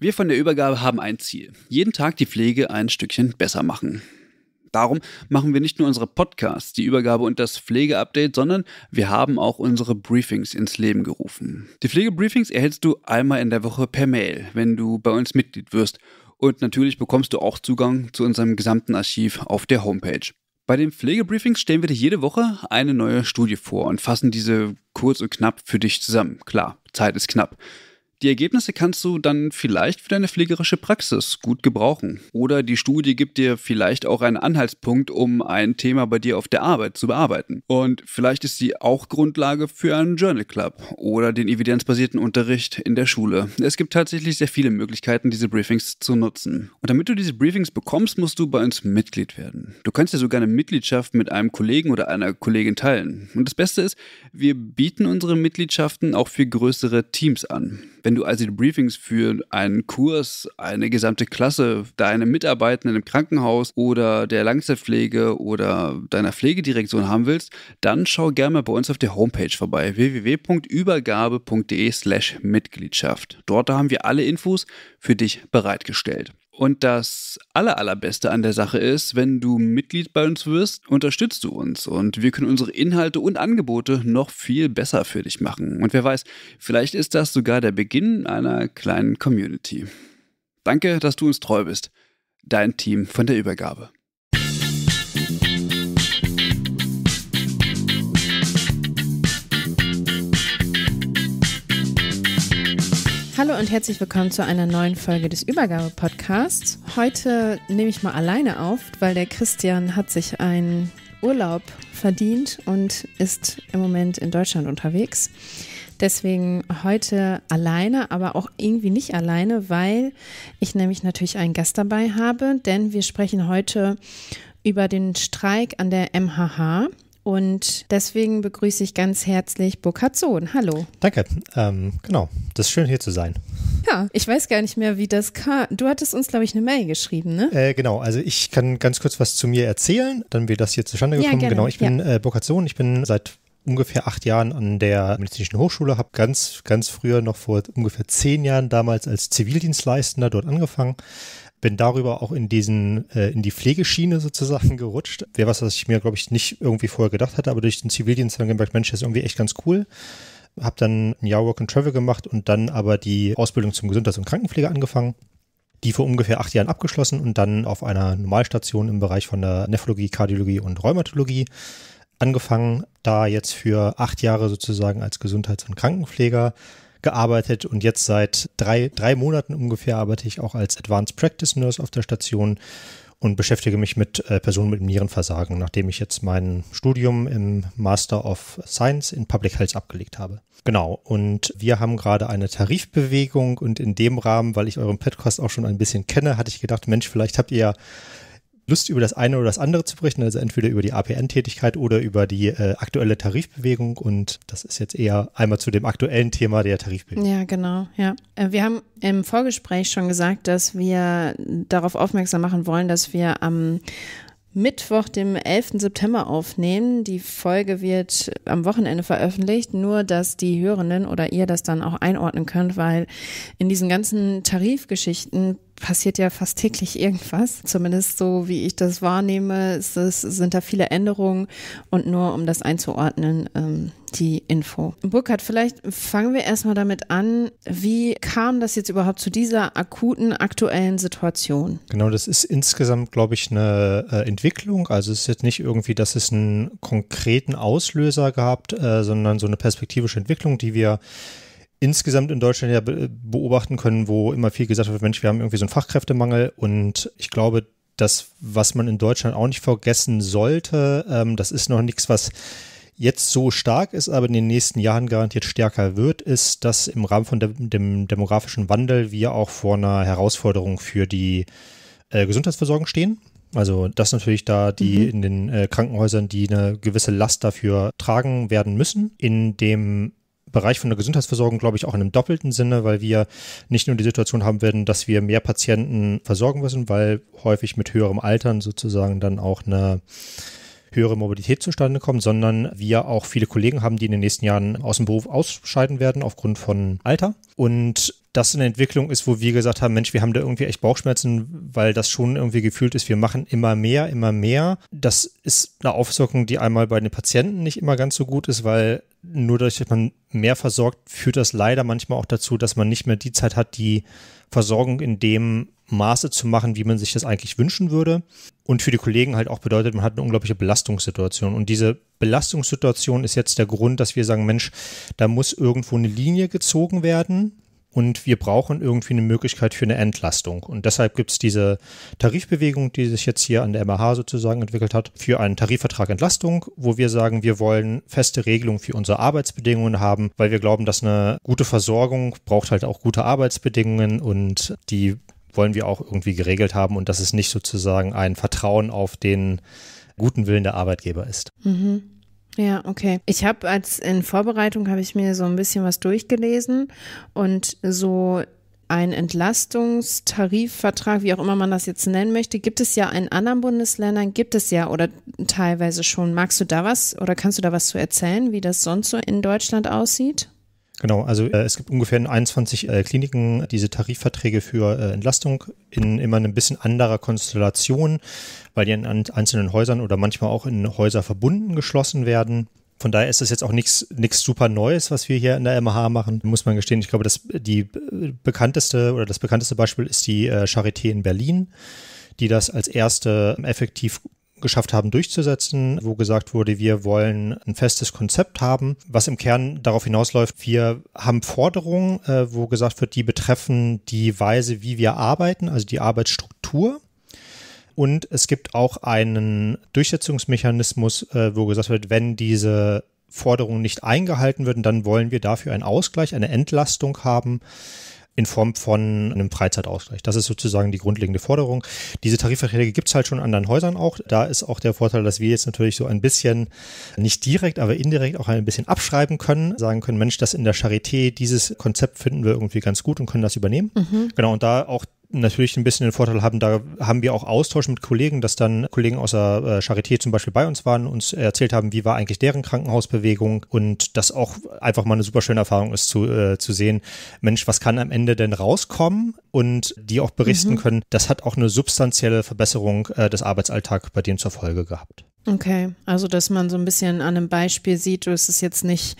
Wir von der Übergabe haben ein Ziel. Jeden Tag die Pflege ein Stückchen besser machen. Darum machen wir nicht nur unsere Podcasts, die Übergabe und das Pflegeupdate, sondern wir haben auch unsere Briefings ins Leben gerufen. Die Pflegebriefings erhältst du einmal in der Woche per Mail, wenn du bei uns Mitglied wirst. Und natürlich bekommst du auch Zugang zu unserem gesamten Archiv auf der Homepage. Bei den Pflegebriefings stellen wir dir jede Woche eine neue Studie vor und fassen diese kurz und knapp für dich zusammen. Klar, Zeit ist knapp. Die Ergebnisse kannst du dann vielleicht für deine pflegerische Praxis gut gebrauchen. Oder die Studie gibt dir vielleicht auch einen Anhaltspunkt, um ein Thema bei dir auf der Arbeit zu bearbeiten. Und vielleicht ist sie auch Grundlage für einen Journal Club oder den evidenzbasierten Unterricht in der Schule. Es gibt tatsächlich sehr viele Möglichkeiten, diese Briefings zu nutzen. Und damit du diese Briefings bekommst, musst du bei uns Mitglied werden. Du kannst ja sogar eine Mitgliedschaft mit einem Kollegen oder einer Kollegin teilen. Und das Beste ist, wir bieten unsere Mitgliedschaften auch für größere Teams an. Wenn du also die Briefings für einen Kurs, eine gesamte Klasse, deine Mitarbeitenden im Krankenhaus oder der Langzeitpflege oder deiner Pflegedirektion haben willst, dann schau gerne mal bei uns auf der Homepage vorbei www.übergabe.de/mitgliedschaft. slash Dort haben wir alle Infos für dich bereitgestellt. Und das Aller, Allerbeste an der Sache ist, wenn du Mitglied bei uns wirst, unterstützt du uns und wir können unsere Inhalte und Angebote noch viel besser für dich machen. Und wer weiß, vielleicht ist das sogar der Beginn einer kleinen Community. Danke, dass du uns treu bist. Dein Team von der Übergabe. Hallo und herzlich willkommen zu einer neuen Folge des Übergabe-Podcasts. Heute nehme ich mal alleine auf, weil der Christian hat sich einen Urlaub verdient und ist im Moment in Deutschland unterwegs. Deswegen heute alleine, aber auch irgendwie nicht alleine, weil ich nämlich natürlich einen Gast dabei habe, denn wir sprechen heute über den Streik an der MHH. Und deswegen begrüße ich ganz herzlich Burkhard Sohn. Hallo. Danke. Ähm, genau. Das ist schön, hier zu sein. Ja, ich weiß gar nicht mehr, wie das kam. Du hattest uns, glaube ich, eine Mail geschrieben, ne? Äh, genau. Also, ich kann ganz kurz was zu mir erzählen, dann wird das hier zustande gekommen. Ja, genau. Ich bin ja. äh, Burkhard Sohn. Ich bin seit ungefähr acht Jahren an der medizinischen Hochschule, habe ganz, ganz früher noch vor ungefähr zehn Jahren damals als Zivildienstleistender dort angefangen, bin darüber auch in diesen, äh, in die Pflegeschiene sozusagen gerutscht. Wäre was, was ich mir, glaube ich, nicht irgendwie vorher gedacht hatte, aber durch den Zivildienst dann gemerkt, Mensch, das ist irgendwie echt ganz cool. Hab dann ein Jahr Work and Travel gemacht und dann aber die Ausbildung zum Gesundheits- und Krankenpfleger angefangen. Die vor ungefähr acht Jahren abgeschlossen und dann auf einer Normalstation im Bereich von der Nephrologie, Kardiologie und Rheumatologie angefangen. Da jetzt für acht Jahre sozusagen als Gesundheits- und Krankenpfleger gearbeitet und jetzt seit drei, drei Monaten ungefähr arbeite ich auch als Advanced Practice Nurse auf der Station und beschäftige mich mit äh, Personen mit Nierenversagen, nachdem ich jetzt mein Studium im Master of Science in Public Health abgelegt habe. Genau, und wir haben gerade eine Tarifbewegung und in dem Rahmen, weil ich euren Podcast auch schon ein bisschen kenne, hatte ich gedacht, Mensch, vielleicht habt ihr Lust, über das eine oder das andere zu berichten, also entweder über die APN-Tätigkeit oder über die äh, aktuelle Tarifbewegung. Und das ist jetzt eher einmal zu dem aktuellen Thema der Tarifbewegung. Ja, genau, ja. Äh, wir haben im Vorgespräch schon gesagt, dass wir darauf aufmerksam machen wollen, dass wir am Mittwoch, dem 11. September aufnehmen. Die Folge wird am Wochenende veröffentlicht, nur dass die Hörenden oder ihr das dann auch einordnen könnt, weil in diesen ganzen Tarifgeschichten passiert ja fast täglich irgendwas. Zumindest so, wie ich das wahrnehme, ist das, sind da viele Änderungen und nur um das einzuordnen, ähm, die Info. Burkhard, vielleicht fangen wir erstmal damit an, wie kam das jetzt überhaupt zu dieser akuten, aktuellen Situation? Genau, das ist insgesamt, glaube ich, eine äh, Entwicklung. Also es ist jetzt nicht irgendwie, dass es einen konkreten Auslöser gehabt, äh, sondern so eine perspektivische Entwicklung, die wir insgesamt in Deutschland ja beobachten können, wo immer viel gesagt wird, Mensch, wir haben irgendwie so einen Fachkräftemangel und ich glaube, das, was man in Deutschland auch nicht vergessen sollte, ähm, das ist noch nichts, was jetzt so stark ist, aber in den nächsten Jahren garantiert stärker wird, ist, dass im Rahmen von dem, dem demografischen Wandel wir auch vor einer Herausforderung für die äh, Gesundheitsversorgung stehen. Also, dass natürlich da die mhm. in den äh, Krankenhäusern, die eine gewisse Last dafür tragen werden müssen, in dem Bereich von der Gesundheitsversorgung, glaube ich, auch in einem doppelten Sinne, weil wir nicht nur die Situation haben werden, dass wir mehr Patienten versorgen müssen, weil häufig mit höherem Altern sozusagen dann auch eine höhere Mobilität zustande kommt, sondern wir auch viele Kollegen haben, die in den nächsten Jahren aus dem Beruf ausscheiden werden aufgrund von Alter. Und das eine Entwicklung ist, wo wir gesagt haben, Mensch, wir haben da irgendwie echt Bauchschmerzen, weil das schon irgendwie gefühlt ist, wir machen immer mehr, immer mehr. Das ist eine Auswirkung, die einmal bei den Patienten nicht immer ganz so gut ist, weil nur dadurch, dass man mehr versorgt, führt das leider manchmal auch dazu, dass man nicht mehr die Zeit hat, die Versorgung in dem Maße zu machen, wie man sich das eigentlich wünschen würde. Und für die Kollegen halt auch bedeutet, man hat eine unglaubliche Belastungssituation. Und diese Belastungssituation ist jetzt der Grund, dass wir sagen, Mensch, da muss irgendwo eine Linie gezogen werden und wir brauchen irgendwie eine Möglichkeit für eine Entlastung. Und deshalb gibt es diese Tarifbewegung, die sich jetzt hier an der MH sozusagen entwickelt hat, für einen Tarifvertrag Entlastung, wo wir sagen, wir wollen feste Regelungen für unsere Arbeitsbedingungen haben, weil wir glauben, dass eine gute Versorgung braucht halt auch gute Arbeitsbedingungen und die wollen wir auch irgendwie geregelt haben und dass es nicht sozusagen ein Vertrauen auf den guten Willen der Arbeitgeber ist. Mhm. Ja, okay. Ich habe als in Vorbereitung habe ich mir so ein bisschen was durchgelesen und so ein Entlastungstarifvertrag, wie auch immer man das jetzt nennen möchte, gibt es ja in anderen Bundesländern, gibt es ja oder teilweise schon. Magst du da was oder kannst du da was zu erzählen, wie das sonst so in Deutschland aussieht? Genau, also äh, es gibt ungefähr 21 äh, Kliniken diese Tarifverträge für äh, Entlastung in immer ein bisschen anderer Konstellation, weil die in an einzelnen Häusern oder manchmal auch in Häuser verbunden geschlossen werden. Von daher ist das jetzt auch nichts nichts super Neues, was wir hier in der MH machen, muss man gestehen. Ich glaube, das die äh, bekannteste oder das bekannteste Beispiel ist die äh, Charité in Berlin, die das als erste effektiv geschafft haben durchzusetzen, wo gesagt wurde, wir wollen ein festes Konzept haben, was im Kern darauf hinausläuft, wir haben Forderungen, äh, wo gesagt wird, die betreffen die Weise, wie wir arbeiten, also die Arbeitsstruktur. Und es gibt auch einen Durchsetzungsmechanismus, äh, wo gesagt wird, wenn diese Forderungen nicht eingehalten würden, dann wollen wir dafür einen Ausgleich, eine Entlastung haben in Form von einem Freizeitausgleich. Das ist sozusagen die grundlegende Forderung. Diese Tarifverträge gibt es halt schon in anderen Häusern auch. Da ist auch der Vorteil, dass wir jetzt natürlich so ein bisschen, nicht direkt, aber indirekt auch ein bisschen abschreiben können, sagen können, Mensch, das in der Charité, dieses Konzept finden wir irgendwie ganz gut und können das übernehmen. Mhm. Genau, und da auch natürlich ein bisschen den Vorteil haben, da haben wir auch Austausch mit Kollegen, dass dann Kollegen aus der äh, Charité zum Beispiel bei uns waren, uns erzählt haben, wie war eigentlich deren Krankenhausbewegung und das auch einfach mal eine super schöne Erfahrung ist zu, äh, zu sehen, Mensch, was kann am Ende denn rauskommen und die auch berichten mhm. können, das hat auch eine substanzielle Verbesserung äh, des Arbeitsalltags bei denen zur Folge gehabt. Okay, also dass man so ein bisschen an einem Beispiel sieht, du, es ist jetzt nicht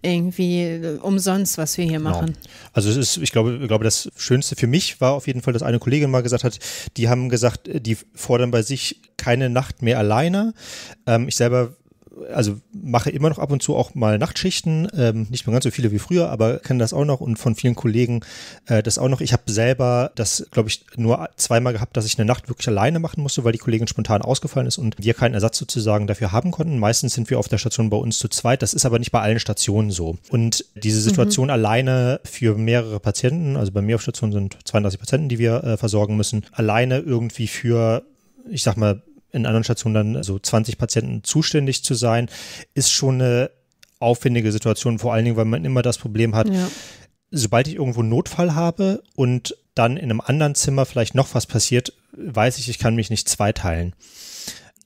irgendwie äh, umsonst, was wir hier genau. machen. Also es ist, ich glaube, ich glaube, das Schönste für mich war auf jeden Fall, dass eine Kollegin mal gesagt hat, die haben gesagt, die fordern bei sich keine Nacht mehr alleine. Ähm, ich selber also mache immer noch ab und zu auch mal Nachtschichten, ähm, nicht mehr ganz so viele wie früher, aber kenne das auch noch und von vielen Kollegen äh, das auch noch. Ich habe selber das, glaube ich, nur zweimal gehabt, dass ich eine Nacht wirklich alleine machen musste, weil die Kollegin spontan ausgefallen ist und wir keinen Ersatz sozusagen dafür haben konnten. Meistens sind wir auf der Station bei uns zu zweit, das ist aber nicht bei allen Stationen so. Und diese mhm. Situation mhm. alleine für mehrere Patienten, also bei mir auf Station sind 32 Patienten, die wir äh, versorgen müssen, alleine irgendwie für, ich sag mal, in anderen Stationen dann so 20 Patienten zuständig zu sein, ist schon eine aufwendige Situation, vor allen Dingen, weil man immer das Problem hat, ja. sobald ich irgendwo einen Notfall habe und dann in einem anderen Zimmer vielleicht noch was passiert, weiß ich, ich kann mich nicht zweiteilen.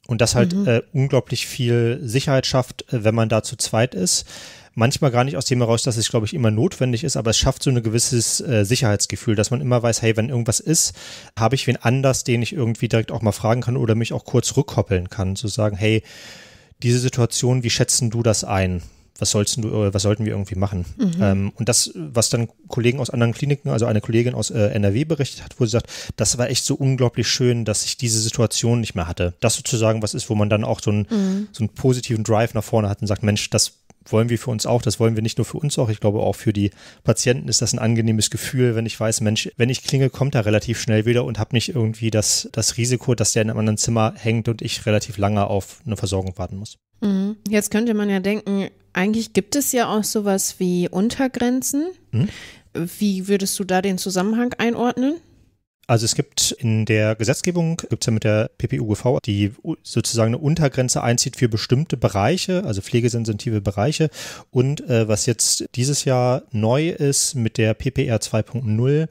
Und das halt mhm. äh, unglaublich viel Sicherheit schafft, äh, wenn man da zu zweit ist manchmal gar nicht aus dem heraus, dass es, glaube ich, immer notwendig ist, aber es schafft so ein gewisses äh, Sicherheitsgefühl, dass man immer weiß, hey, wenn irgendwas ist, habe ich wen anders, den ich irgendwie direkt auch mal fragen kann oder mich auch kurz rückkoppeln kann, zu sagen, hey, diese Situation, wie schätzen du das ein? was sollst du, äh, was sollten wir irgendwie machen? Mhm. Ähm, und das, was dann Kollegen aus anderen Kliniken, also eine Kollegin aus äh, NRW berichtet hat, wo sie sagt, das war echt so unglaublich schön, dass ich diese Situation nicht mehr hatte. Das sozusagen was ist, wo man dann auch so, ein, mhm. so einen positiven Drive nach vorne hat und sagt, Mensch, das wollen wir für uns auch. Das wollen wir nicht nur für uns auch. Ich glaube, auch für die Patienten ist das ein angenehmes Gefühl, wenn ich weiß, Mensch, wenn ich klinge, kommt er relativ schnell wieder und habe nicht irgendwie das, das Risiko, dass der in einem anderen Zimmer hängt und ich relativ lange auf eine Versorgung warten muss. Mhm. Jetzt könnte man ja denken, eigentlich gibt es ja auch sowas wie Untergrenzen. Hm? Wie würdest du da den Zusammenhang einordnen? Also es gibt in der Gesetzgebung, gibt es ja mit der PPUGV, die sozusagen eine Untergrenze einzieht für bestimmte Bereiche, also pflegesensitive Bereiche. Und äh, was jetzt dieses Jahr neu ist mit der PPR 2.0,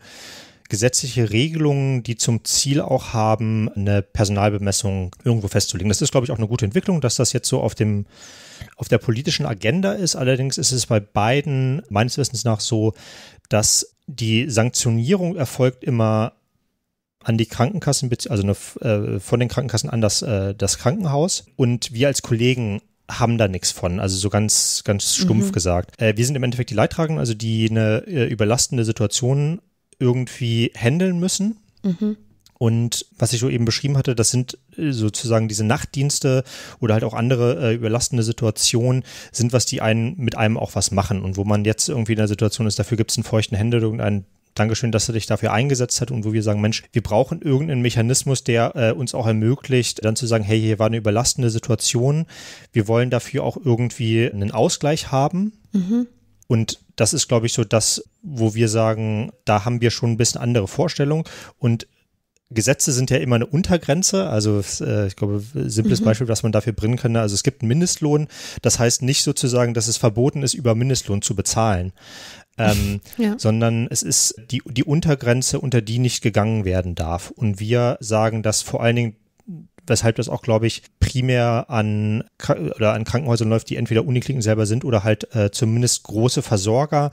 gesetzliche Regelungen, die zum Ziel auch haben, eine Personalbemessung irgendwo festzulegen. Das ist, glaube ich, auch eine gute Entwicklung, dass das jetzt so auf dem auf der politischen Agenda ist. Allerdings ist es bei beiden meines Wissens nach so, dass die Sanktionierung erfolgt immer an die Krankenkassen, also eine, äh, von den Krankenkassen an das, äh, das Krankenhaus. Und wir als Kollegen haben da nichts von, also so ganz, ganz stumpf mhm. gesagt. Äh, wir sind im Endeffekt die Leidtragenden, also die eine äh, überlastende Situation irgendwie handeln müssen. Mhm. Und was ich so eben beschrieben hatte, das sind äh, sozusagen diese Nachtdienste oder halt auch andere äh, überlastende Situationen sind, was die einen mit einem auch was machen. Und wo man jetzt irgendwie in der Situation ist, dafür gibt es einen feuchten Händel, irgendeinen Dankeschön, dass du dich dafür eingesetzt hast und wo wir sagen, Mensch, wir brauchen irgendeinen Mechanismus, der äh, uns auch ermöglicht, dann zu sagen, hey, hier war eine überlastende Situation. Wir wollen dafür auch irgendwie einen Ausgleich haben. Mhm. Und das ist, glaube ich, so das, wo wir sagen, da haben wir schon ein bisschen andere Vorstellung und Gesetze sind ja immer eine Untergrenze. Also äh, ich glaube, simples mhm. Beispiel, was man dafür bringen kann. Ne, also es gibt einen Mindestlohn. Das heißt nicht sozusagen, dass es verboten ist, über Mindestlohn zu bezahlen ähm, ja. sondern es ist die, die Untergrenze, unter die nicht gegangen werden darf. Und wir sagen, dass vor allen Dingen weshalb das auch, glaube ich, primär an, oder an Krankenhäusern läuft, die entweder Unikliniken selber sind oder halt äh, zumindest große Versorger,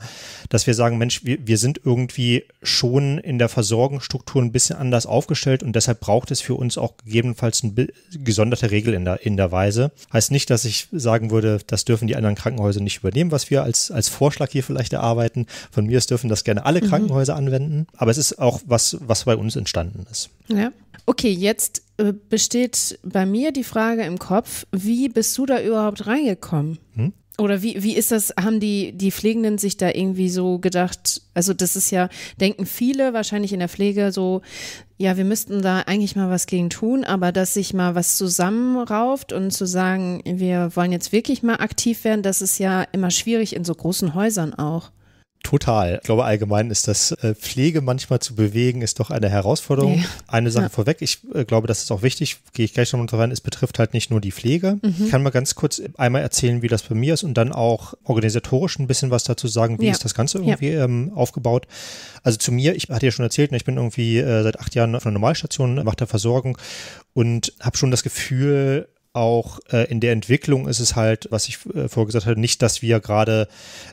dass wir sagen, Mensch, wir, wir sind irgendwie schon in der Versorgungsstruktur ein bisschen anders aufgestellt und deshalb braucht es für uns auch gegebenenfalls eine gesonderte Regel in der, in der Weise. Heißt nicht, dass ich sagen würde, das dürfen die anderen Krankenhäuser nicht übernehmen, was wir als, als Vorschlag hier vielleicht erarbeiten. Von mir aus dürfen das gerne alle mhm. Krankenhäuser anwenden, aber es ist auch was, was bei uns entstanden ist. Ja. Okay, jetzt äh, besteht bei mir die Frage im Kopf, wie bist du da überhaupt reingekommen? Hm? Oder wie, wie ist das, haben die, die Pflegenden sich da irgendwie so gedacht, also das ist ja, denken viele wahrscheinlich in der Pflege so, ja, wir müssten da eigentlich mal was gegen tun, aber dass sich mal was zusammenrauft und zu sagen, wir wollen jetzt wirklich mal aktiv werden, das ist ja immer schwierig in so großen Häusern auch. Total. Ich glaube, allgemein ist das äh, Pflege manchmal zu bewegen, ist doch eine Herausforderung. Ja. Eine Sache ja. vorweg, ich äh, glaube, das ist auch wichtig, gehe ich gleich nochmal rein, es betrifft halt nicht nur die Pflege. Mhm. Ich kann mal ganz kurz einmal erzählen, wie das bei mir ist und dann auch organisatorisch ein bisschen was dazu sagen, wie ja. ist das Ganze irgendwie ähm, aufgebaut. Also zu mir, ich hatte ja schon erzählt, ne, ich bin irgendwie äh, seit acht Jahren auf einer Normalstation, mache da Versorgung und habe schon das Gefühl, auch äh, in der Entwicklung ist es halt, was ich äh, vorgesagt hatte, nicht, dass wir gerade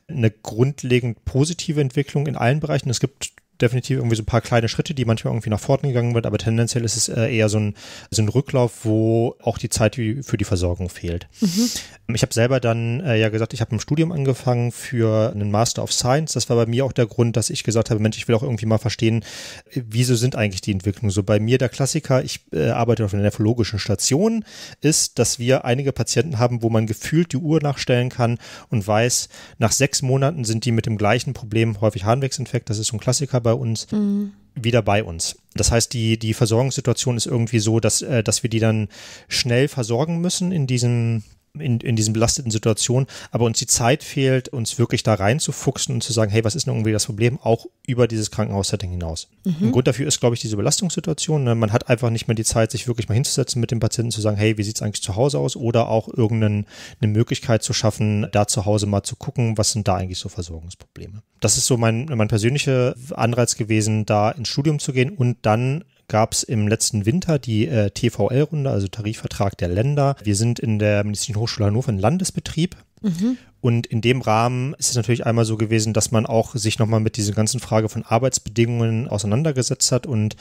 eine grundlegend positive Entwicklung in allen Bereichen. Es gibt definitiv irgendwie so ein paar kleine Schritte, die manchmal irgendwie nach vorne gegangen wird, aber tendenziell ist es äh, eher so ein, so ein Rücklauf, wo auch die Zeit für die Versorgung fehlt. Mhm. Ich habe selber dann äh, ja gesagt, ich habe ein Studium angefangen für einen Master of Science. Das war bei mir auch der Grund, dass ich gesagt habe, Mensch, ich will auch irgendwie mal verstehen, äh, wieso sind eigentlich die Entwicklungen so. Bei mir der Klassiker, ich äh, arbeite auf einer nephrologischen Station, ist, dass wir einige Patienten haben, wo man gefühlt die Uhr nachstellen kann und weiß, nach sechs Monaten sind die mit dem gleichen Problem häufig Harnwegsinfekt. Das ist so ein Klassiker bei uns. Mhm wieder bei uns. Das heißt, die, die Versorgungssituation ist irgendwie so, dass, äh, dass wir die dann schnell versorgen müssen in diesem in, in diesen belasteten Situationen, aber uns die Zeit fehlt, uns wirklich da reinzufuchsen und zu sagen, hey, was ist denn irgendwie das Problem, auch über dieses Krankenhaussetting hinaus. Mhm. Ein Grund dafür ist, glaube ich, diese Belastungssituation. Ne? Man hat einfach nicht mehr die Zeit, sich wirklich mal hinzusetzen mit dem Patienten, zu sagen, hey, wie sieht es eigentlich zu Hause aus? Oder auch irgendeine Möglichkeit zu schaffen, da zu Hause mal zu gucken, was sind da eigentlich so Versorgungsprobleme. Das ist so mein, mein persönlicher Anreiz gewesen, da ins Studium zu gehen und dann gab es im letzten Winter die äh, TVL-Runde, also Tarifvertrag der Länder. Wir sind in der Medizinischen Hochschule Hannover in Landesbetrieb. Mhm. Und in dem Rahmen ist es natürlich einmal so gewesen, dass man auch sich nochmal mit dieser ganzen Frage von Arbeitsbedingungen auseinandergesetzt hat. Und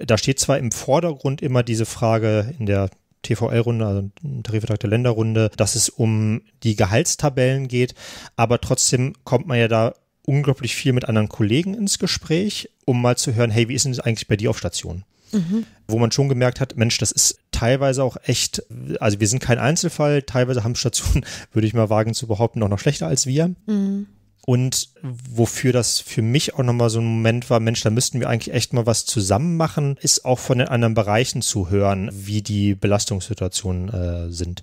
da steht zwar im Vordergrund immer diese Frage in der TVL-Runde, also Tarifvertrag der Länderrunde, dass es um die Gehaltstabellen geht, aber trotzdem kommt man ja da unglaublich viel mit anderen Kollegen ins Gespräch, um mal zu hören, hey, wie ist denn das eigentlich bei dir auf Station? Mhm. Wo man schon gemerkt hat, Mensch, das ist teilweise auch echt, also wir sind kein Einzelfall, teilweise haben Stationen, würde ich mal wagen zu behaupten, auch noch schlechter als wir. Mhm. Und wofür das für mich auch nochmal so ein Moment war, Mensch, da müssten wir eigentlich echt mal was zusammen machen, ist auch von den anderen Bereichen zu hören, wie die Belastungssituationen äh, sind.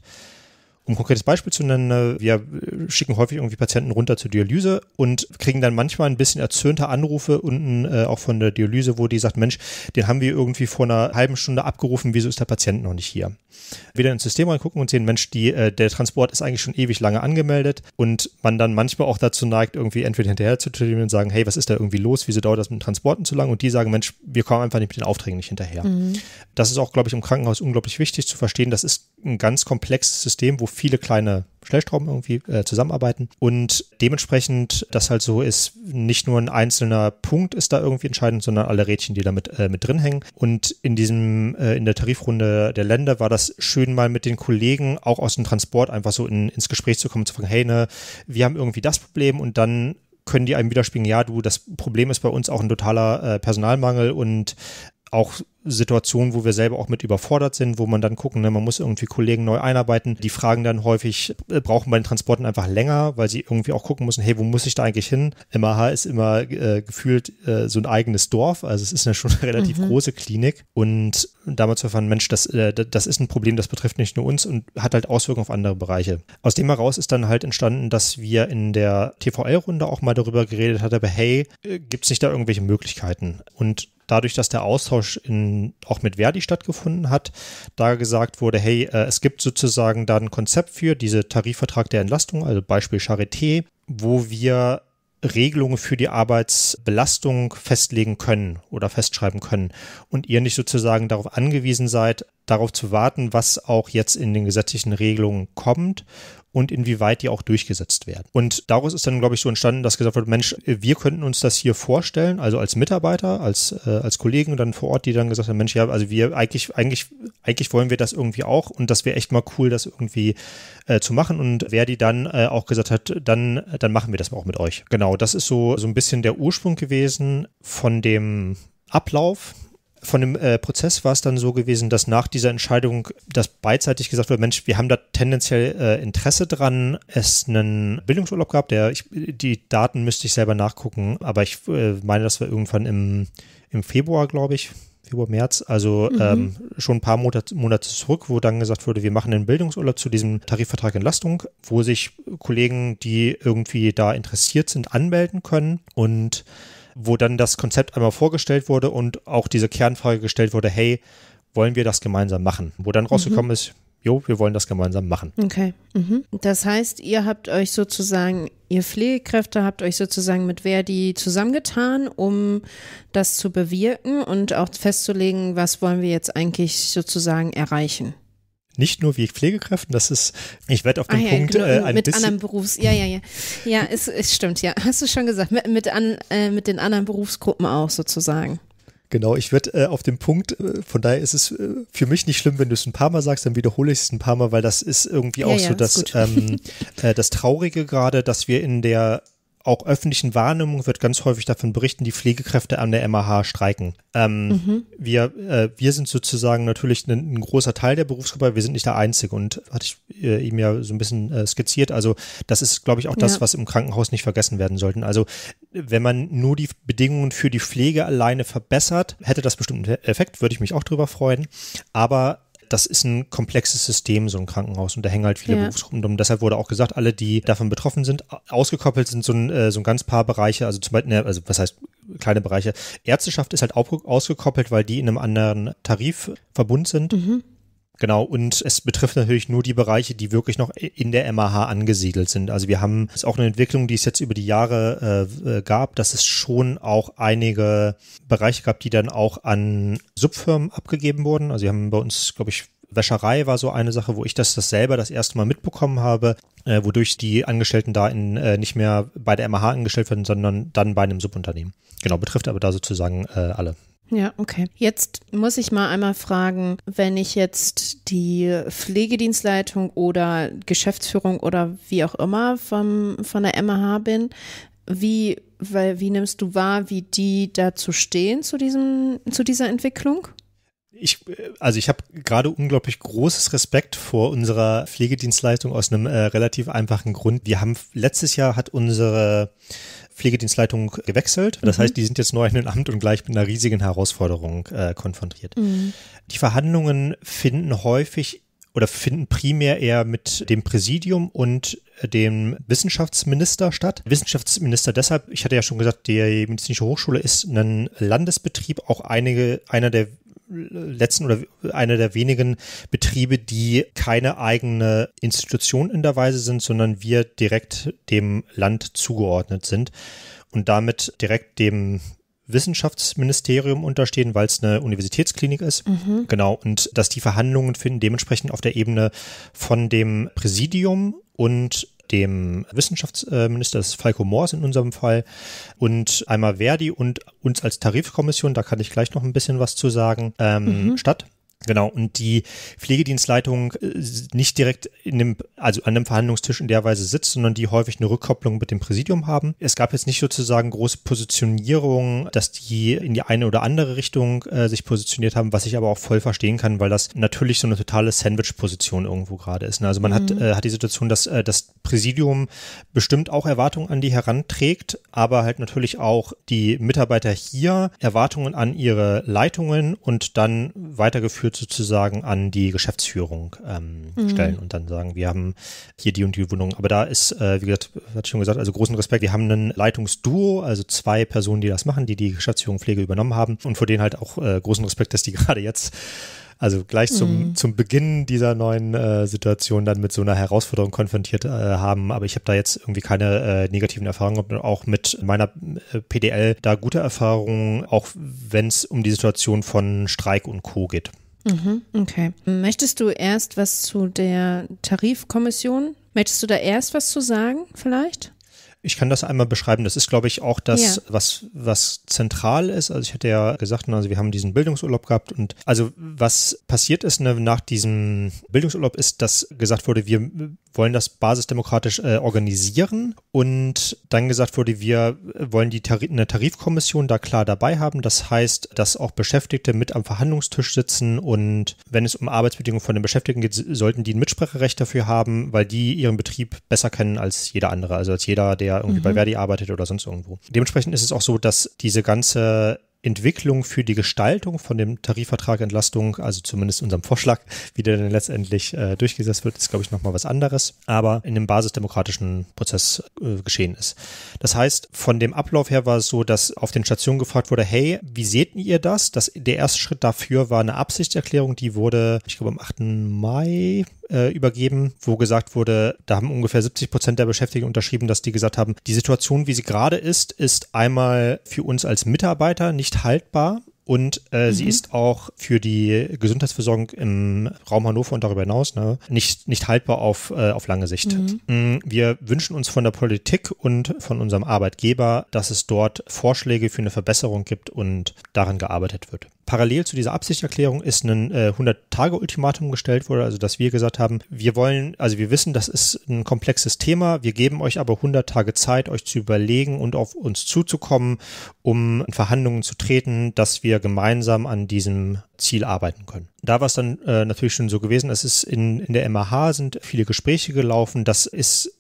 Um ein konkretes Beispiel zu nennen, ne, wir schicken häufig irgendwie Patienten runter zur Dialyse und kriegen dann manchmal ein bisschen erzürnte Anrufe unten äh, auch von der Dialyse, wo die sagt, Mensch, den haben wir irgendwie vor einer halben Stunde abgerufen, wieso ist der Patient noch nicht hier? wieder ins System reingucken und sehen, Mensch, die, äh, der Transport ist eigentlich schon ewig lange angemeldet und man dann manchmal auch dazu neigt, irgendwie entweder hinterher zu und sagen, hey, was ist da irgendwie los? Wieso dauert das mit den Transporten zu lang? Und die sagen, Mensch, wir kommen einfach nicht mit den Aufträgen nicht hinterher. Mhm. Das ist auch, glaube ich, im Krankenhaus unglaublich wichtig zu verstehen. Das ist ein ganz komplexes System, wo viele kleine Schnellstrauben irgendwie äh, zusammenarbeiten und dementsprechend das halt so ist, nicht nur ein einzelner Punkt ist da irgendwie entscheidend, sondern alle Rädchen, die da mit, äh, mit drin hängen und in diesem, äh, in der Tarifrunde der Länder war das schön mal mit den Kollegen auch aus dem Transport einfach so in, ins Gespräch zu kommen, zu fragen, hey, ne, wir haben irgendwie das Problem und dann können die einem widerspiegeln, ja, du, das Problem ist bei uns auch ein totaler äh, Personalmangel und auch Situationen, wo wir selber auch mit überfordert sind, wo man dann gucken, ne, man muss irgendwie Kollegen neu einarbeiten. Die fragen dann häufig, äh, brauchen bei den Transporten einfach länger, weil sie irgendwie auch gucken müssen, hey, wo muss ich da eigentlich hin? MAH ist immer äh, gefühlt äh, so ein eigenes Dorf, also es ist ja schon eine relativ mhm. große Klinik. Und damals zu erfahren, Mensch, das, äh, das ist ein Problem, das betrifft nicht nur uns und hat halt Auswirkungen auf andere Bereiche. Aus dem heraus ist dann halt entstanden, dass wir in der TVL-Runde auch mal darüber geredet hatten, aber hey, äh, gibt es nicht da irgendwelche Möglichkeiten? Und dadurch, dass der Austausch in, auch mit Verdi stattgefunden hat, da gesagt wurde, hey, äh, es gibt sozusagen da ein Konzept für diese Tarifvertrag der Entlastung, also Beispiel Charité, wo wir Regelungen für die Arbeitsbelastung festlegen können oder festschreiben können und ihr nicht sozusagen darauf angewiesen seid, darauf zu warten, was auch jetzt in den gesetzlichen Regelungen kommt und inwieweit die auch durchgesetzt werden. Und daraus ist dann, glaube ich, so entstanden, dass gesagt wird, Mensch, wir könnten uns das hier vorstellen, also als Mitarbeiter, als, äh, als Kollegen dann vor Ort, die dann gesagt haben, Mensch, ja, also wir eigentlich, eigentlich, eigentlich wollen wir das irgendwie auch und das wäre echt mal cool, das irgendwie äh, zu machen. Und wer die dann äh, auch gesagt hat, dann, dann machen wir das mal auch mit euch. Genau, das ist so, so ein bisschen der Ursprung gewesen von dem Ablauf von dem äh, Prozess war es dann so gewesen, dass nach dieser Entscheidung, dass beidseitig gesagt wurde, Mensch, wir haben da tendenziell äh, Interesse dran, es einen Bildungsurlaub gab, der, ich, die Daten müsste ich selber nachgucken, aber ich äh, meine, das war irgendwann im, im Februar, glaube ich, Februar, März, also mhm. ähm, schon ein paar Monate, Monate zurück, wo dann gesagt wurde, wir machen einen Bildungsurlaub zu diesem Tarifvertrag Entlastung, wo sich Kollegen, die irgendwie da interessiert sind, anmelden können und wo dann das Konzept einmal vorgestellt wurde und auch diese Kernfrage gestellt wurde, hey, wollen wir das gemeinsam machen? Wo dann mhm. rausgekommen mhm. ist, jo, wir wollen das gemeinsam machen. Okay. Mhm. Das heißt, ihr habt euch sozusagen, ihr Pflegekräfte habt euch sozusagen mit Verdi zusammengetan, um das zu bewirken und auch festzulegen, was wollen wir jetzt eigentlich sozusagen erreichen nicht nur wie Pflegekräften, das ist, ich werde auf den ah, Punkt genau, äh, ein mit bisschen. Mit anderen Berufs, ja, ja, ja. Ja, es, es stimmt, ja. Hast du schon gesagt, mit, mit, an, äh, mit den anderen Berufsgruppen auch sozusagen. Genau, ich werde äh, auf den Punkt, äh, von daher ist es äh, für mich nicht schlimm, wenn du es ein paar Mal sagst, dann wiederhole ich es ein paar Mal, weil das ist irgendwie auch ja, so ja, das, ähm, äh, das Traurige gerade, dass wir in der auch öffentlichen Wahrnehmung wird ganz häufig davon berichten, die Pflegekräfte an der MAH streiken. Ähm, mhm. wir, äh, wir sind sozusagen natürlich ein, ein, großer Teil der Berufsgruppe, wir sind nicht der Einzige und hatte ich äh, ihm ja so ein bisschen äh, skizziert. Also das ist, glaube ich, auch das, ja. was im Krankenhaus nicht vergessen werden sollten. Also wenn man nur die Bedingungen für die Pflege alleine verbessert, hätte das bestimmt einen Effekt, würde ich mich auch drüber freuen. Aber das ist ein komplexes System, so ein Krankenhaus. Und da hängen halt viele ja. Berufsgruppen drum. Deshalb wurde auch gesagt, alle, die davon betroffen sind, ausgekoppelt sind so ein, äh, so ein ganz paar Bereiche, also zum Beispiel, ne, also was heißt kleine Bereiche. Ärzteschaft ist halt auch ausgekoppelt, weil die in einem anderen Tarifverbund sind. Mhm. Genau, und es betrifft natürlich nur die Bereiche, die wirklich noch in der MAH angesiedelt sind. Also wir haben, ist auch eine Entwicklung, die es jetzt über die Jahre äh, äh, gab, dass es schon auch einige Bereiche gab, die dann auch an Subfirmen abgegeben wurden. Also wir haben bei uns, glaube ich, Wäscherei war so eine Sache, wo ich das, das selber das erste Mal mitbekommen habe, äh, wodurch die Angestellten da in, äh, nicht mehr bei der MAH angestellt werden, sondern dann bei einem Subunternehmen. Genau, betrifft aber da sozusagen äh, alle. Ja, okay. Jetzt muss ich mal einmal fragen, wenn ich jetzt die Pflegedienstleitung oder Geschäftsführung oder wie auch immer vom, von der MH bin, wie, weil, wie nimmst du wahr, wie die dazu stehen zu diesem, zu dieser Entwicklung? Ich, also ich habe gerade unglaublich großes Respekt vor unserer Pflegedienstleistung aus einem äh, relativ einfachen Grund. Wir haben letztes Jahr hat unsere Pflegedienstleitung gewechselt. Das mhm. heißt, die sind jetzt neu in den Amt und gleich mit einer riesigen Herausforderung äh, konfrontiert. Mhm. Die Verhandlungen finden häufig oder finden primär eher mit dem Präsidium und dem Wissenschaftsminister statt. Wissenschaftsminister deshalb, ich hatte ja schon gesagt, die medizinische Hochschule ist ein Landesbetrieb, auch einige, einer der letzten oder einer der wenigen Betriebe, die keine eigene Institution in der Weise sind, sondern wir direkt dem Land zugeordnet sind und damit direkt dem Wissenschaftsministerium unterstehen, weil es eine Universitätsklinik ist. Mhm. Genau. Und dass die Verhandlungen finden dementsprechend auf der Ebene von dem Präsidium und dem Wissenschaftsminister, das ist Falco Moors in unserem Fall, und einmal Verdi und uns als Tarifkommission, da kann ich gleich noch ein bisschen was zu sagen, ähm, mhm. statt. Genau, und die Pflegedienstleitung äh, nicht direkt in dem, also an dem Verhandlungstisch in der Weise sitzt, sondern die häufig eine Rückkopplung mit dem Präsidium haben. Es gab jetzt nicht sozusagen große Positionierungen, dass die in die eine oder andere Richtung äh, sich positioniert haben, was ich aber auch voll verstehen kann, weil das natürlich so eine totale Sandwich-Position irgendwo gerade ist. Ne? Also man mhm. hat, äh, hat die Situation, dass äh, das Präsidium bestimmt auch Erwartungen an die heranträgt, aber halt natürlich auch die Mitarbeiter hier Erwartungen an ihre Leitungen und dann weitergeführt sozusagen an die Geschäftsführung ähm, mhm. stellen und dann sagen, wir haben hier die und die Wohnung. Aber da ist, äh, wie gesagt, hat schon gesagt, also großen Respekt, wir haben ein Leitungsduo, also zwei Personen, die das machen, die die Geschäftsführung Pflege übernommen haben und vor denen halt auch äh, großen Respekt, dass die gerade jetzt also gleich zum, mhm. zum Beginn dieser neuen äh, Situation dann mit so einer Herausforderung konfrontiert äh, haben. Aber ich habe da jetzt irgendwie keine äh, negativen Erfahrungen gehabt und auch mit meiner äh, PDL da gute Erfahrungen, auch wenn es um die Situation von Streik und Co. geht. Mhm, okay. Möchtest du erst was zu der Tarifkommission? Möchtest du da erst was zu sagen, vielleicht? Ich kann das einmal beschreiben. Das ist, glaube ich, auch das, ja. was, was zentral ist. Also ich hatte ja gesagt, ne, also wir haben diesen Bildungsurlaub gehabt und also was passiert ist ne, nach diesem Bildungsurlaub ist, dass gesagt wurde, wir wollen das basisdemokratisch äh, organisieren und dann gesagt wurde, wir wollen die Tari eine Tarifkommission da klar dabei haben. Das heißt, dass auch Beschäftigte mit am Verhandlungstisch sitzen und wenn es um Arbeitsbedingungen von den Beschäftigten geht, sollten die ein Mitspracherecht dafür haben, weil die ihren Betrieb besser kennen als jeder andere, also als jeder, der ja irgendwie mhm. bei Verdi arbeitet oder sonst irgendwo. Dementsprechend ist es auch so, dass diese ganze Entwicklung für die Gestaltung von dem Tarifvertrag Entlastung, also zumindest unserem Vorschlag, wie der dann letztendlich äh, durchgesetzt wird, ist, glaube ich, nochmal was anderes, aber in einem basisdemokratischen Prozess äh, geschehen ist. Das heißt, von dem Ablauf her war es so, dass auf den Stationen gefragt wurde, hey, wie seht ihr das? das der erste Schritt dafür war eine Absichtserklärung, die wurde, ich glaube, am 8. Mai äh, übergeben, wo gesagt wurde, da haben ungefähr 70 Prozent der Beschäftigten unterschrieben, dass die gesagt haben, die Situation, wie sie gerade ist, ist einmal für uns als Mitarbeiter nicht haltbar und äh, mhm. sie ist auch für die Gesundheitsversorgung im Raum Hannover und darüber hinaus ne, nicht, nicht haltbar auf, äh, auf lange Sicht. Mhm. Mm, wir wünschen uns von der Politik und von unserem Arbeitgeber, dass es dort Vorschläge für eine Verbesserung gibt und daran gearbeitet wird parallel zu dieser Absichtserklärung ist ein äh, 100-Tage-Ultimatum gestellt worden, also dass wir gesagt haben, wir wollen, also wir wissen, das ist ein komplexes Thema, wir geben euch aber 100 Tage Zeit, euch zu überlegen und auf uns zuzukommen, um in Verhandlungen zu treten, dass wir gemeinsam an diesem Ziel arbeiten können. Da war es dann äh, natürlich schon so gewesen, es ist in, in der MAH sind viele Gespräche gelaufen. Das ist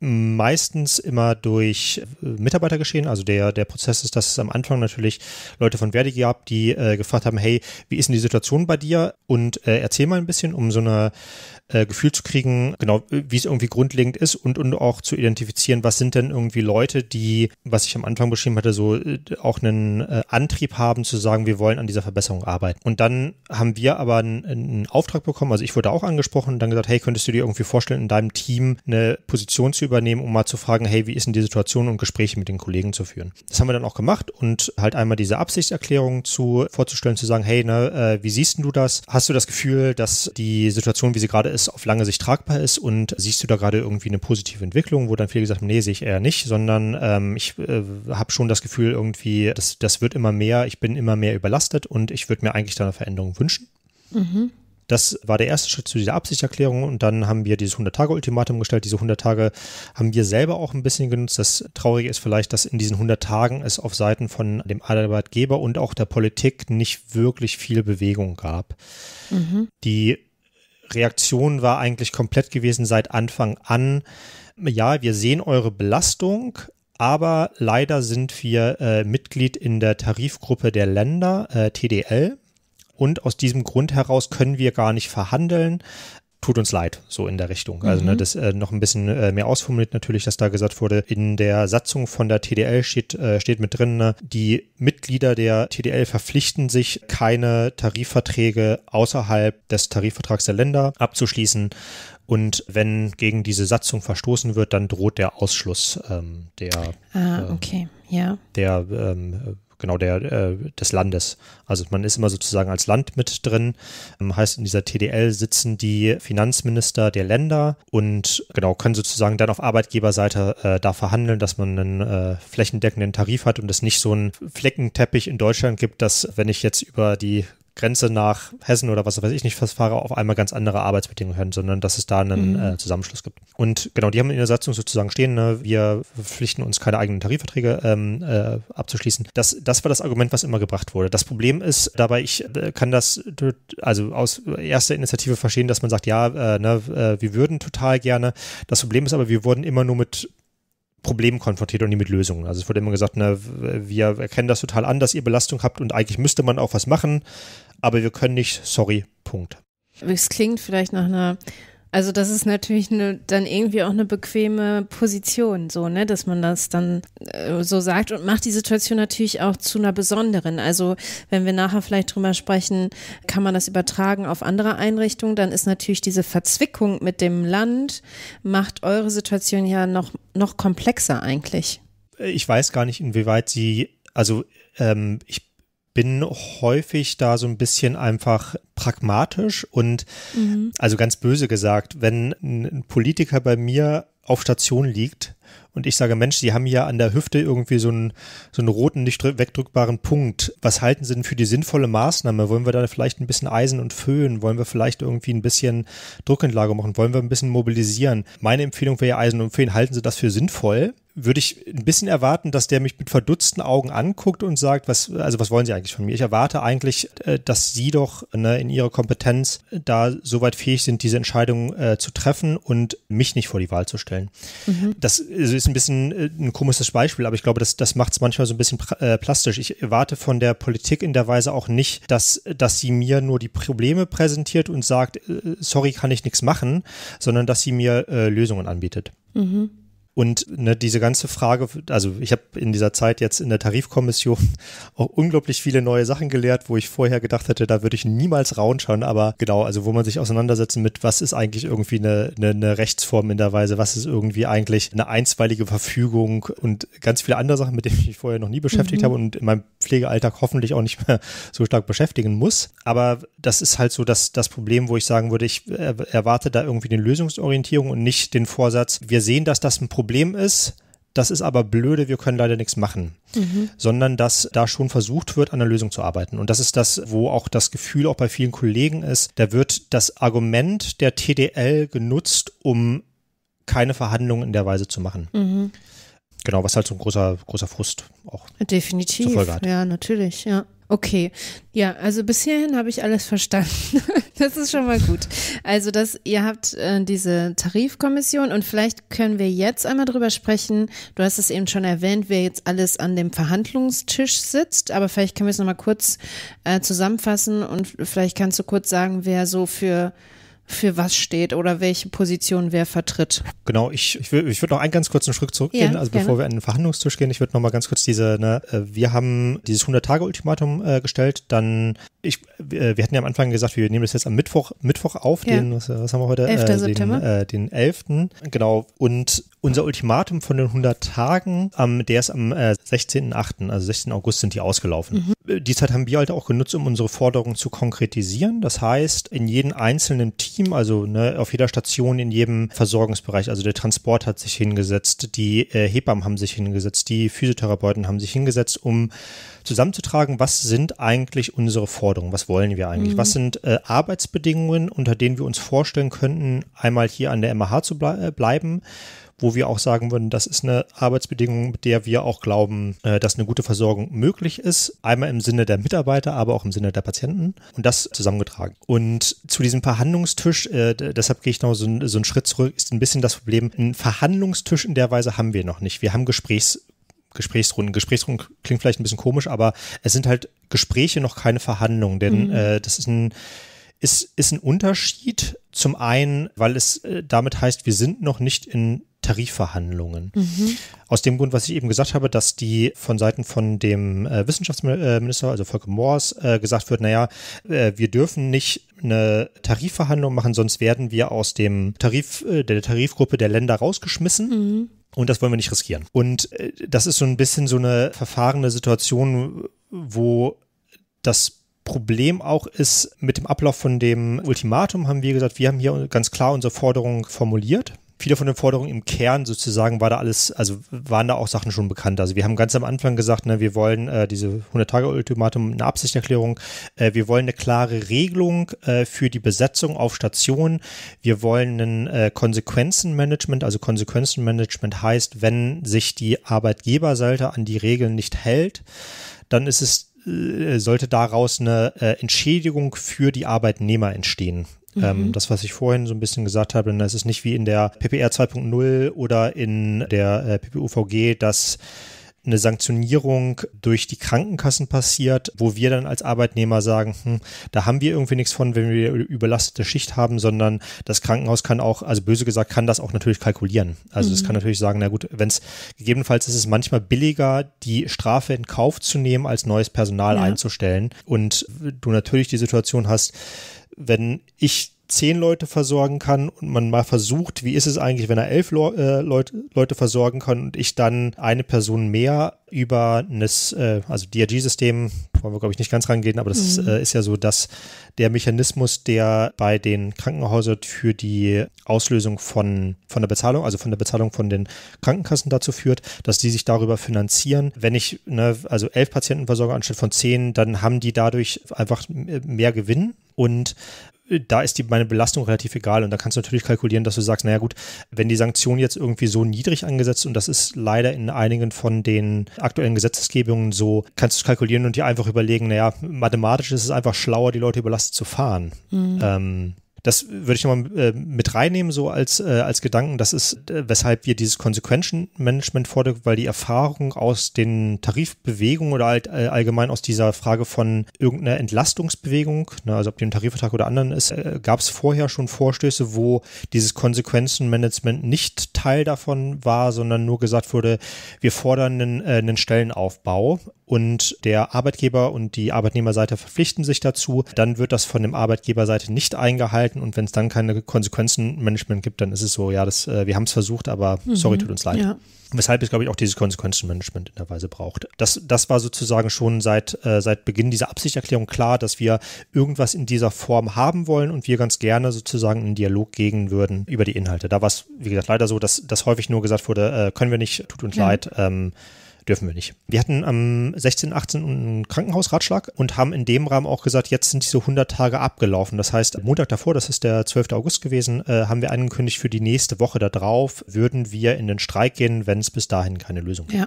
meistens immer durch äh, Mitarbeiter geschehen. Also der, der Prozess ist, dass es am Anfang natürlich Leute von Verdi gab, die äh, gefragt haben, hey, wie ist denn die Situation bei dir? Und äh, erzähl mal ein bisschen, um so eine äh, Gefühl zu kriegen, genau, wie es irgendwie grundlegend ist und, und auch zu identifizieren, was sind denn irgendwie Leute, die, was ich am Anfang beschrieben hatte, so äh, auch einen äh, Antrieb haben zu sagen, wir wollen an dieser Verbesserung arbeiten. Und dann haben wir aber einen, einen Auftrag bekommen, also ich wurde auch angesprochen und dann gesagt, hey, könntest du dir irgendwie vorstellen, in deinem Team eine Position zu übernehmen, um mal zu fragen, hey, wie ist denn die Situation und Gespräche mit den Kollegen zu führen. Das haben wir dann auch gemacht und halt einmal diese Absichtserklärung zu vorzustellen, zu sagen, hey, ne, äh, wie siehst denn du das? Hast du das Gefühl, dass die Situation, wie sie gerade ist, es auf lange Sicht tragbar ist und siehst du da gerade irgendwie eine positive Entwicklung, wo dann viele gesagt haben, nee, sehe ich eher nicht, sondern ähm, ich äh, habe schon das Gefühl irgendwie, das, das wird immer mehr, ich bin immer mehr überlastet und ich würde mir eigentlich da eine Veränderung wünschen. Mhm. Das war der erste Schritt zu dieser Absichtserklärung und dann haben wir dieses 100-Tage-Ultimatum gestellt. Diese 100 Tage haben wir selber auch ein bisschen genutzt. Das Traurige ist vielleicht, dass in diesen 100 Tagen es auf Seiten von dem Arbeitgeber und auch der Politik nicht wirklich viel Bewegung gab. Mhm. Die Reaktion war eigentlich komplett gewesen seit Anfang an, ja, wir sehen eure Belastung, aber leider sind wir äh, Mitglied in der Tarifgruppe der Länder, äh, TDL. Und aus diesem Grund heraus können wir gar nicht verhandeln tut uns leid, so in der Richtung. Also ne, mhm. ne, das äh, noch ein bisschen äh, mehr ausformuliert natürlich, dass da gesagt wurde, in der Satzung von der TDL steht, äh, steht mit drin, ne, die Mitglieder der TDL verpflichten sich, keine Tarifverträge außerhalb des Tarifvertrags der Länder abzuschließen. Und wenn gegen diese Satzung verstoßen wird, dann droht der Ausschluss ähm, der, ah, ähm, okay. ja. der ähm, genau der äh, des Landes. Also man ist immer sozusagen als Land mit drin. Ähm, heißt, in dieser TDL sitzen die Finanzminister der Länder und genau können sozusagen dann auf Arbeitgeberseite äh, da verhandeln, dass man einen äh, flächendeckenden Tarif hat und es nicht so einen Fleckenteppich in Deutschland gibt, dass wenn ich jetzt über die Grenze nach Hessen oder was weiß ich nicht fahre, auf einmal ganz andere Arbeitsbedingungen hören, sondern dass es da einen mhm. äh, Zusammenschluss gibt. Und genau, die haben in der Satzung sozusagen stehen, ne, wir verpflichten uns, keine eigenen Tarifverträge ähm, äh, abzuschließen. Das, das war das Argument, was immer gebracht wurde. Das Problem ist dabei, ich äh, kann das also aus erster Initiative verstehen, dass man sagt, ja, äh, ne, äh, wir würden total gerne. Das Problem ist aber, wir wurden immer nur mit Problemen konfrontiert und nie mit Lösungen. Also es wurde immer gesagt, na, ne, wir erkennen das total an, dass ihr Belastung habt und eigentlich müsste man auch was machen, aber wir können nicht, sorry, Punkt. Es klingt vielleicht nach einer also das ist natürlich eine, dann irgendwie auch eine bequeme Position, so, ne, dass man das dann äh, so sagt und macht die Situation natürlich auch zu einer besonderen. Also wenn wir nachher vielleicht drüber sprechen, kann man das übertragen auf andere Einrichtungen, dann ist natürlich diese Verzwickung mit dem Land, macht eure Situation ja noch, noch komplexer eigentlich. Äh, ich weiß gar nicht, inwieweit sie, also ähm, ich bin häufig da so ein bisschen einfach pragmatisch und mhm. also ganz böse gesagt, wenn ein Politiker bei mir auf Station liegt und ich sage, Mensch, Sie haben ja an der Hüfte irgendwie so einen, so einen roten, nicht wegdrückbaren Punkt. Was halten Sie denn für die sinnvolle Maßnahme? Wollen wir da vielleicht ein bisschen Eisen und Föhn? Wollen wir vielleicht irgendwie ein bisschen Druckentlager machen? Wollen wir ein bisschen mobilisieren? Meine Empfehlung wäre Eisen und Föhn. Halten Sie das für sinnvoll? würde ich ein bisschen erwarten, dass der mich mit verdutzten Augen anguckt und sagt, was, also was wollen Sie eigentlich von mir? Ich erwarte eigentlich, äh, dass Sie doch ne, in Ihrer Kompetenz äh, da soweit fähig sind, diese Entscheidung äh, zu treffen und mich nicht vor die Wahl zu stellen. Mhm. Das ist ein bisschen äh, ein komisches Beispiel, aber ich glaube, das, das macht es manchmal so ein bisschen plastisch. Ich erwarte von der Politik in der Weise auch nicht, dass, dass sie mir nur die Probleme präsentiert und sagt, sorry, kann ich nichts machen, sondern dass sie mir Lösungen anbietet. Mhm. Und ne, diese ganze Frage, also ich habe in dieser Zeit jetzt in der Tarifkommission auch unglaublich viele neue Sachen gelehrt, wo ich vorher gedacht hätte, da würde ich niemals raunschauen, aber genau, also wo man sich auseinandersetzen mit, was ist eigentlich irgendwie eine, eine, eine Rechtsform in der Weise, was ist irgendwie eigentlich eine einstweilige Verfügung und ganz viele andere Sachen, mit denen ich mich vorher noch nie beschäftigt mhm. habe und in meinem Pflegealltag hoffentlich auch nicht mehr so stark beschäftigen muss. Aber das ist halt so das, das Problem, wo ich sagen würde, ich erwarte da irgendwie eine Lösungsorientierung und nicht den Vorsatz, wir sehen, dass das ein Problem Problem ist, das ist aber blöde, wir können leider nichts machen, mhm. sondern dass da schon versucht wird, an der Lösung zu arbeiten. Und das ist das, wo auch das Gefühl auch bei vielen Kollegen ist, da wird das Argument der TDL genutzt, um keine Verhandlungen in der Weise zu machen. Mhm. Genau, was halt so ein großer, großer Frust auch. Definitiv. Zur Folge hat. Ja, natürlich, ja. Okay, ja, also bis hierhin habe ich alles verstanden. das ist schon mal gut. Also das, ihr habt äh, diese Tarifkommission und vielleicht können wir jetzt einmal drüber sprechen. Du hast es eben schon erwähnt, wer jetzt alles an dem Verhandlungstisch sitzt, aber vielleicht können wir es nochmal kurz äh, zusammenfassen und vielleicht kannst du kurz sagen, wer so für für was steht oder welche Position wer vertritt. Genau, ich, ich, will, ich würde noch einen ganz kurzen Schritt zurückgehen, ja, also gerne. bevor wir an den Verhandlungstisch gehen, ich würde noch mal ganz kurz diese, ne, äh, wir haben dieses 100-Tage-Ultimatum äh, gestellt, dann, ich, äh, wir hatten ja am Anfang gesagt, wir nehmen das jetzt am Mittwoch, Mittwoch auf, ja. den, was, was, haben wir heute? 11. Äh, den, September. Äh, den 11. Genau, und unser Ultimatum von den 100 Tagen, ähm, der ist am äh, 16.8., also 16. August sind die ausgelaufen. Mhm. Äh, die Zeit haben wir halt auch genutzt, um unsere Forderungen zu konkretisieren. Das heißt, in jedem einzelnen Team, also ne, auf jeder Station, in jedem Versorgungsbereich, also der Transport hat sich hingesetzt, die äh, Hebammen haben sich hingesetzt, die Physiotherapeuten haben sich hingesetzt, um zusammenzutragen, was sind eigentlich unsere Forderungen, was wollen wir eigentlich, mhm. was sind äh, Arbeitsbedingungen, unter denen wir uns vorstellen könnten, einmal hier an der MH zu ble äh, bleiben wo wir auch sagen würden, das ist eine Arbeitsbedingung, mit der wir auch glauben, äh, dass eine gute Versorgung möglich ist. Einmal im Sinne der Mitarbeiter, aber auch im Sinne der Patienten und das zusammengetragen. Und zu diesem Verhandlungstisch, äh, deshalb gehe ich noch so, ein, so einen Schritt zurück, ist ein bisschen das Problem. Einen Verhandlungstisch in der Weise haben wir noch nicht. Wir haben Gesprächs Gesprächsrunden. Gesprächsrunden klingt vielleicht ein bisschen komisch, aber es sind halt Gespräche, noch keine Verhandlungen, denn mhm. äh, das ist ein, ist, ist ein Unterschied. Zum einen, weil es äh, damit heißt, wir sind noch nicht in Tarifverhandlungen. Mhm. Aus dem Grund, was ich eben gesagt habe, dass die von Seiten von dem äh, Wissenschaftsminister, also Volker Moors, äh, gesagt wird, naja, äh, wir dürfen nicht eine Tarifverhandlung machen, sonst werden wir aus dem Tarif, der Tarifgruppe der Länder rausgeschmissen. Mhm. Und das wollen wir nicht riskieren. Und das ist so ein bisschen so eine verfahrene Situation, wo das Problem auch ist, mit dem Ablauf von dem Ultimatum haben wir gesagt, wir haben hier ganz klar unsere Forderung formuliert viele von den Forderungen im Kern sozusagen war da alles, also waren da auch Sachen schon bekannt. Also wir haben ganz am Anfang gesagt, ne, wir wollen äh, diese 100-Tage-Ultimatum, eine Absichtserklärung, äh, wir wollen eine klare Regelung äh, für die Besetzung auf Stationen, wir wollen ein äh, Konsequenzenmanagement, also Konsequenzenmanagement heißt, wenn sich die Arbeitgeberseite an die Regeln nicht hält, dann ist es äh, sollte daraus eine äh, Entschädigung für die Arbeitnehmer entstehen. Ähm, mhm. das, was ich vorhin so ein bisschen gesagt habe, denn ne, es ist nicht wie in der PPR 2.0 oder in der äh, PPUVG, dass eine Sanktionierung durch die Krankenkassen passiert, wo wir dann als Arbeitnehmer sagen, hm, da haben wir irgendwie nichts von, wenn wir überlastete Schicht haben, sondern das Krankenhaus kann auch, also böse gesagt, kann das auch natürlich kalkulieren. Also es mhm. kann natürlich sagen, na gut, wenn es gegebenenfalls ist es manchmal billiger, die Strafe in Kauf zu nehmen, als neues Personal ja. einzustellen. Und du natürlich die Situation hast, wenn ich zehn Leute versorgen kann und man mal versucht, wie ist es eigentlich, wenn er elf Le äh, Leute, Leute versorgen kann und ich dann eine Person mehr über ein äh, also DRG-System, wollen wir glaube ich nicht ganz rangehen, aber das mhm. äh, ist ja so, dass der Mechanismus, der bei den Krankenhäusern für die Auslösung von, von der Bezahlung, also von der Bezahlung von den Krankenkassen dazu führt, dass die sich darüber finanzieren. Wenn ich ne, also elf Patienten versorge anstatt von zehn, dann haben die dadurch einfach mehr Gewinn. Und da ist die, meine Belastung relativ egal. Und da kannst du natürlich kalkulieren, dass du sagst, naja gut, wenn die Sanktionen jetzt irgendwie so niedrig angesetzt und das ist leider in einigen von den aktuellen Gesetzesgebungen so, kannst du es kalkulieren und dir einfach überlegen, naja, mathematisch ist es einfach schlauer, die Leute überlastet zu fahren. Mhm. Ähm, das würde ich nochmal äh, mit reinnehmen, so als, äh, als Gedanken. Das ist, äh, weshalb wir dieses Consequential Management fordern, weil die Erfahrung aus den Tarifbewegungen oder allgemein aus dieser Frage von irgendeiner Entlastungsbewegung, ne, also ob dem Tarifvertrag oder anderen ist, gab es vorher schon Vorstöße, wo dieses Konsequenzenmanagement nicht Teil davon war, sondern nur gesagt wurde, wir fordern einen, einen Stellenaufbau und der Arbeitgeber und die Arbeitnehmerseite verpflichten sich dazu. Dann wird das von dem Arbeitgeberseite nicht eingehalten arbeiten und wenn es dann keine Konsequenzenmanagement gibt, dann ist es so, ja, das, äh, wir haben es versucht, aber mhm. sorry, tut uns leid. Ja. Weshalb es, glaube ich, auch dieses Konsequenzenmanagement in der Weise braucht. Das, das war sozusagen schon seit, äh, seit Beginn dieser Absichtserklärung klar, dass wir irgendwas in dieser Form haben wollen und wir ganz gerne sozusagen einen Dialog gehen würden über die Inhalte. Da war es, wie gesagt, leider so, dass, dass häufig nur gesagt wurde, äh, können wir nicht, tut uns ja. leid, ähm, dürfen wir nicht. Wir hatten am 16., 18. einen Krankenhausratschlag und haben in dem Rahmen auch gesagt, jetzt sind diese 100 Tage abgelaufen. Das heißt, Montag davor, das ist der 12. August gewesen, äh, haben wir angekündigt, für die nächste Woche darauf würden wir in den Streik gehen, wenn es bis dahin keine Lösung gibt. Ja.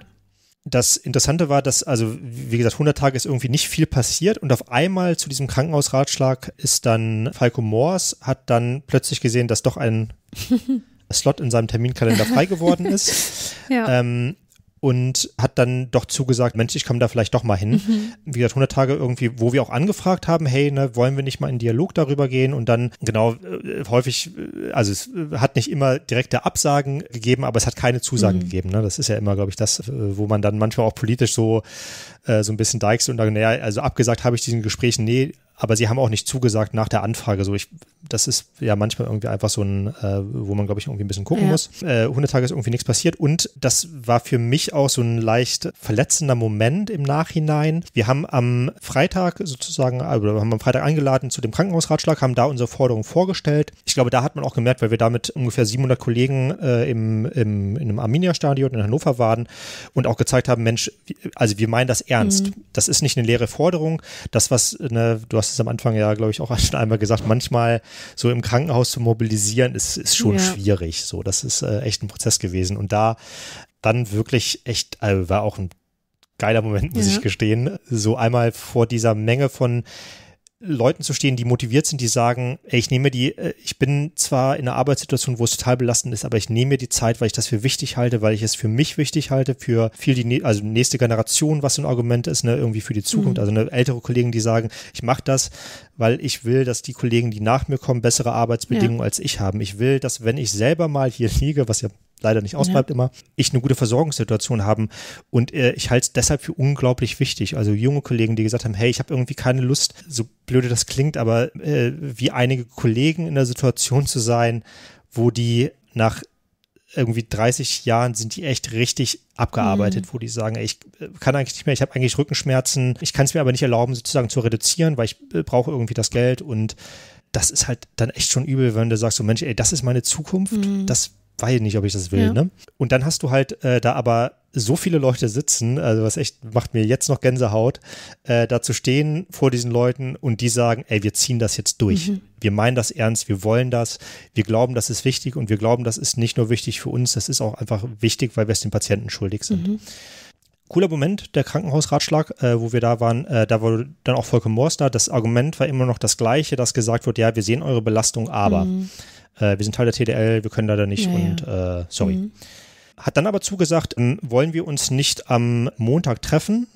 Das Interessante war, dass, also wie gesagt, 100 Tage ist irgendwie nicht viel passiert und auf einmal zu diesem Krankenhausratschlag ist dann Falco Moors, hat dann plötzlich gesehen, dass doch ein Slot in seinem Terminkalender frei geworden ist. ja. ähm, und hat dann doch zugesagt, Mensch, ich komme da vielleicht doch mal hin. Mhm. Wie gesagt, 100 Tage irgendwie, wo wir auch angefragt haben, hey, ne, wollen wir nicht mal in Dialog darüber gehen? Und dann, genau, äh, häufig, äh, also es äh, hat nicht immer direkte Absagen gegeben, aber es hat keine Zusagen mhm. gegeben. Ne? Das ist ja immer, glaube ich, das, wo man dann manchmal auch politisch so, äh, so ein bisschen deichst und dann, naja, also abgesagt habe ich diesen Gesprächen, nee, aber sie haben auch nicht zugesagt nach der Anfrage. So, ich, das ist ja manchmal irgendwie einfach so ein, äh, wo man, glaube ich, irgendwie ein bisschen gucken ja. muss. Äh, 100 Tage ist irgendwie nichts passiert. Und das war für mich auch so ein leicht verletzender Moment im Nachhinein. Wir haben am Freitag sozusagen, also haben am Freitag eingeladen zu dem Krankenhausratschlag, haben da unsere Forderung vorgestellt. Ich glaube, da hat man auch gemerkt, weil wir da mit ungefähr 700 Kollegen äh, im, im, in einem Arminia-Stadion in Hannover waren und auch gezeigt haben, Mensch, also wir meinen das ernst. Mhm. Das ist nicht eine leere Forderung. Das, was, ne, du hast es am Anfang ja, glaube ich, auch schon einmal gesagt, manchmal so im Krankenhaus zu mobilisieren, ist, ist schon ja. schwierig. So, das ist äh, echt ein Prozess gewesen. Und da dann wirklich echt, äh, war auch ein geiler Moment, muss ja. ich gestehen. So einmal vor dieser Menge von Leuten zu stehen, die motiviert sind, die sagen, ey, ich nehme die, äh, ich bin zwar in einer Arbeitssituation, wo es total belastend ist, aber ich nehme mir die Zeit, weil ich das für wichtig halte, weil ich es für mich wichtig halte, für viel die ne-, also nächste Generation, was so ein Argument ist, ne, irgendwie für die Zukunft. Mhm. Also eine ältere Kollegen, die sagen, ich mache das, weil ich will, dass die Kollegen, die nach mir kommen, bessere Arbeitsbedingungen ja. als ich haben. Ich will, dass wenn ich selber mal hier liege, was ja leider nicht ausbleibt ja. immer, ich eine gute Versorgungssituation haben. Und äh, ich halte es deshalb für unglaublich wichtig. Also junge Kollegen, die gesagt haben, hey, ich habe irgendwie keine Lust, so blöde das klingt, aber äh, wie einige Kollegen in der Situation zu sein, wo die nach irgendwie 30 Jahren sind die echt richtig abgearbeitet, mhm. wo die sagen, ey, ich äh, kann eigentlich nicht mehr, ich habe eigentlich Rückenschmerzen, ich kann es mir aber nicht erlauben, sozusagen zu reduzieren, weil ich äh, brauche irgendwie das Geld und das ist halt dann echt schon übel, wenn du sagst, so Mensch, ey, das ist meine Zukunft, mhm. das weiß nicht, ob ich das will. Ja. Ne? Und dann hast du halt äh, da aber so viele Leute sitzen, also was echt macht mir jetzt noch Gänsehaut, äh, da zu stehen vor diesen Leuten und die sagen, ey, wir ziehen das jetzt durch. Mhm. Wir meinen das ernst, wir wollen das, wir glauben, das ist wichtig und wir glauben, das ist nicht nur wichtig für uns, das ist auch einfach wichtig, weil wir es den Patienten schuldig sind. Mhm. Cooler Moment, der Krankenhausratschlag, äh, wo wir da waren, äh, da wurde dann auch Volker Morster. Das Argument war immer noch das gleiche, dass gesagt wird, ja, wir sehen eure Belastung, aber. Mhm äh, wir sind Teil der TDL, wir können leider nicht naja. und äh, sorry. Mhm. Hat dann aber zugesagt, ähm, wollen wir uns nicht am Montag treffen,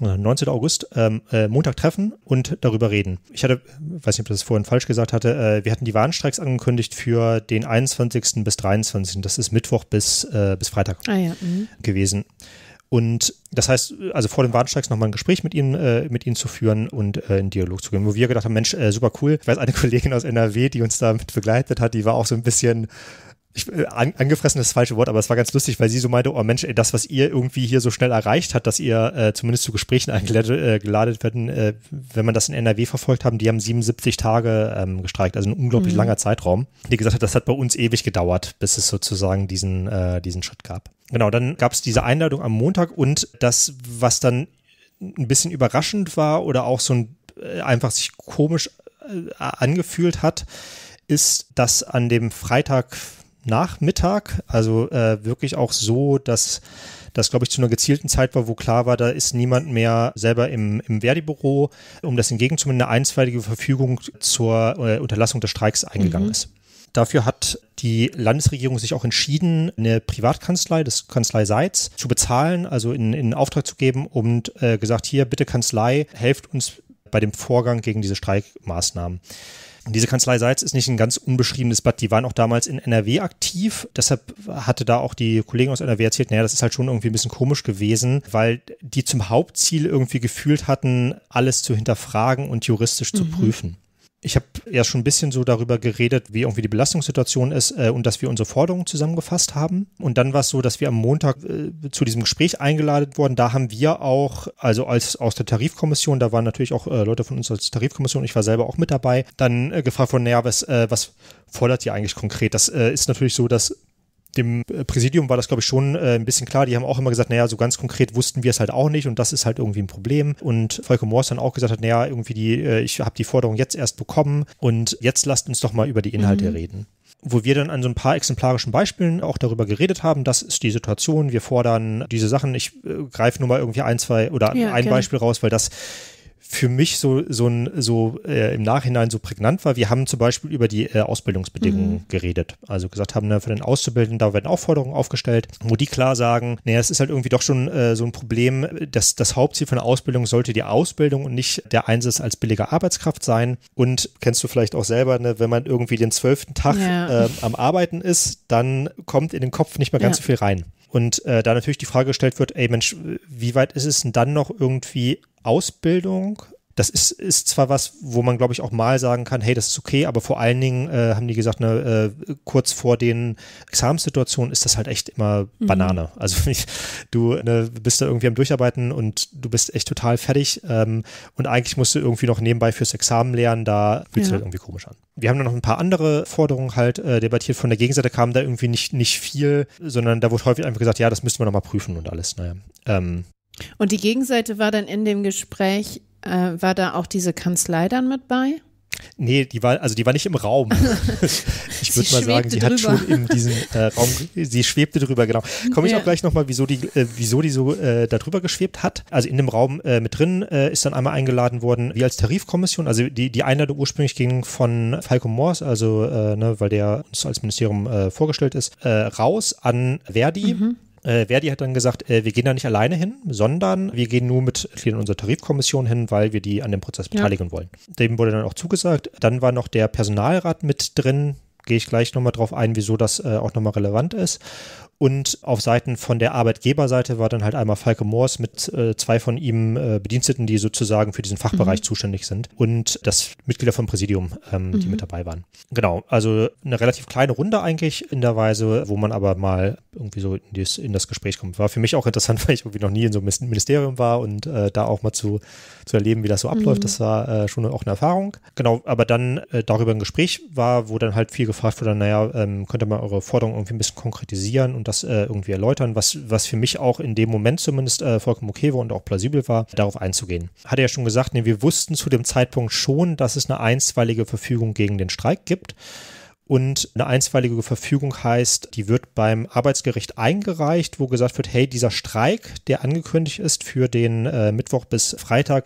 19. Äh, August, ähm, äh, Montag treffen und darüber reden. Ich hatte, weiß nicht, ob ich das vorhin falsch gesagt hatte, äh, wir hatten die Warnstreiks angekündigt für den 21. bis 23. Das ist Mittwoch bis, äh, bis Freitag ah ja, mhm. gewesen. Und das heißt, also vor dem Warnsteigs nochmal ein Gespräch mit ihnen, äh, mit ihnen zu führen und äh, in Dialog zu gehen, wo wir gedacht haben, Mensch, äh, super cool. Ich weiß, eine Kollegin aus NRW, die uns damit begleitet hat, die war auch so ein bisschen ich, äh, an, angefressen ist das falsche Wort, aber es war ganz lustig, weil sie so meinte, oh Mensch, ey, das, was ihr irgendwie hier so schnell erreicht hat, dass ihr äh, zumindest zu Gesprächen eingeladen äh, geladen werden, äh, wenn man das in NRW verfolgt haben, die haben 77 Tage ähm, gestreikt, also ein unglaublich mhm. langer Zeitraum. Die gesagt hat, das hat bei uns ewig gedauert, bis es sozusagen diesen, äh, diesen Schritt gab genau, dann gab es diese Einladung am Montag und das, was dann ein bisschen überraschend war oder auch so ein, äh, einfach sich komisch äh, angefühlt hat, ist, dass an dem Freitagnachmittag, also äh, wirklich auch so, dass das, glaube ich, zu einer gezielten Zeit war, wo klar war, da ist niemand mehr selber im, im Verdi-Büro, um das entgegenzunehmen, eine einstweilige Verfügung zur äh, Unterlassung des Streiks eingegangen mhm. ist. Dafür hat die Landesregierung sich auch entschieden, eine Privatkanzlei das Kanzlei Seitz zu bezahlen, also in, in Auftrag zu geben und äh, gesagt, hier bitte Kanzlei, helft uns bei dem Vorgang gegen diese Streikmaßnahmen. Und Diese Kanzlei Seitz ist nicht ein ganz unbeschriebenes Blatt. Die waren auch damals in NRW aktiv. Deshalb hatte da auch die Kollegen aus NRW erzählt, naja, das ist halt schon irgendwie ein bisschen komisch gewesen, weil die zum Hauptziel irgendwie gefühlt hatten, alles zu hinterfragen und juristisch zu mhm. prüfen. Ich habe ja schon ein bisschen so darüber geredet, wie irgendwie die Belastungssituation ist äh, und dass wir unsere Forderungen zusammengefasst haben. Und dann war es so, dass wir am Montag äh, zu diesem Gespräch eingeladen wurden. Da haben wir auch, also als aus der Tarifkommission, da waren natürlich auch äh, Leute von uns als Tarifkommission, ich war selber auch mit dabei, dann äh, gefragt von, naja, was, äh, was fordert ihr eigentlich konkret? Das äh, ist natürlich so, dass dem äh, Präsidium war das, glaube ich, schon äh, ein bisschen klar. Die haben auch immer gesagt, naja, so ganz konkret wussten wir es halt auch nicht und das ist halt irgendwie ein Problem. Und Volker Moors dann auch gesagt hat, naja, irgendwie die, äh, ich habe die Forderung jetzt erst bekommen und jetzt lasst uns doch mal über die mhm. Inhalte mhm. reden wo wir dann an so ein paar exemplarischen Beispielen auch darüber geredet haben, das ist die Situation, wir fordern diese Sachen. Ich äh, greife nur mal irgendwie ein, zwei oder ja, ein gerne. Beispiel raus, weil das für mich so, so, ein, so äh, im Nachhinein so prägnant war. Wir haben zum Beispiel über die äh, Ausbildungsbedingungen mhm. geredet. Also gesagt haben, ne, für den Auszubildenden, da werden auch Forderungen aufgestellt, wo die klar sagen, naja, es ist halt irgendwie doch schon äh, so ein Problem, dass das Hauptziel von der Ausbildung sollte die Ausbildung und nicht der Einsatz als billige Arbeitskraft sein. Und kennst du vielleicht auch selber, ne, wenn man irgendwie den zwölften Tag ja. Ähm, am Arbeiten ist, dann kommt in den Kopf nicht mehr ganz ja. so viel rein. Und äh, da natürlich die Frage gestellt wird, ey Mensch, wie weit ist es denn dann noch irgendwie Ausbildung. Das ist, ist zwar was, wo man, glaube ich, auch mal sagen kann, hey, das ist okay, aber vor allen Dingen äh, haben die gesagt, ne, äh, kurz vor den Examenssituationen ist das halt echt immer mhm. Banane. Also du ne, bist da irgendwie am Durcharbeiten und du bist echt total fertig ähm, und eigentlich musst du irgendwie noch nebenbei fürs Examen lernen, da fühlt ja. halt irgendwie komisch an. Wir haben dann noch ein paar andere Forderungen halt äh, debattiert. Von der Gegenseite kam da irgendwie nicht, nicht viel, sondern da wurde häufig einfach gesagt, ja, das müssten wir nochmal prüfen und alles. Naja. Ähm, und die Gegenseite war dann in dem Gespräch, äh, war da auch diese Kanzlei dann mit bei? Nee, die war, also die war nicht im Raum. ich würde mal sagen, die drüber. hat schon in diesem äh, Raum, sie schwebte drüber, genau. Komme ich ja. auch gleich nochmal, wieso die, äh, wieso die so äh, da drüber geschwebt hat. Also in dem Raum äh, mit drin äh, ist dann einmal eingeladen worden, wie als Tarifkommission. Also die, die Einladung ursprünglich ging von Falco Moors, also äh, ne, weil der uns als Ministerium äh, vorgestellt ist, raus an Verdi. Mhm. Äh, Verdi hat dann gesagt, äh, wir gehen da nicht alleine hin, sondern wir gehen nur mit Mitgliedern unserer Tarifkommission hin, weil wir die an dem Prozess beteiligen ja. wollen. Dem wurde dann auch zugesagt. Dann war noch der Personalrat mit drin. Gehe ich gleich nochmal drauf ein, wieso das äh, auch nochmal relevant ist. Und auf Seiten von der Arbeitgeberseite war dann halt einmal Falke Moors mit äh, zwei von ihm äh, Bediensteten, die sozusagen für diesen Fachbereich mhm. zuständig sind und das Mitglieder vom Präsidium, ähm, mhm. die mit mhm. dabei waren. Genau, also eine relativ kleine Runde eigentlich in der Weise, wo man aber mal irgendwie so in, dies, in das Gespräch kommt. War für mich auch interessant, weil ich irgendwie noch nie in so einem Ministerium war und äh, da auch mal zu, zu erleben, wie das so abläuft, mhm. das war äh, schon auch eine Erfahrung. Genau, aber dann äh, darüber ein Gespräch war, wo dann halt viel gefragt wurde, naja, ähm, ihr mal eure Forderungen irgendwie ein bisschen konkretisieren und und das äh, irgendwie erläutern, was, was für mich auch in dem Moment zumindest äh, vollkommen okay war und auch plausibel war, darauf einzugehen. Hatte ja schon gesagt, nee, wir wussten zu dem Zeitpunkt schon, dass es eine einstweilige Verfügung gegen den Streik gibt. Und eine einstweilige Verfügung heißt, die wird beim Arbeitsgericht eingereicht, wo gesagt wird, hey, dieser Streik, der angekündigt ist für den äh, Mittwoch bis Freitag,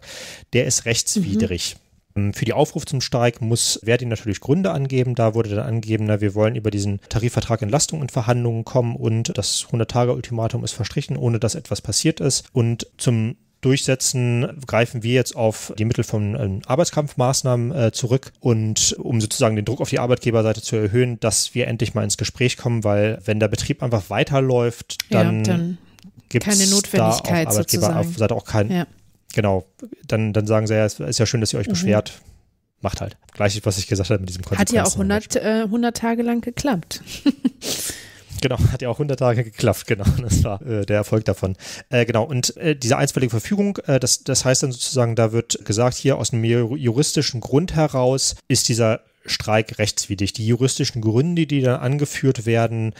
der ist rechtswidrig. Mhm. Ähm, für die Aufruf zum Streik muss Verdi natürlich Gründe angeben. Da wurde dann angegeben, na, wir wollen über diesen Tarifvertrag Entlastung in Verhandlungen kommen und das 100-Tage-Ultimatum ist verstrichen, ohne dass etwas passiert ist. Und zum durchsetzen, greifen wir jetzt auf die Mittel von ähm, Arbeitskampfmaßnahmen äh, zurück und um sozusagen den Druck auf die Arbeitgeberseite zu erhöhen, dass wir endlich mal ins Gespräch kommen, weil wenn der Betrieb einfach weiterläuft, dann, ja, dann gibt es da auf Arbeitgeberseite auch kein, ja genau, dann, dann sagen sie ja, es ist ja schön, dass ihr euch mhm. beschwert. Macht halt. Gleich, was ich gesagt habe mit diesem Konsequenzen. Hat ja auch 100, äh, 100 Tage lang geklappt. Genau, hat ja auch 100 Tage geklappt, genau. Das war äh, der Erfolg davon. Äh, genau, und äh, diese einstweilige Verfügung, äh, das, das heißt dann sozusagen, da wird gesagt, hier aus einem juristischen Grund heraus ist dieser Streik rechtswidrig. Die juristischen Gründe, die dann angeführt werden,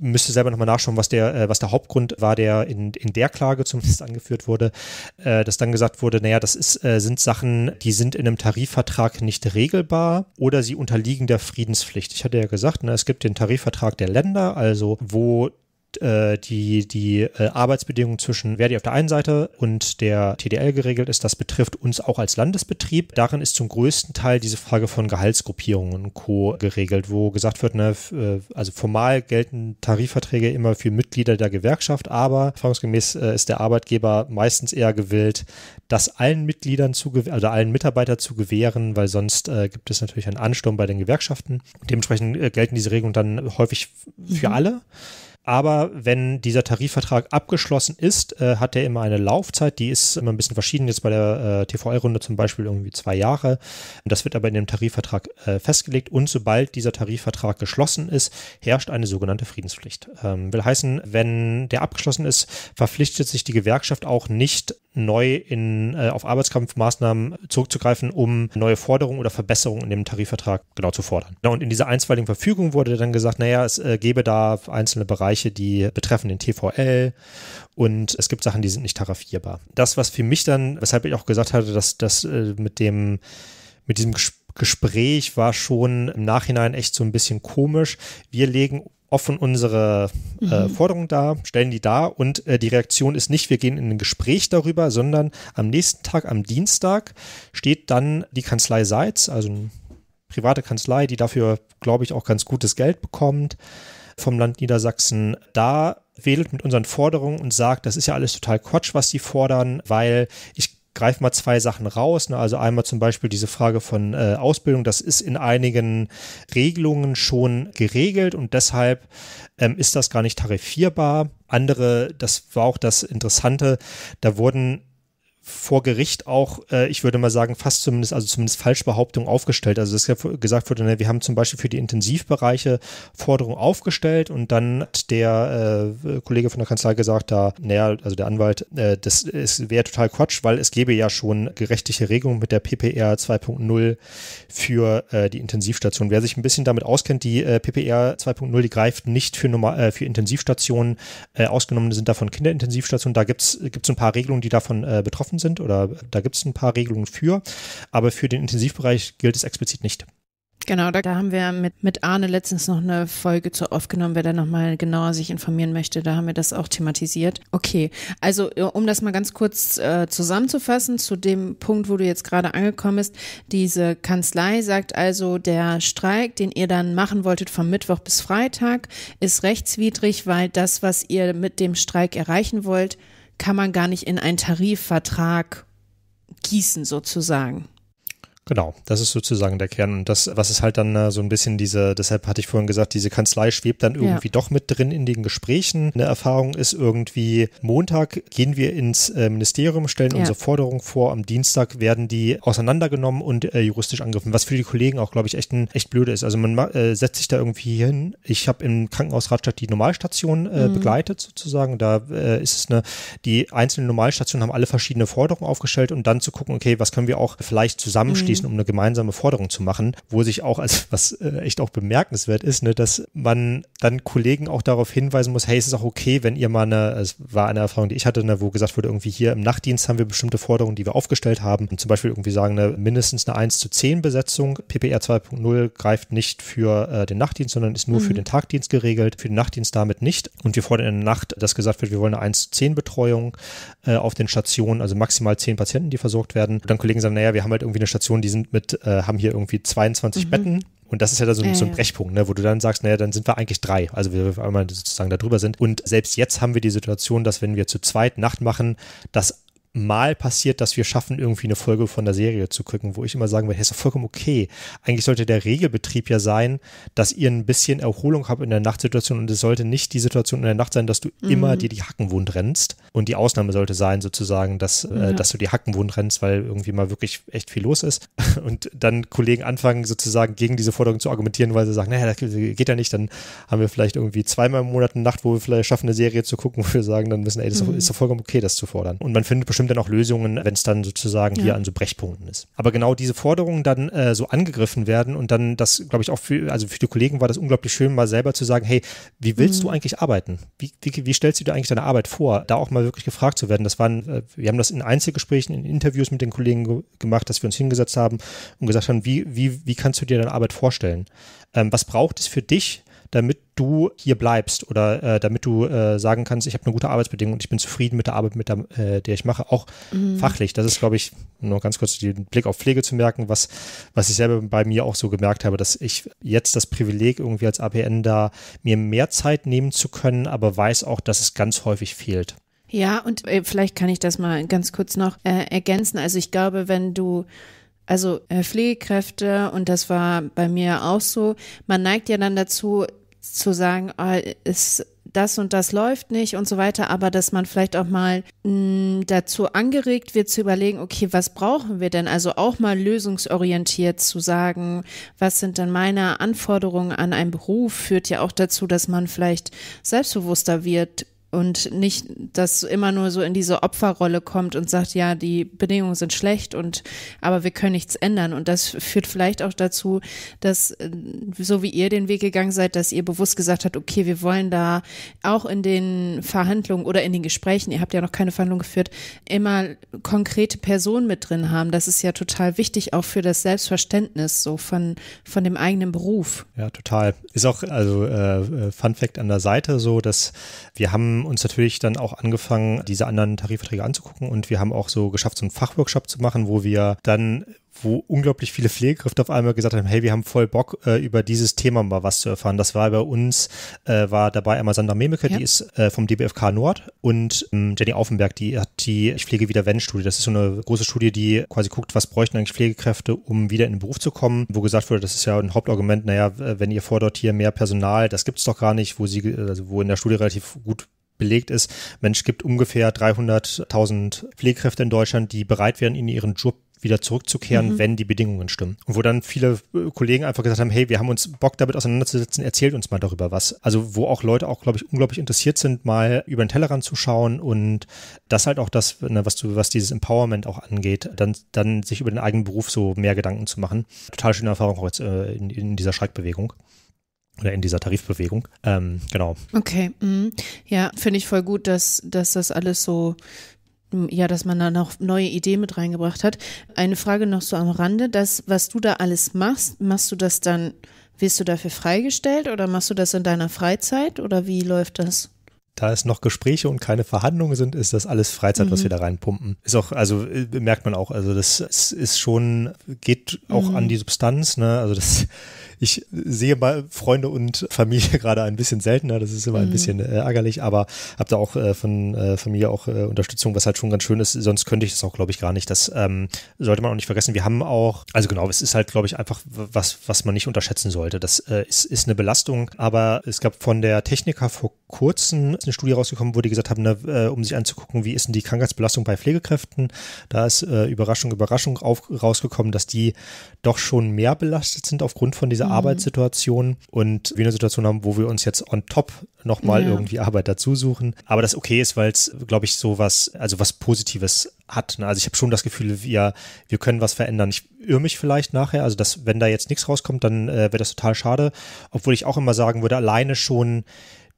müsste selber nochmal nachschauen, was der, äh, was der Hauptgrund war, der in, in der Klage zumindest angeführt wurde, äh, dass dann gesagt wurde, naja, das ist, äh, sind Sachen, die sind in einem Tarifvertrag nicht regelbar oder sie unterliegen der Friedenspflicht. Ich hatte ja gesagt, na, ne, es gibt den Tarifvertrag der Länder, also wo äh, die, die äh, Arbeitsbedingungen zwischen Verdi auf der einen Seite und der TDL geregelt ist. Das betrifft uns auch als Landesbetrieb. Darin ist zum größten Teil diese Frage von Gehaltsgruppierungen und Co. geregelt, wo gesagt wird, ne, äh, also formal gelten Tarifverträge immer für Mitglieder der Gewerkschaft, aber erfahrungsgemäß ist der Arbeitgeber meistens eher gewillt, das allen Mitgliedern zu, also allen Mitarbeitern zu gewähren, weil sonst äh, gibt es natürlich einen Ansturm bei den Gewerkschaften. Dementsprechend gelten diese Regelungen dann häufig für mhm. alle. Aber wenn dieser Tarifvertrag abgeschlossen ist, äh, hat er immer eine Laufzeit, die ist immer ein bisschen verschieden. Jetzt bei der äh, TVL-Runde zum Beispiel irgendwie zwei Jahre. Das wird aber in dem Tarifvertrag äh, festgelegt. Und sobald dieser Tarifvertrag geschlossen ist, herrscht eine sogenannte Friedenspflicht. Ähm, will heißen, wenn der abgeschlossen ist, verpflichtet sich die Gewerkschaft auch nicht neu in, äh, auf Arbeitskampfmaßnahmen zurückzugreifen, um neue Forderungen oder Verbesserungen in dem Tarifvertrag genau zu fordern. Ja, und in dieser einstweiligen Verfügung wurde dann gesagt, naja, es äh, gebe da einzelne Bereiche, Bereiche, die betreffen den TVL und es gibt Sachen, die sind nicht tarifierbar. Das, was für mich dann, weshalb ich auch gesagt hatte, dass das äh, mit dem, mit diesem Gespräch war schon im Nachhinein echt so ein bisschen komisch. Wir legen offen unsere äh, mhm. Forderung dar, stellen die dar und äh, die Reaktion ist nicht, wir gehen in ein Gespräch darüber, sondern am nächsten Tag, am Dienstag, steht dann die Kanzlei Seitz, also eine private Kanzlei, die dafür, glaube ich, auch ganz gutes Geld bekommt, vom Land Niedersachsen da wedelt mit unseren Forderungen und sagt, das ist ja alles total Quatsch, was sie fordern, weil ich greife mal zwei Sachen raus. Ne? Also einmal zum Beispiel diese Frage von äh, Ausbildung, das ist in einigen Regelungen schon geregelt und deshalb ähm, ist das gar nicht tarifierbar. Andere, das war auch das Interessante, da wurden vor Gericht auch, äh, ich würde mal sagen, fast zumindest, also zumindest Falschbehauptung aufgestellt. Also dass gesagt wurde, ne, wir haben zum Beispiel für die Intensivbereiche Forderungen aufgestellt und dann hat der äh, Kollege von der Kanzlei gesagt, da, naja, also der Anwalt, äh, das wäre total Quatsch, weil es gäbe ja schon gerechtliche Regelungen mit der PPR 2.0 für äh, die Intensivstation. Wer sich ein bisschen damit auskennt, die äh, PPR 2.0, die greift nicht für, normal, äh, für Intensivstationen, ausgenommen sind davon Kinderintensivstationen. Da gibt es ein paar Regelungen, die davon betroffen sind sind oder da gibt es ein paar Regelungen für, aber für den Intensivbereich gilt es explizit nicht. Genau, da, haben wir mit, mit Arne letztens noch eine Folge zu aufgenommen, wer da nochmal genauer sich informieren möchte, da haben wir das auch thematisiert. Okay, also äh, um das mal ganz kurz äh, zusammenzufassen, zu dem Punkt, wo du jetzt gerade angekommen bist, diese Kanzlei sagt also, der Streik, den ihr dann machen wolltet vom Mittwoch bis Freitag, ist rechtswidrig, weil das, was ihr mit dem Streik erreichen wollt, kann man gar nicht in einen Tarifvertrag gießen sozusagen. Genau, das ist sozusagen der Kern. Und das, was ist halt dann äh, so ein bisschen diese, deshalb hatte ich vorhin gesagt, diese Kanzlei schwebt dann irgendwie ja. doch mit drin in den Gesprächen. Eine Erfahrung ist irgendwie, Montag gehen wir ins äh, Ministerium, stellen ja. unsere Forderung vor, am Dienstag werden die auseinandergenommen und äh, juristisch angegriffen, was für die Kollegen auch, glaube ich, echt, ein, echt blöde ist. Also man äh, setzt sich da irgendwie hin. Ich habe im Krankenhaus Radstadt die Normalstation äh, mhm. begleitet sozusagen. Da äh, ist es eine, die einzelnen Normalstationen haben alle verschiedene Forderungen aufgestellt und um dann zu gucken, okay, was können wir auch vielleicht zusammenstehen. Mhm zusammenschließen, mhm. um eine gemeinsame Forderung zu machen, wo sich auch, als was äh, echt auch bemerkenswert ist, ne, dass man dann Kollegen auch darauf hinweisen muss, hey, es ist auch okay, wenn ihr mal eine, es war eine Erfahrung, die ich hatte, ne, wo gesagt wurde, irgendwie hier im Nachtdienst haben wir bestimmte Forderungen, die wir aufgestellt haben. Und zum Beispiel irgendwie sagen, ne, mindestens eine 1 zu 10 Besetzung. PPR 2.0 greift nicht für äh, den Nachtdienst, sondern ist nur mhm. für den Tagdienst geregelt, für den Nachtdienst damit nicht. Und wir fordern in der Nacht, dass gesagt wird, wir wollen eine 1 zu 10 Betreuung äh, auf den Stationen, also maximal 10 Patienten, die versorgt werden. Und dann Kollegen sagen, naja, wir haben halt irgendwie eine Station, Station, die sind mit, äh, haben hier irgendwie 22 mhm. Betten und das ist ja da so, äh, so ein Brechpunkt, ne, wo du dann sagst, naja, dann sind wir eigentlich drei. Also wir einmal sozusagen da drüber sind. Und selbst jetzt haben wir die Situation, dass wenn wir zu zweit Nacht machen, dass mal passiert, dass wir schaffen, irgendwie eine Folge von der Serie zu gucken, wo ich immer sagen würde, hey, ist doch vollkommen okay. Eigentlich sollte der Regelbetrieb ja sein, dass ihr ein bisschen Erholung habt in der Nachtsituation und es sollte nicht die Situation in der Nacht sein, dass du mhm. immer dir die Hacken wund rennst. Und die Ausnahme sollte sein, sozusagen, dass, äh, ja. dass du die Hacken wund rennst, weil irgendwie mal wirklich echt viel los ist. Und dann Kollegen anfangen, sozusagen gegen diese Forderung zu argumentieren, weil sie sagen, naja, das geht ja nicht, dann haben wir vielleicht irgendwie zweimal im Monat eine Nacht, wo wir vielleicht schaffen, eine Serie zu gucken, wo wir sagen, dann müssen, ey, das mhm. ist doch vollkommen okay, das zu fordern. Und man findet bestimmt bestimmt dann auch Lösungen, wenn es dann sozusagen ja. hier an so Brechpunkten ist. Aber genau diese Forderungen dann äh, so angegriffen werden und dann das, glaube ich, auch für, also für die Kollegen war das unglaublich schön, mal selber zu sagen, hey, wie willst mhm. du eigentlich arbeiten? Wie, wie, wie, stellst du dir eigentlich deine Arbeit vor? Da auch mal wirklich gefragt zu werden. Das waren, äh, wir haben das in Einzelgesprächen, in Interviews mit den Kollegen ge gemacht, dass wir uns hingesetzt haben und gesagt haben, wie, wie, wie kannst du dir deine Arbeit vorstellen? Ähm, was braucht es für dich? damit du hier bleibst oder äh, damit du äh, sagen kannst, ich habe eine gute Arbeitsbedingung und ich bin zufrieden mit der Arbeit, mit der, äh, der ich mache, auch mhm. fachlich. Das ist, glaube ich, nur ganz kurz den Blick auf Pflege zu merken, was, was ich selber bei mir auch so gemerkt habe, dass ich jetzt das Privileg irgendwie als APN da mir mehr Zeit nehmen zu können, aber weiß auch, dass es ganz häufig fehlt. Ja, und äh, vielleicht kann ich das mal ganz kurz noch äh, ergänzen. Also ich glaube, wenn du also äh, Pflegekräfte, und das war bei mir auch so, man neigt ja dann dazu, zu sagen, oh, ah, ist das und das läuft nicht und so weiter, aber dass man vielleicht auch mal mh, mm, dazu angeregt wird zu überlegen, okay, was brauchen wir denn? Also auch mal lösungsorientiert zu sagen, was sind denn meine Anforderungen an einen Beruf, führt ja auch dazu, dass man vielleicht selbstbewusster wird, und nicht, dass immer nur so in diese Opferrolle kommt und sagt, ja, die Bedingungen sind schlecht und aber wir können nichts ändern. Und das führt vielleicht auch dazu, dass äh, so wie ihr den Weg gegangen seid, dass ihr bewusst gesagt habt, okay, wir wollen da auch in den Verhandlungen oder in den Gesprächen, ihr habt ja noch keine Verhandlungen geführt, immer konkrete Personen mit drin haben. Das ist ja total wichtig, auch für das Selbstverständnis so von, von dem eigenen Beruf. Ja, total. Ist auch, also äh, äh Fun Fact an der Seite so, dass wir haben uns natürlich dann auch angefangen, diese anderen Tarifverträge anzugucken und wir haben auch so geschafft, so einen Fachworkshop zu machen, wo wir dann wo unglaublich viele Pflegekräfte auf einmal gesagt haben, hey, wir haben voll Bock, äh, über dieses Thema mal was zu erfahren. Das war bei uns, äh, war dabei einmal Sandra Memeke, ja. die ist äh, vom DBFK Nord und ähm, Jenny Aufenberg, die hat die Ich pflege wieder wenn-Studie. Das ist so eine große Studie, die quasi guckt, was bräuchten eigentlich Pflegekräfte, um wieder in den Beruf zu kommen, wo gesagt wurde, das ist ja ein Hauptargument, naja, wenn ihr fordert hier mehr Personal, das gibt es doch gar nicht, wo sie, also wo in der Studie relativ gut belegt ist, Mensch, gibt ungefähr 300.000 Pflegekräfte in Deutschland, die bereit wären, in ihren Job wieder zurückzukehren, mhm. wenn die Bedingungen stimmen. Und wo dann viele äh, Kollegen einfach gesagt haben, hey, wir haben uns Bock damit auseinanderzusetzen, erzählt uns mal darüber was. Also wo auch Leute auch, glaube ich, unglaublich interessiert sind, mal über den Tellerrand zu schauen und das halt auch das, ne, was du, was dieses Empowerment auch angeht, dann, dann sich über den eigenen Beruf so mehr Gedanken zu machen. Total schöne Erfahrung auch jetzt äh, in, in dieser Schreckbewegung oder in dieser Tarifbewegung. Ähm, genau. Okay, mhm. ja, finde ich voll gut, dass, dass das alles so ja, dass man da noch neue Ideen mit reingebracht hat. Eine Frage noch so am Rande, das, was du da alles machst, machst du das dann, wirst du dafür freigestellt oder machst du das in deiner Freizeit oder wie läuft das? Da es noch Gespräche und keine Verhandlungen sind, ist das alles Freizeit, mhm. was wir da reinpumpen. Ist auch, also äh, merkt man auch, also das ist schon, geht auch mhm. an die Substanz, ne? Also das ich sehe mal Freunde und Familie gerade ein bisschen seltener, das ist immer ein mhm. bisschen äh, ärgerlich, aber habe da auch äh, von äh, Familie auch äh, Unterstützung, was halt schon ganz schön ist, sonst könnte ich das auch, glaube ich, gar nicht. Das ähm, sollte man auch nicht vergessen. Wir haben auch, also genau, es ist halt, glaube ich, einfach was, was man nicht unterschätzen sollte. Das äh, ist, ist eine Belastung, aber es gab von der Techniker vor kurzem eine Studie rausgekommen, wo die gesagt haben, ne, äh, um sich anzugucken, wie ist denn die Krankheitsbelastung bei Pflegekräften. Da ist äh, Überraschung, Überraschung auf, rausgekommen, dass die doch schon mehr belastet sind aufgrund von dieser mhm. Arbeitssituationen und wir eine Situation haben, wo wir uns jetzt on top nochmal ja. irgendwie Arbeit dazu suchen. Aber das okay ist, weil es, glaube ich, so was, also was Positives hat. Ne? Also ich habe schon das Gefühl, wir, wir können was verändern. Ich irre mich vielleicht nachher, also dass, wenn da jetzt nichts rauskommt, dann äh, wäre das total schade. Obwohl ich auch immer sagen würde, alleine schon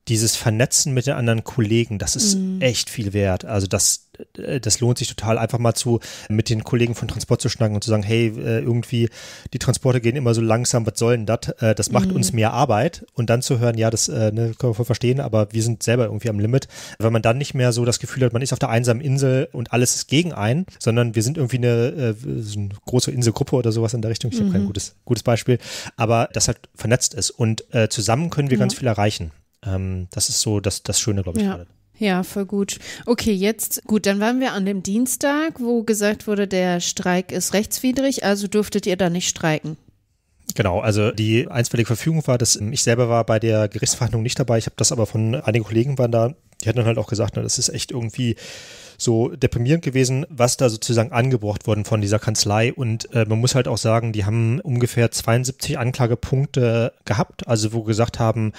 dieses Vernetzen mit den anderen Kollegen, das ist mhm. echt viel wert. Also das, äh, das lohnt sich total, einfach mal zu mit den Kollegen von Transport zu schnacken und zu sagen, hey, äh, irgendwie die Transporte gehen immer so langsam, was soll denn das? Äh, das macht mhm. uns mehr Arbeit und dann zu hören, ja, das ne, können wir voll verstehen, aber wir sind selber irgendwie am Limit. Wenn man dann nicht mehr so das Gefühl hat, man ist auf der einsamen Insel und alles ist gegen einen, sondern wir sind irgendwie eine, eine große Inselgruppe oder sowas in der Richtung. Ich mhm. habe kein gutes, gutes Beispiel, aber das halt vernetzt ist und äh, zusammen können wir ja. ganz viel erreichen. Ähm, das ist so das, das Schöne, glaube ich, ja. gerade. Ja, voll gut. Okay, jetzt gut, dann waren wir an dem Dienstag, wo gesagt wurde, der Streik ist rechtswidrig, also dürftet ihr da nicht streiken. Genau, also die einstweilige Verfügung war, dass ich selber war bei der Gerichtsverhandlung nicht dabei, ich habe das aber von einigen Kollegen waren da, die hatten dann halt auch gesagt, na, das ist echt irgendwie so deprimierend gewesen, was da sozusagen angebracht worden von dieser Kanzlei. Und äh, man muss halt auch sagen, die haben ungefähr 72 Anklagepunkte gehabt, also wo gesagt haben,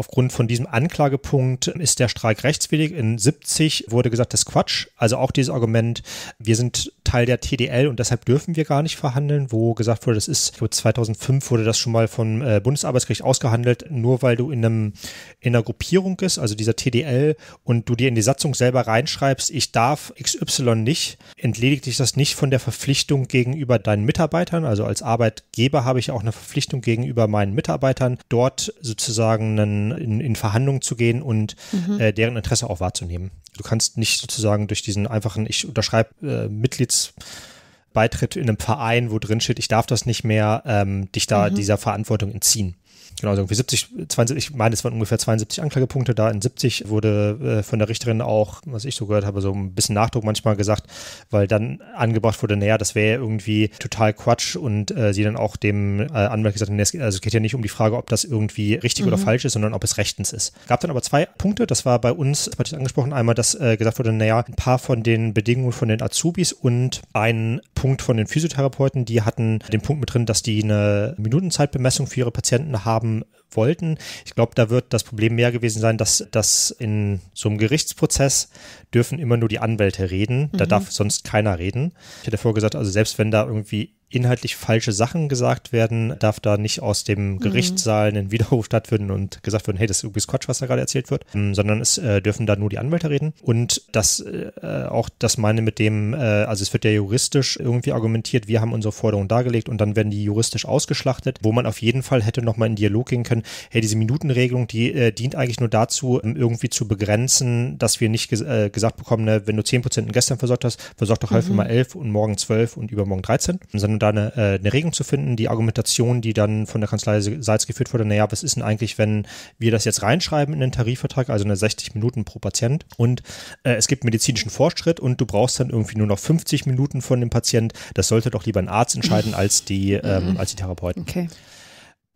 aufgrund von diesem Anklagepunkt ist der Streik rechtswidrig. In 70 wurde gesagt, das ist Quatsch. Also auch dieses Argument, wir sind Teil der TDL und deshalb dürfen wir gar nicht verhandeln, wo gesagt wurde, das ist, ich glaube 2005 wurde das schon mal vom äh, Bundesarbeitsgericht ausgehandelt, nur weil du in einem in einer Gruppierung bist, also dieser TDL und du dir in die Satzung selber reinschreibst, ich darf XY nicht, entledigt dich das nicht von der Verpflichtung gegenüber deinen Mitarbeitern, also als Arbeitgeber habe ich auch eine Verpflichtung gegenüber meinen Mitarbeitern, dort sozusagen einen in, in Verhandlungen zu gehen und mhm. äh, deren Interesse auch wahrzunehmen. Du kannst nicht sozusagen durch diesen einfachen, ich unterschreibe äh, Mitgliedsbeitritt in einem Verein, wo drin steht, ich darf das nicht mehr, ähm, dich da mhm. dieser Verantwortung entziehen. Genau, also irgendwie 70, 20, ich meine, es waren ungefähr 72 Anklagepunkte da. In 70 wurde äh, von der Richterin auch, was ich so gehört habe, so ein bisschen Nachdruck manchmal gesagt, weil dann angebracht wurde, naja, das wäre irgendwie total Quatsch und äh, sie dann auch dem äh, Anwalt gesagt hat, nee, es geht, also es geht ja nicht um die Frage, ob das irgendwie richtig mhm. oder falsch ist, sondern ob es rechtens ist. Gab dann aber zwei Punkte, das war bei uns, das hatte ich angesprochen, einmal, dass äh, gesagt wurde, naja, ein paar von den Bedingungen von den Azubis und ein Punkt von den Physiotherapeuten, die hatten den Punkt mit drin, dass die eine Minutenzeitbemessung für ihre Patienten haben Monaten wollten. Ich glaube, da wird das Problem mehr gewesen sein, dass, dass in so einem Gerichtsprozess dürfen immer nur die Anwälte reden. Mhm. Da darf sonst keiner reden. Ich hätte vorher gesagt, also selbst wenn da irgendwie inhaltlich falsche Sachen gesagt werden, darf da nicht aus dem mhm. Gerichtssaal ein Widerruf stattfinden und gesagt werden, hey, das ist irgendwie Quatsch, was da gerade erzählt wird, ähm, sondern es äh, dürfen da nur die Anwälte reden. Und das äh, auch das meine mit dem, äh, also es wird ja juristisch irgendwie argumentiert, wir haben unsere Forderungen dargelegt und dann werden die juristisch ausgeschlachtet, wo man auf jeden Fall hätte nochmal in Dialog gehen können, können, hey, diese Minutenregelung, die äh, dient eigentlich nur dazu, ähm, irgendwie zu begrenzen, dass wir nicht ges äh, gesagt bekommen, ne, wenn du 10% gestern versorgt hast, versorgt doch heute halt mhm. mal 11 und morgen 12 und übermorgen 13, sondern da eine, äh, eine Regelung zu finden, die Argumentation, die dann von der Kanzlei Salz geführt wurde, naja, was ist denn eigentlich, wenn wir das jetzt reinschreiben in den Tarifvertrag, also eine 60 Minuten pro Patient und äh, es gibt medizinischen Fortschritt und du brauchst dann irgendwie nur noch 50 Minuten von dem Patient, das sollte doch lieber ein Arzt entscheiden als die, ähm, als die Therapeuten. Okay.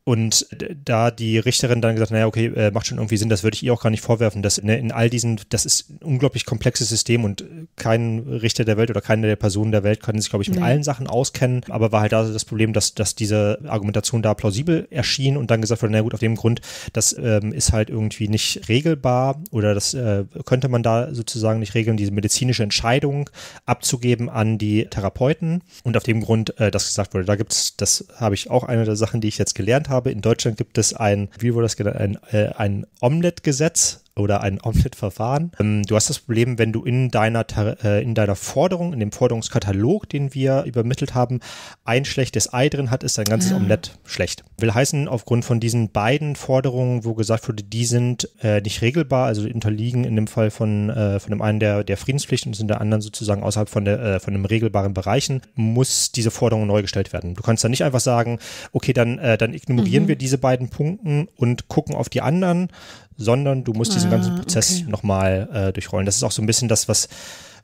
Und äh, da die Richterin dann gesagt, naja, okay, äh, macht schon irgendwie Sinn, das würde ich ihr auch gar nicht vorwerfen, dass ne, in all diesen, das ist ein unglaublich komplexes System und äh, kein Richter der Welt oder keine der Personen der Welt können sich, glaube ich, mit nee. allen Sachen auskennen, aber war halt da das Problem, dass, dass diese Argumentation da plausibel erschien und dann gesagt wurde, naja gut, auf dem Grund, das ähm, ist halt irgendwie nicht regelbar oder das äh, könnte man da sozusagen nicht regeln, diese medizinische Entscheidung abzugeben an die Therapeuten und auf dem Grund, äh, dass gesagt wurde, da gibt's, das habe ich auch eine der Sachen, die ich jetzt gelernt habe, habe, in Deutschland gibt es ein, wie wurde das genannt, ein, äh, ein Omelette-Gesetz oder ein Omelette-Verfahren. Ähm, du hast das Problem, wenn du in deiner, äh, in deiner Forderung, in dem Forderungskatalog, den wir übermittelt haben, ein schlechtes Ei drin hat, ist dein ganzes ja. Ah. Omelette schlecht. Will heißen, aufgrund von diesen beiden Forderungen, wo gesagt wurde, die sind äh, nicht regelbar, also unterliegen in dem Fall von, äh, von dem einen der, der Friedenspflicht und sind der anderen sozusagen außerhalb von, der, äh, von den regelbaren Bereichen, muss diese Forderung neu gestellt werden. Du kannst dann nicht einfach sagen, okay, dann, äh, dann ignorieren mhm. wir diese beiden Punkten und gucken auf die anderen, sondern du musst diesen ganzen ah, Prozess okay. nochmal äh, durchrollen. Das ist auch so ein bisschen das, was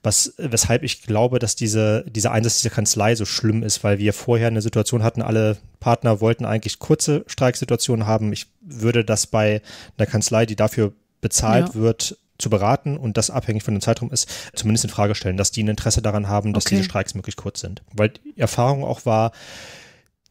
was, weshalb ich glaube, dass diese, dieser Einsatz dieser Kanzlei so schlimm ist, weil wir vorher eine Situation hatten, alle Partner wollten eigentlich kurze Streiksituationen haben. Ich würde das bei einer Kanzlei, die dafür bezahlt ja. wird, zu beraten und das abhängig von dem Zeitraum ist, zumindest in Frage stellen, dass die ein Interesse daran haben, dass okay. diese Streiks möglichst kurz sind. Weil die Erfahrung auch war,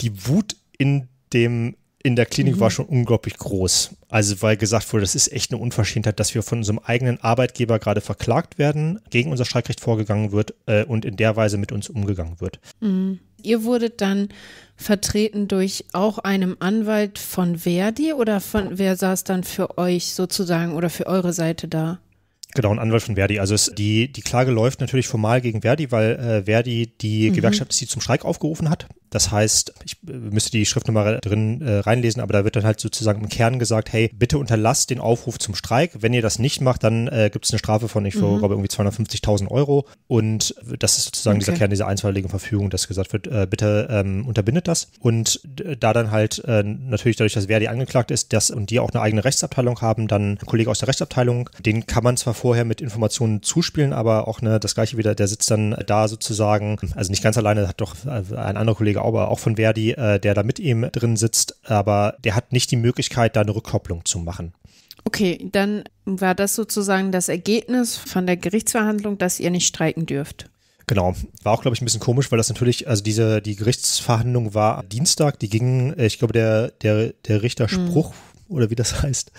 die Wut in dem in der Klinik mhm. war schon unglaublich groß. Also weil gesagt wurde, das ist echt eine Unverschämtheit, dass wir von unserem eigenen Arbeitgeber gerade verklagt werden, gegen unser Streikrecht vorgegangen wird äh, und in der Weise mit uns umgegangen wird. Mhm. Ihr wurdet dann vertreten durch auch einem Anwalt von Verdi oder von wer saß dann für euch sozusagen oder für eure Seite da? Genau, ein Anwalt von Verdi. Also es, die, die Klage läuft natürlich formal gegen Verdi, weil äh, Verdi die mhm. Gewerkschaft ist, die zum Streik aufgerufen hat. Das heißt, ich äh, müsste die Schriftnummer drin äh, reinlesen, aber da wird dann halt sozusagen im Kern gesagt, hey, bitte unterlasst den Aufruf zum Streik. Wenn ihr das nicht macht, dann äh, gibt es eine Strafe von, ich mhm. glaube, irgendwie 250.000 Euro. Und das ist sozusagen okay. dieser Kern dieser einstweiligen Verfügung, dass gesagt wird, äh, bitte ähm, unterbindet das. Und da dann halt äh, natürlich dadurch, dass wer die angeklagt ist dass, und die auch eine eigene Rechtsabteilung haben, dann ein Kollege aus der Rechtsabteilung, den kann man zwar vorher mit Informationen zuspielen, aber auch ne, das gleiche wieder, der sitzt dann da sozusagen, also nicht ganz alleine, hat doch äh, ein anderer Kollege Auber, auch von Verdi, äh, der da mit ihm drin sitzt, aber der hat nicht die Möglichkeit, da eine Rückkopplung zu machen. Okay, dann war das sozusagen das Ergebnis von der Gerichtsverhandlung, dass ihr nicht streiken dürft. Genau. War auch, glaube ich, ein bisschen komisch, weil das natürlich, also diese, die Gerichtsverhandlung war am Dienstag, die ging, äh, ich glaube, der, der, der Richterspruch mhm oder wie das heißt,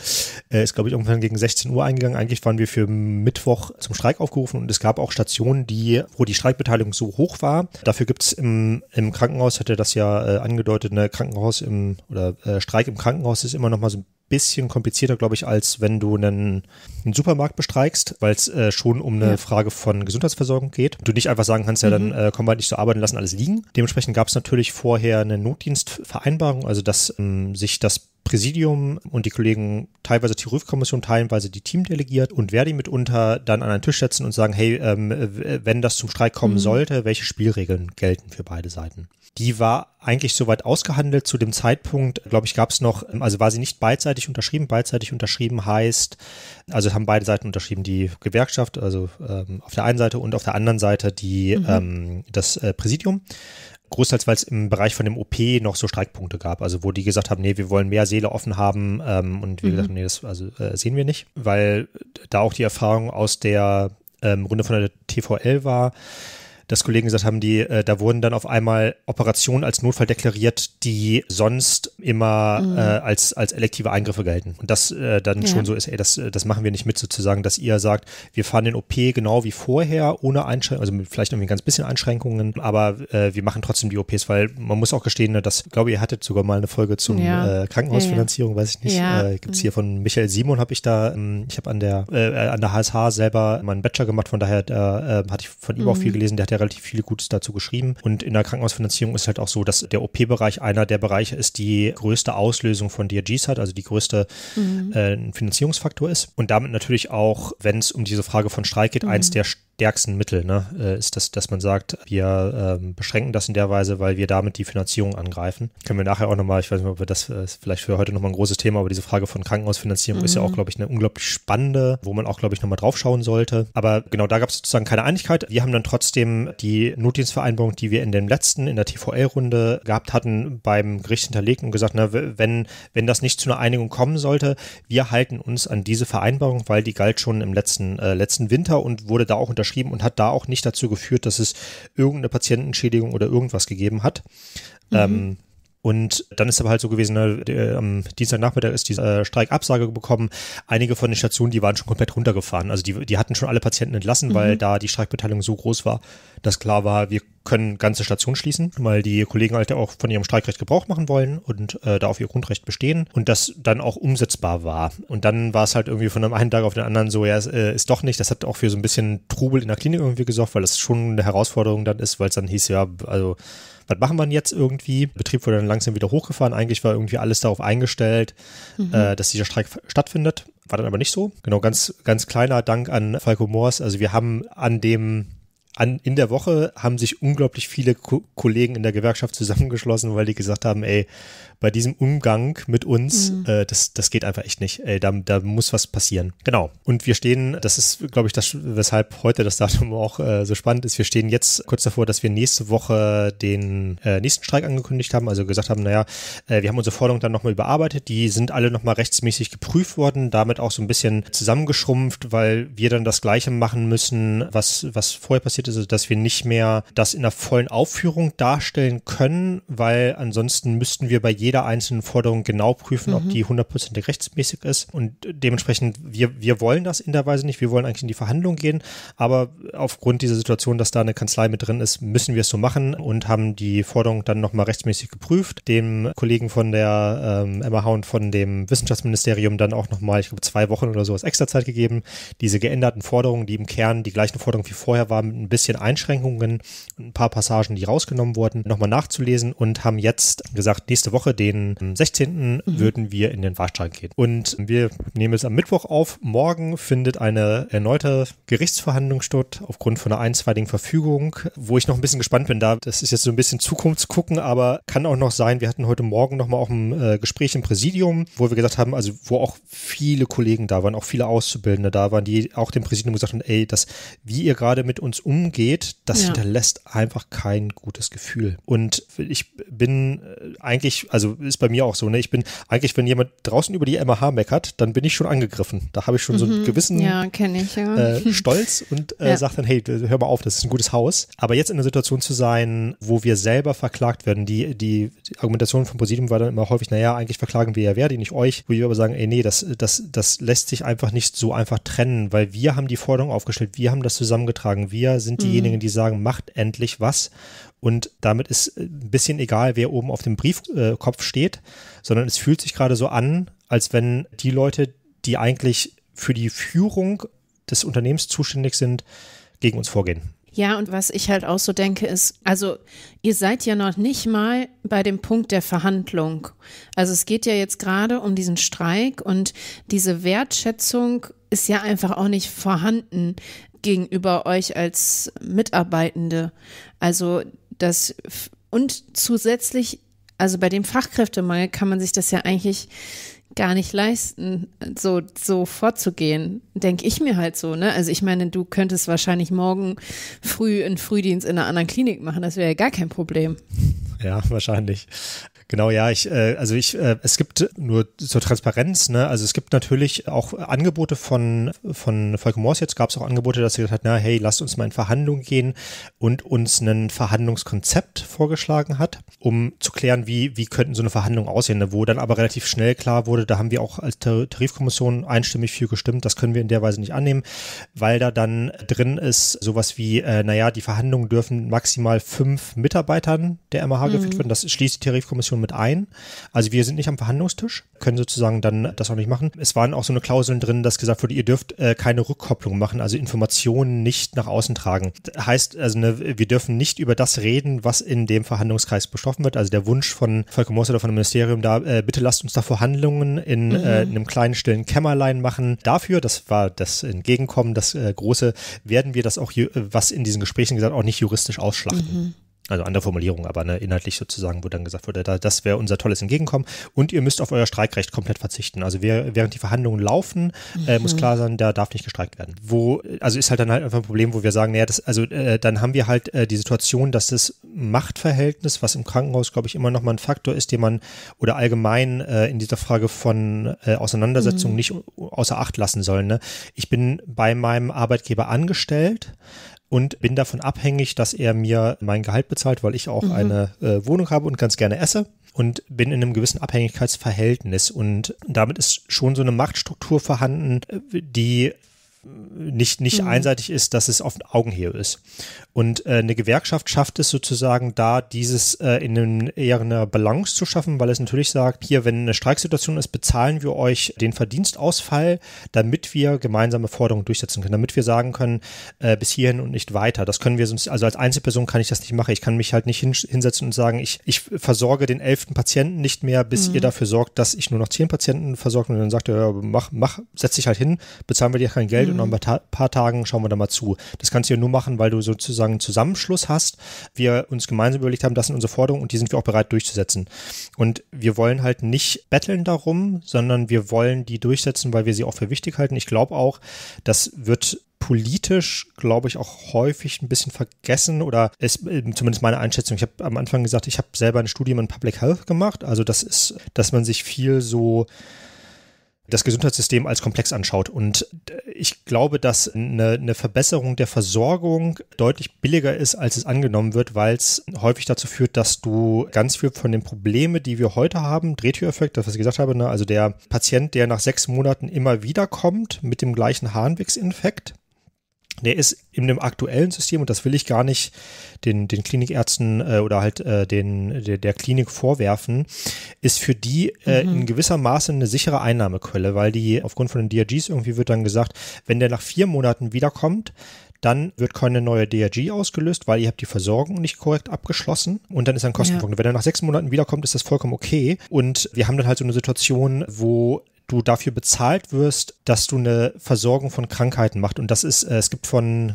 äh, ist, glaube ich, irgendwann gegen 16 Uhr eingegangen. Eigentlich waren wir für Mittwoch zum Streik aufgerufen und es gab auch Stationen, die, wo die Streikbeteiligung so hoch war. Dafür gibt es im, im Krankenhaus, hatte das ja äh, angedeutet, eine Krankenhaus im oder äh, Streik im Krankenhaus ist immer noch mal so ein bisschen komplizierter, glaube ich, als wenn du einen, einen Supermarkt bestreikst, weil es äh, schon um eine ja. Frage von Gesundheitsversorgung geht. Du nicht einfach sagen kannst, ja, mhm. dann äh, kommen wir halt nicht so arbeiten, lassen alles liegen. Dementsprechend gab es natürlich vorher eine Notdienstvereinbarung, also dass ähm, sich das Präsidium und die Kollegen teilweise die Rufkommission, teilweise die Teamdelegiert und werde die mitunter dann an einen Tisch setzen und sagen, hey, ähm, wenn das zum Streik kommen mhm. sollte, welche Spielregeln gelten für beide Seiten? die war eigentlich soweit ausgehandelt. Zu dem Zeitpunkt, glaube ich, gab es noch, also war sie nicht beidseitig unterschrieben. Beidseitig unterschrieben heißt, also haben beide Seiten unterschrieben, die Gewerkschaft, also ähm, auf der einen Seite und auf der anderen Seite die, mhm. ähm, das äh, Präsidium großteils, weil es im Bereich von dem OP noch so Streikpunkte gab, also wo die gesagt haben, nee, wir wollen mehr Seele offen haben ähm, und wir mhm. gesagt haben, nee, das also, äh, sehen wir nicht, weil da auch die Erfahrung aus der ähm, Runde von der TVL war, dass Kollegen gesagt haben, die, äh, da wurden dann auf einmal Operationen als Notfall deklariert, die sonst immer mhm. äh, als, als elektive Eingriffe gelten. Und das äh, dann ja. schon so ist, ey, das, äh, das machen wir nicht mit sozusagen, dass ihr sagt, wir fahren den OP genau wie vorher, ohne Einschränkungen, also mit vielleicht irgendwie ein ganz bisschen Einschränkungen, aber äh, wir machen trotzdem die OPs, weil man muss auch gestehen, ne, dass, glaube ihr hattet sogar mal eine Folge zum ja. Äh, Krankenhausfinanzierung, weiß ich nicht, ja. Äh, gibt es hier von Michael Simon, habe ich da, ähm, ich habe an der äh, an der HSH selber meinen Bachelor gemacht, von daher äh, hatte ich von ihm mhm. auch viel mhm. gelesen, der hat ja relativ viel Gutes dazu geschrieben. Und in der Krankenhausfinanzierung ist halt auch so, dass der OP-Bereich einer der Bereiche ist, die größte Auslösung von DRGs hat, also die größte mhm. äh, Finanzierungsfaktor ist. Und damit natürlich auch, wenn es um diese Frage von Streik geht, mhm. eins der stärksten Mittel, ne, äh, ist das, dass man sagt, wir ähm, beschränken das in der Weise, weil wir damit die Finanzierung angreifen. Können wir nachher auch nochmal, ich weiß nicht, ob wir das ist äh, vielleicht für heute nochmal ein großes Thema, aber diese Frage von Krankenhausfinanzierung mhm. ist ja auch, mhm. glaube ich, eine unglaublich spannende, wo man auch, glaube ich, nochmal drauf schauen sollte. Aber genau, da gab es sozusagen keine Einigkeit. Wir haben dann trotzdem die Notdienstvereinbarung, die wir in dem letzten, in der TVL-Runde gehabt hatten, beim Gericht hinterlegt und gesagt, na, ne, wenn, wenn das nicht zu einer Einigung kommen sollte, wir halten uns an diese Vereinbarung, weil die galt schon im letzten, äh, letzten Winter und wurde da auch unterschrieben unterschrieben und hat da auch nicht dazu geführt, dass es irgendeine Patientenschädigung oder irgendwas gegeben hat. Mhm. Ähm, und dann ist aber halt so gewesen, ne, äh, am Dienstagnachmittag ist diese äh, Streikabsage bekommen. Einige von den Stationen, die waren schon komplett runtergefahren. Also die, die hatten schon alle Patienten entlassen, mhm. weil da die Streikbeteiligung so groß war, dass klar war, wir können ganze Stationen schließen, weil die Kollegen halt auch von ihrem Streikrecht Gebrauch machen wollen und äh, da auf ihr Grundrecht bestehen und das dann auch umsetzbar war. Und dann war es halt irgendwie von einem einen Tag auf den anderen so, ja, ist, äh, ist doch nicht. Das hat auch für so ein bisschen Trubel in der Klinik irgendwie gesorgt, weil das schon eine Herausforderung dann ist, weil es dann hieß, ja, also was machen wir denn jetzt irgendwie? Der Betrieb wurde dann langsam wieder hochgefahren. Eigentlich war irgendwie alles darauf eingestellt, mhm. äh, dass dieser Streik stattfindet. War dann aber nicht so. Genau, ganz, ganz kleiner Dank an Falco Moors. Also wir haben an dem an, in der Woche haben sich unglaublich viele Ko Kollegen in der Gewerkschaft zusammengeschlossen, weil die gesagt haben, ey, bei diesem Umgang mit uns, mhm. äh, das, das geht einfach echt nicht. Ey, da, da muss was passieren. Genau. Und wir stehen, das ist, glaube ich, das, weshalb heute das Datum auch äh, so spannend ist. Wir stehen jetzt kurz davor, dass wir nächste Woche den äh, nächsten Streik angekündigt haben, also gesagt haben, naja, äh, wir haben unsere Forderungen dann nochmal überarbeitet, die sind alle nochmal rechtsmäßig geprüft worden, damit auch so ein bisschen zusammengeschrumpft, weil wir dann das Gleiche machen müssen, was, was vorher passiert ist, also dass wir nicht mehr das in der vollen Aufführung darstellen können, weil ansonsten müssten wir bei jedem jeder einzelnen Forderung genau prüfen, mhm. ob die hundertprozentig rechtsmäßig ist. Und dementsprechend, wir, wir wollen das in der Weise nicht. Wir wollen eigentlich in die Verhandlung gehen. Aber aufgrund dieser Situation, dass da eine Kanzlei mit drin ist, müssen wir es so machen und haben die Forderung dann nochmal rechtsmäßig geprüft. Dem Kollegen von der ähm, Emma Hound von dem Wissenschaftsministerium dann auch nochmal, ich glaube, zwei Wochen oder so was extra Zeit gegeben. Diese geänderten Forderungen, die im Kern die gleichen Forderungen wie vorher waren, mit ein bisschen Einschränkungen und ein paar Passagen, die rausgenommen wurden, nochmal nachzulesen und haben jetzt gesagt, nächste Woche, den 16. Ähm, mhm. würden wir in den Wahlstreik gehen. Und wir nehmen es am Mittwoch auf. Morgen findet eine erneute Gerichtsverhandlung statt aufgrund von einer einstweiligen Verfügung, wo ich noch ein bisschen gespannt bin. Da das ist jetzt so ein bisschen Zukunftsgucken, aber kann auch noch sein. Wir hatten heute Morgen nochmal auch äh, ein Gespräch im Präsidium, wo wir gesagt haben, also wo auch viele Kollegen da waren, auch viele Auszubildende da waren, die auch dem Präsidium gesagt haben, ey, das, wie ihr gerade mit uns umgeht, das ja. hinterlässt einfach kein gutes Gefühl. Und ich bin äh, eigentlich, also ist bei mir auch so, ne? Ich bin eigentlich, wenn jemand draußen über die MH meckert, dann bin ich schon angegriffen. Da habe ich schon mhm. so einen mhm. gewissen ja, ich, ja. Äh, Stolz und äh, ja. sage dann, hey, hör mal auf, das ist ein gutes Haus. Aber jetzt in der Situation zu sein, wo wir selber verklagt werden, die, die, die Argumentation von Präsidium war dann immer häufig, naja, eigentlich verklagen wir ja wer, die nicht euch, wo wir aber sagen, ey, nee, das, das, das lässt sich einfach nicht so einfach trennen, weil wir haben die Forderung aufgestellt, wir haben das zusammengetragen, wir sind mhm. diejenigen, mhm. die sagen, macht endlich was und damit ist äh, ein bisschen egal, wer oben auf dem Briefkopf äh, steht, sondern es fühlt sich gerade so an, als wenn die Leute, die eigentlich für die Führung des Unternehmens zuständig sind, gegen uns vorgehen. Ja, und was ich halt auch so denke, ist, also ihr seid ja noch nicht mal bei dem Punkt der Verhandlung. Also es geht ja jetzt gerade um diesen Streik und diese Wertschätzung ist ja einfach auch nicht vorhanden gegenüber euch als Mitarbeitende. Also dass und zusätzlich, also bei dem Fachkräftemangel kann man sich das ja eigentlich gar nicht leisten, so, so vorzugehen, denke ich mir halt so, ne? Also ich meine, du könntest wahrscheinlich morgen früh einen Frühdienst in einer anderen Klinik machen, das wäre ja gar kein Problem. Ja, wahrscheinlich. Genau, ja, ich, äh, also ich, äh, es gibt nur zur Transparenz, ne, also es gibt natürlich auch Angebote von, von Volker Mors, jetzt gab es auch Angebote, dass sie gesagt hat, na hey, lasst uns mal in Verhandlungen gehen und uns ein Verhandlungskonzept vorgeschlagen hat, um zu klären, wie, wie könnten so eine Verhandlung aussehen, ne, wo dann aber relativ schnell klar wurde, da haben wir auch als Tarifkommission einstimmig für gestimmt, das können wir in der Weise nicht annehmen, weil da dann drin ist sowas wie, äh, naja, die Verhandlungen dürfen maximal fünf Mitarbeitern der MH mhm. geführt werden, das schließt die Tarifkommission Verhandlungen mit ein. Also wir sind nicht am Verhandlungstisch, können sozusagen dann das auch nicht machen. Es waren auch so eine Klausel drin, dass gesagt wurde, ihr dürft äh, keine Rückkopplung machen, also Informationen nicht nach außen tragen. Das heißt, also ne, wir dürfen nicht über das reden, was in dem Verhandlungskreis beschlossen wird. Also der Wunsch von Volker Moos oder von dem Ministerium da, äh, bitte lasst uns da Verhandlungen in, mhm. äh, in einem kleinen stillen Kämmerlein machen. Dafür, das war das Entgegenkommen, das äh, große, werden wir das auch, was in diesen Gesprächen gesagt, auch nicht juristisch ausschlachten. Mhm also andere Formulierung, aber ne, inhaltlich sozusagen, wo dann gesagt wurde, da, das wäre unser tolles Entgegenkommen und ihr müsst auf euer Streikrecht komplett verzichten. Also wer, während die Verhandlungen laufen, äh, mhm. äh, muss klar sein, da darf nicht gestreikt werden. Wo, also ist halt dann halt einfach ein Problem, wo wir sagen, naja, das, also äh, dann haben wir halt äh, die Situation, dass das Machtverhältnis, was im Krankenhaus, glaube ich, immer nochmal ein Faktor ist, den man oder allgemein äh, in dieser Frage von äh, Auseinandersetzungen mhm. nicht außer Acht lassen soll. Ne? Ich bin bei meinem Arbeitgeber angestellt und bin davon abhängig, dass er mir mein Gehalt bezahlt, weil ich auch mhm. eine äh, Wohnung habe und ganz gerne esse und bin in einem gewissen Abhängigkeitsverhältnis. Und damit ist schon so eine Machtstruktur vorhanden, äh, die nicht, nicht mhm. einseitig ist, dass es auf Augenhöhe ist. Und äh, eine Gewerkschaft schafft es sozusagen da, dieses äh, in einen, eher eine Balance zu schaffen, weil es natürlich sagt, hier, wenn eine Streiksituation ist, bezahlen wir euch den Verdienstausfall, damit wir gemeinsame Forderungen durchsetzen können, damit wir sagen können, äh, bis hierhin und nicht weiter. Das können wir sonst, also als Einzelperson kann ich das nicht machen. Ich kann mich halt nicht hinsetzen und sagen, ich, ich versorge den elften Patienten nicht mehr, bis mhm. ihr dafür sorgt, dass ich nur noch zehn Patienten versorge. Und dann sagt er, ja, mach, mach, setz dich halt hin, bezahlen wir dir kein Geld mhm. und nach ein paar, paar Tagen schauen wir da mal zu. Das kannst du ja nur machen, weil du sozusagen sozusagen einen Zusammenschluss hast. Wir uns gemeinsam überlegt haben, das sind unsere Forderungen und die sind wir auch bereit durchzusetzen. Und wir wollen halt nicht betteln darum, sondern wir wollen die durchsetzen, weil wir sie auch für wichtig halten. Ich glaube auch, das wird politisch, glaube ich, auch häufig ein bisschen vergessen oder ist äh, zumindest meine Einschätzung. Ich habe am Anfang gesagt, ich habe selber ein Studium in Public Health gemacht. Also das ist, dass man sich viel so das Gesundheitssystem als komplex anschaut. Und äh, ich glaube, dass eine, eine Verbesserung der Versorgung deutlich billiger ist, als es angenommen wird, weil es häufig dazu führt, dass du ganz viel von den Problemen, die wir heute haben, Drehtüreffekt, das was ich gesagt habe, ne? also der Patient, der nach sechs Monaten immer wieder kommt mit dem gleichen Harnwegsinfekt, der ist in dem aktuellen System, und das will ich gar nicht den, den Klinikärzten äh, oder halt äh, den, der, der, Klinik vorwerfen, ist für die äh, mhm. in gewisser Maße eine sichere Einnahmequelle, weil die aufgrund von den DRGs irgendwie wird dann gesagt, wenn der nach vier Monaten wiederkommt, dann wird keine neue DRG ausgelöst, weil ihr habt die Versorgung nicht korrekt abgeschlossen und dann ist ein Kostenpunkt. Ja. Wenn er nach sechs Monaten wiederkommt, ist das vollkommen okay. Und wir haben dann halt so eine Situation, wo du dafür bezahlt wirst, dass du eine Versorgung von Krankheiten machst. Und das ist, äh, es gibt von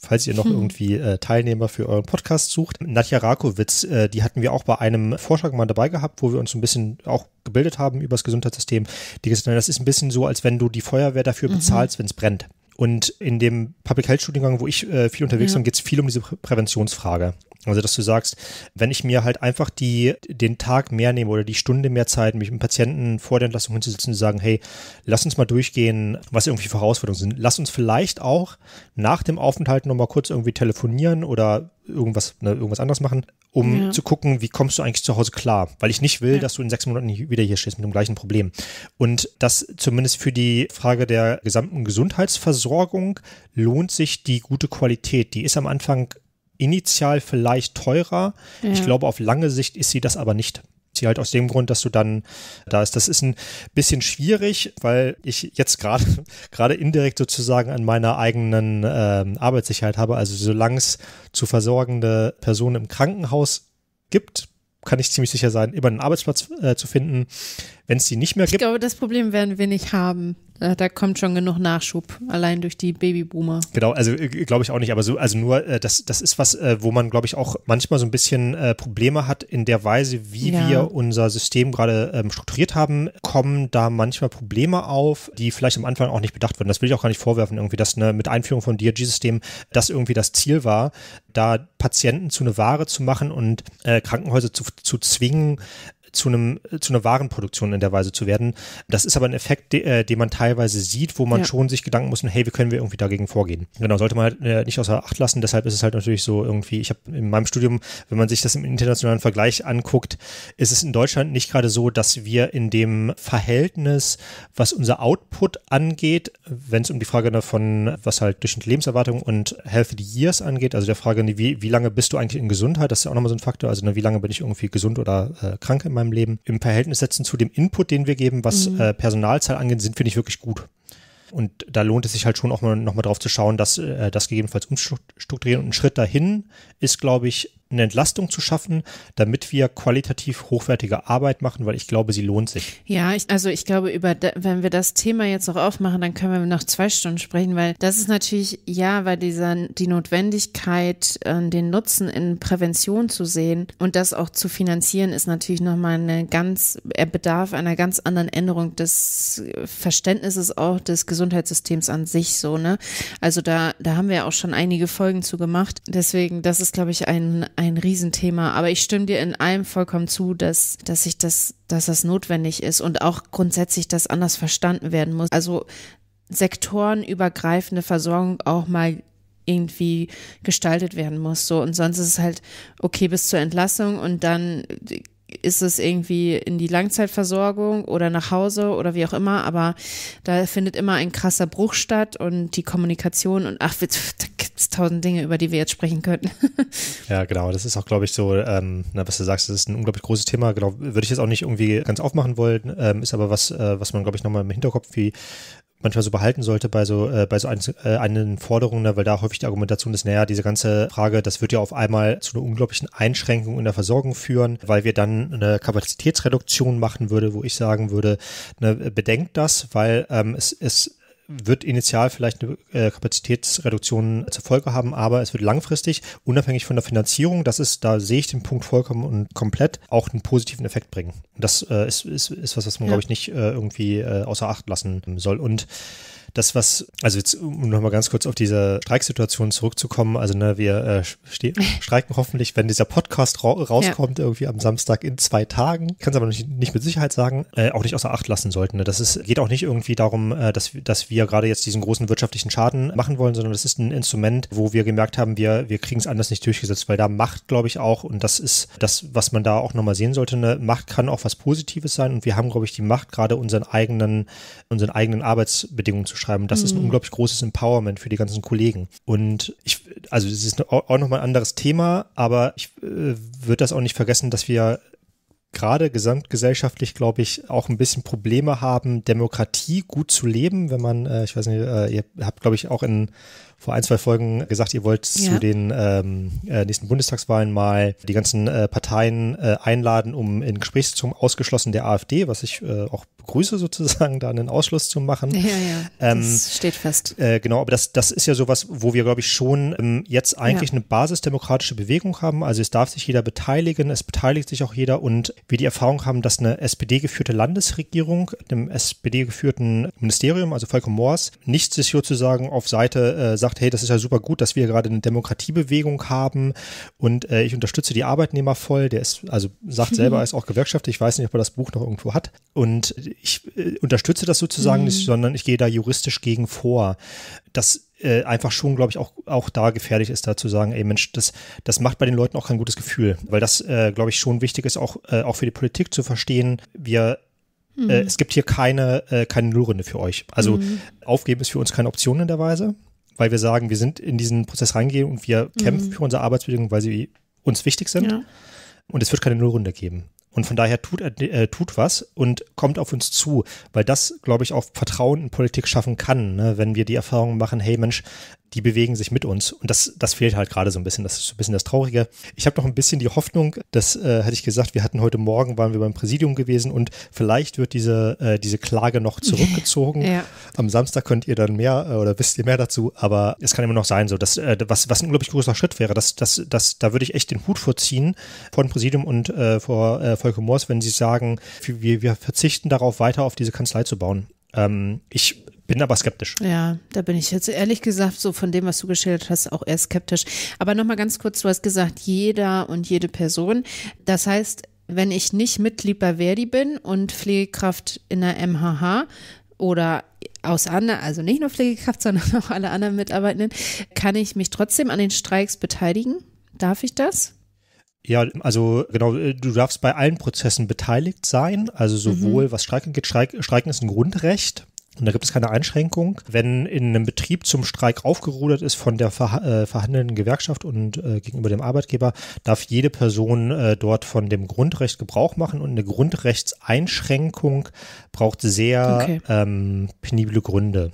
falls ihr noch hm. irgendwie äh, Teilnehmer für euren Podcast sucht. Nadja Rakowitz, äh, die hatten wir auch bei einem Vorschlag mal dabei gehabt, wo wir uns ein bisschen auch gebildet haben über das Gesundheitssystem. Die gesagt haben, das ist ein bisschen so, als wenn du die Feuerwehr dafür mhm. bezahlst, wenn es brennt. Und in dem Public Health Studiengang, wo ich äh, viel unterwegs ja. bin, geht es viel um diese Präventionsfrage. Also, dass du sagst, wenn ich mir halt einfach die, den Tag mehr nehme oder die Stunde mehr Zeit, mich mit dem Patienten vor der Entlassung hinzusetzen und zu sagen, hey, lass uns mal durchgehen, was irgendwie Herausforderungen sind. Lass uns vielleicht auch nach dem Aufenthalt nochmal kurz irgendwie telefonieren oder irgendwas, ne, irgendwas anderes machen, um ja. zu gucken, wie kommst du eigentlich zu Hause klar. Weil ich nicht will, ja. dass du in sechs Monaten wieder hier stehst mit dem gleichen Problem. Und das zumindest für die Frage der gesamten Gesundheitsversorgung lohnt sich die gute Qualität. Die ist am Anfang initial vielleicht teurer. Ja. Ich glaube, auf lange Sicht ist sie das aber nicht. Sie halt aus dem Grund, dass du dann da ist. Das ist ein bisschen schwierig, weil ich jetzt gerade gerade indirekt sozusagen an meiner eigenen ähm, Arbeitssicherheit habe. Also solange es zu versorgende Personen im Krankenhaus gibt, kann ich ziemlich sicher sein, immer einen Arbeitsplatz äh, zu finden. Wenn es die nicht mehr gibt. Ich glaube, das Problem werden wir nicht haben. Da, kommt schon genug Nachschub, allein durch die Babyboomer. Genau, also äh, glaube ich auch nicht, aber so, also nur, äh, das, das ist was, äh, wo man, glaube ich, auch manchmal so ein bisschen äh, Probleme hat in der Weise, wie ja. wir unser System gerade ähm, strukturiert haben, kommen da manchmal Probleme auf, die vielleicht am Anfang auch nicht bedacht wurden. Das will ich auch gar nicht vorwerfen, irgendwie, dass ne, mit Einführung von DRG-Systemen das irgendwie das Ziel war, da Patienten zu eine Ware zu machen und äh, Krankenhäuser zu, zu zwingen, zu, einem, zu einer Warenproduktion in der Weise zu werden. Das ist aber ein Effekt, de, äh, den man teilweise sieht, wo man ja. schon sich Gedanken muss, hey, wie können wir irgendwie dagegen vorgehen? Genau, sollte man halt äh, nicht außer Acht lassen. Deshalb ist es halt natürlich so irgendwie, ich habe in meinem Studium, wenn man sich das im internationalen Vergleich anguckt, ist es in Deutschland nicht gerade so, dass wir in dem Verhältnis, was unser Output angeht, wenn es um die Frage davon, was halt durchschnittliche Lebenserwartung und Healthy Years angeht, also der Frage, wie, wie lange bist du eigentlich in Gesundheit, das ist ja auch nochmal so ein Faktor, also ne, wie lange bin ich irgendwie gesund oder äh, krank in meinem Leben im Verhältnis setzen zu dem Input, den wir geben, was mhm. äh, Personalzahl angeht, sind wir nicht wirklich gut. Und da lohnt es sich halt schon auch mal nochmal drauf zu schauen, dass äh, das gegebenenfalls umstrukturieren. Und ein Schritt dahin ist, glaube ich, eine Entlastung zu schaffen, damit wir qualitativ hochwertige Arbeit machen, weil ich glaube, sie lohnt sich. Ja, ich, also ich glaube, über wenn wir das Thema jetzt noch aufmachen, dann können wir noch zwei Stunden sprechen, weil das ist natürlich, ja, weil dieser, die Notwendigkeit, äh, den Nutzen in Prävention zu sehen und das auch zu finanzieren, ist natürlich nochmal eine ganz, er bedarf einer ganz anderen Änderung des Verständnisses auch des Gesundheitssystems an sich so, ne? Also da, da haben wir auch schon einige Folgen zu gemacht. Deswegen, das ist, glaube ich, ein ein Riesenthema. Aber ich stimme dir in allem vollkommen zu, dass, dass ich das, dass das notwendig ist und auch grundsätzlich das anders verstanden werden muss. Also sektorenübergreifende Versorgung auch mal irgendwie gestaltet werden muss. So. Und sonst ist es halt okay bis zur Entlassung und dann ist es irgendwie in die Langzeitversorgung oder nach Hause oder wie auch immer, aber da findet immer ein krasser Bruch statt und die Kommunikation und ach, da gibt es tausend Dinge, über die wir jetzt sprechen könnten. ja, genau, das ist auch, glaube ich, so, ähm, na, was du sagst, das ist ein unglaublich großes Thema, genau, würde ich jetzt auch nicht irgendwie ganz aufmachen wollen, ähm, ist aber was, äh, was man, glaube ich, nochmal im Hinterkopf wie manchmal so behalten sollte bei so, äh, bei so ein, äh, einen Forderungen, ne, weil da häufig die Argumentation ist, naja, diese ganze Frage, das wird ja auf einmal zu einer unglaublichen Einschränkung in der Versorgung führen, weil wir dann eine Kapazitätsreduktion machen würde, wo ich sagen würde, ne, bedenkt das, weil ähm, es, es wird initial vielleicht eine äh, Kapazitätsreduktion zur Folge haben, aber es wird langfristig, unabhängig von der Finanzierung, das ist, da sehe ich den Punkt vollkommen und komplett, auch einen positiven Effekt bringen. Und das äh, ist, ist, ist was, was man, ja. glaube ich, nicht äh, irgendwie äh, außer Acht lassen soll. Und das, was, also jetzt, um nochmal ganz kurz auf diese Streiksituation zurückzukommen, also ne, wir äh, streiken hoffentlich, wenn dieser Podcast ra rauskommt, ja. irgendwie am Samstag in zwei Tagen, kann es aber nicht, nicht, mit Sicherheit sagen, äh, auch nicht außer Acht lassen sollten. Ne? Das ist, geht auch nicht irgendwie darum, äh, dass, dass wir gerade jetzt diesen großen wirtschaftlichen Schaden machen wollen, sondern das ist ein Instrument, wo wir gemerkt haben, wir, wir kriegen es anders nicht durchgesetzt, weil da Macht, glaube ich, auch, und das ist das, was man da auch nochmal sehen sollte, ne? Macht kann auch was Positives sein und wir haben, glaube ich, die Macht, gerade unseren eigenen, unseren eigenen Arbeitsbedingungen zu schreiben. Das mhm. ist ein mhm. unglaublich großes Empowerment für die ganzen Kollegen. Und ich, also es ist auch nochmal ein anderes Thema, aber ich äh, würde das auch nicht vergessen, dass wir gerade gesamtgesellschaftlich, glaube ich, auch ein bisschen Probleme haben, Demokratie gut zu leben, wenn man, äh, ich weiß nicht, äh, ihr habt, glaube ich, auch in vor ein, zwei Folgen gesagt, ihr wollt ja. zu den ähm, äh, nächsten Bundestagswahlen mal die ganzen äh, Parteien äh, einladen, um in Gespräche zum ausgeschlossen der AfD, was ich äh, auch begrüße sozusagen, da einen Ausschluss zu machen. Ja, ja, ähm, das steht fest. Äh, genau, aber das, das ist ja sowas, wo wir, glaube ich, schon ähm, jetzt eigentlich ja. eine basisdemokratische Bewegung haben. Also es darf sich jeder beteiligen, es beteiligt sich auch jeder und wir die Erfahrung haben, dass eine SPD-geführte Landesregierung, dem SPD-geführten Ministerium, also Volker Moors, nicht sich sozusagen auf Seite äh, sagt, hey, das ist ja super gut, dass wir gerade eine Demokratiebewegung haben und äh, ich unterstütze die Arbeitnehmer voll. Der ist, also sagt selber, er ist auch Gewerkschaft, Ich weiß nicht, ob er das Buch noch irgendwo hat. Und ich äh, unterstütze das sozusagen mhm. nicht, sondern ich gehe da juristisch gegen vor. Das äh, einfach schon, glaube ich, auch, auch da gefährlich ist, da zu sagen, ey Mensch, das, das macht bei den Leuten auch kein gutes Gefühl, weil das, äh, glaube ich, schon wichtig ist, auch, äh, auch für die Politik zu verstehen, wir äh, mhm. es gibt hier keine, äh, keine Nullrunde für euch. Also mhm. aufgeben ist für uns keine Option in der Weise, weil wir sagen, wir sind in diesen Prozess reingehen und wir mhm. kämpfen für unsere Arbeitsbedingungen, weil sie uns wichtig sind. Ja. Und es wird keine Nullrunde geben. Und von daher tut, äh, äh, tut was und kommt auf uns zu, weil das, glaube ich, auch Vertrauen in Politik schaffen kann, ne? wenn wir die Erfahrung machen, hey Mensch, die bewegen sich mit uns. Und das, das fehlt halt gerade so ein bisschen. Das ist so ein bisschen das Traurige. Ich habe noch ein bisschen die Hoffnung, das äh, hatte ich gesagt, wir hatten heute Morgen, waren wir beim Präsidium gewesen und vielleicht wird diese, äh, diese Klage noch zurückgezogen. ja. Am Samstag könnt ihr dann mehr äh, oder wisst ihr mehr dazu, aber es kann immer noch sein, so dass, äh, was, was ein unglaublich großer Schritt wäre. dass, dass, dass da würde ich echt den Hut vorziehen von Präsidium und äh, vor äh, Volker Moors, wenn sie sagen, wir, wir verzichten darauf, weiter auf diese Kanzlei zu bauen. Ähm, ich bin aber skeptisch. Ja, da bin ich jetzt ehrlich gesagt so von dem, was du geschildert hast, auch eher skeptisch. Aber nochmal ganz kurz, du hast gesagt, jeder und jede Person. Das heißt, wenn ich nicht Mitglied bei Verdi bin und Pflegekraft in der MHH oder aus anderen, also nicht nur Pflegekraft, sondern auch alle anderen Mitarbeitenden, kann ich mich trotzdem an den Streiks beteiligen? Darf ich das? Ja, also genau, du darfst bei allen Prozessen beteiligt sein, also mhm. sowohl mhm. was Streiken geht, Streik, Streiken ist ein Grundrecht, und da gibt es keine Einschränkung. Wenn in einem Betrieb zum Streik aufgerudert ist von der verha äh, verhandelnden Gewerkschaft und äh, gegenüber dem Arbeitgeber, darf jede Person äh, dort von dem Grundrecht Gebrauch machen. Und eine Grundrechtseinschränkung braucht sehr okay. ähm, penible Gründe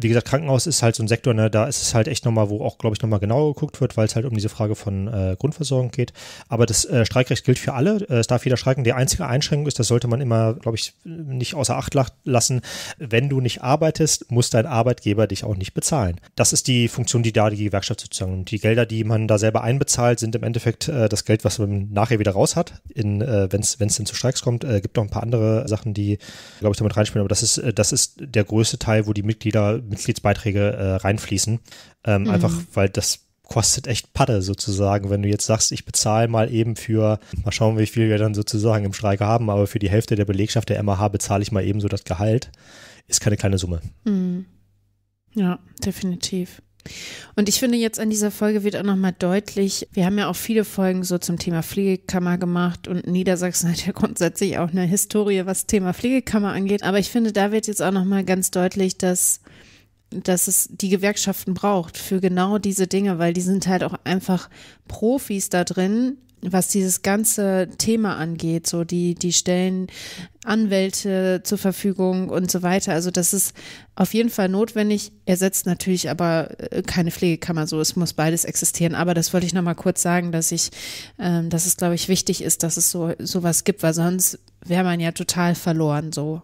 wie gesagt, Krankenhaus ist halt so ein Sektor, ne, da ist es halt echt nochmal, wo auch, glaube ich, nochmal genauer geguckt wird, weil es halt um diese Frage von äh, Grundversorgung geht. Aber das äh, Streikrecht gilt für alle. Äh, es darf jeder streiken. Die einzige Einschränkung ist, das sollte man immer, glaube ich, nicht außer Acht lassen. Wenn du nicht arbeitest, muss dein Arbeitgeber dich auch nicht bezahlen. Das ist die Funktion, die da die Gewerkschaft sozusagen. die Gelder, die man da selber einbezahlt, sind im Endeffekt äh, das Geld, was man nachher wieder raus hat, äh, wenn es denn zu Streiks kommt. Äh, gibt noch ein paar andere Sachen, die, glaube ich, damit reinspielen. Aber das ist, das ist der größte Teil, wo die Mitglieder Mitgliedsbeiträge äh, reinfließen. Ähm, mhm. Einfach, weil das kostet echt Patte sozusagen, wenn du jetzt sagst, ich bezahle mal eben für, mal schauen, wie viel wir dann sozusagen im Streik haben, aber für die Hälfte der Belegschaft der MAH bezahle ich mal eben so das Gehalt, ist keine kleine Summe. Mhm. Ja, definitiv. Und ich finde jetzt an dieser Folge wird auch nochmal deutlich, wir haben ja auch viele Folgen so zum Thema Pflegekammer gemacht und Niedersachsen hat ja grundsätzlich auch eine Historie, was Thema Pflegekammer angeht. Aber ich finde, da wird jetzt auch nochmal ganz deutlich, dass dass es die Gewerkschaften braucht für genau diese Dinge, weil die sind halt auch einfach Profis da drin, was dieses ganze Thema angeht. So, die, die stellen Anwälte zur Verfügung und so weiter. Also, das ist auf jeden Fall notwendig. Ersetzt natürlich aber äh, keine Pflegekammer so. Es muss beides existieren. Aber das wollte ich nochmal kurz sagen, dass ich, ähm, dass es, glaube ich, wichtig ist, dass es so, sowas gibt, weil sonst wäre man ja total verloren, so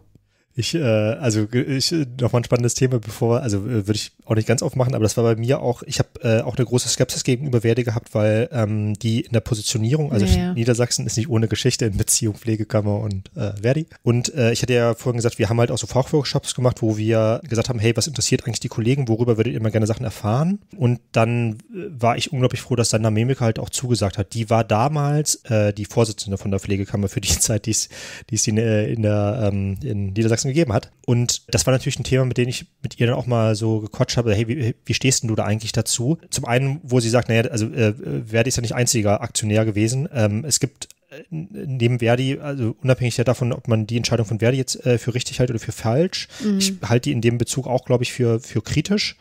ich, äh, also ich, äh, noch mal ein spannendes Thema, bevor, also äh, würde ich auch nicht ganz aufmachen, aber das war bei mir auch, ich habe äh, auch eine große Skepsis gegenüber Werde gehabt, weil ähm, die in der Positionierung, also ja, Niedersachsen ist nicht ohne Geschichte in Beziehung Pflegekammer und äh, Verdi. Und äh, ich hatte ja vorhin gesagt, wir haben halt auch so Fachworkshops gemacht, wo wir gesagt haben, hey, was interessiert eigentlich die Kollegen, worüber würdet ihr mal gerne Sachen erfahren? Und dann äh, war ich unglaublich froh, dass Sandra Memeke halt auch zugesagt hat. Die war damals äh, die Vorsitzende von der Pflegekammer für die Zeit, die es die in, äh, in, der, ähm, in Niedersachsen gegeben hat. Und das war natürlich ein Thema, mit dem ich mit ihr dann auch mal so gequatscht gequatscht habe, hey, wie, wie stehst denn du da eigentlich dazu? Zum einen, wo sie sagt, naja, also äh, Verdi ist ja nicht einziger Aktionär gewesen. Ähm, es gibt äh, neben Verdi, also unabhängig davon, ob man die Entscheidung von Verdi jetzt äh, für richtig hält oder für falsch, mhm. ich halte die in dem Bezug auch, glaube ich, für, für kritisch.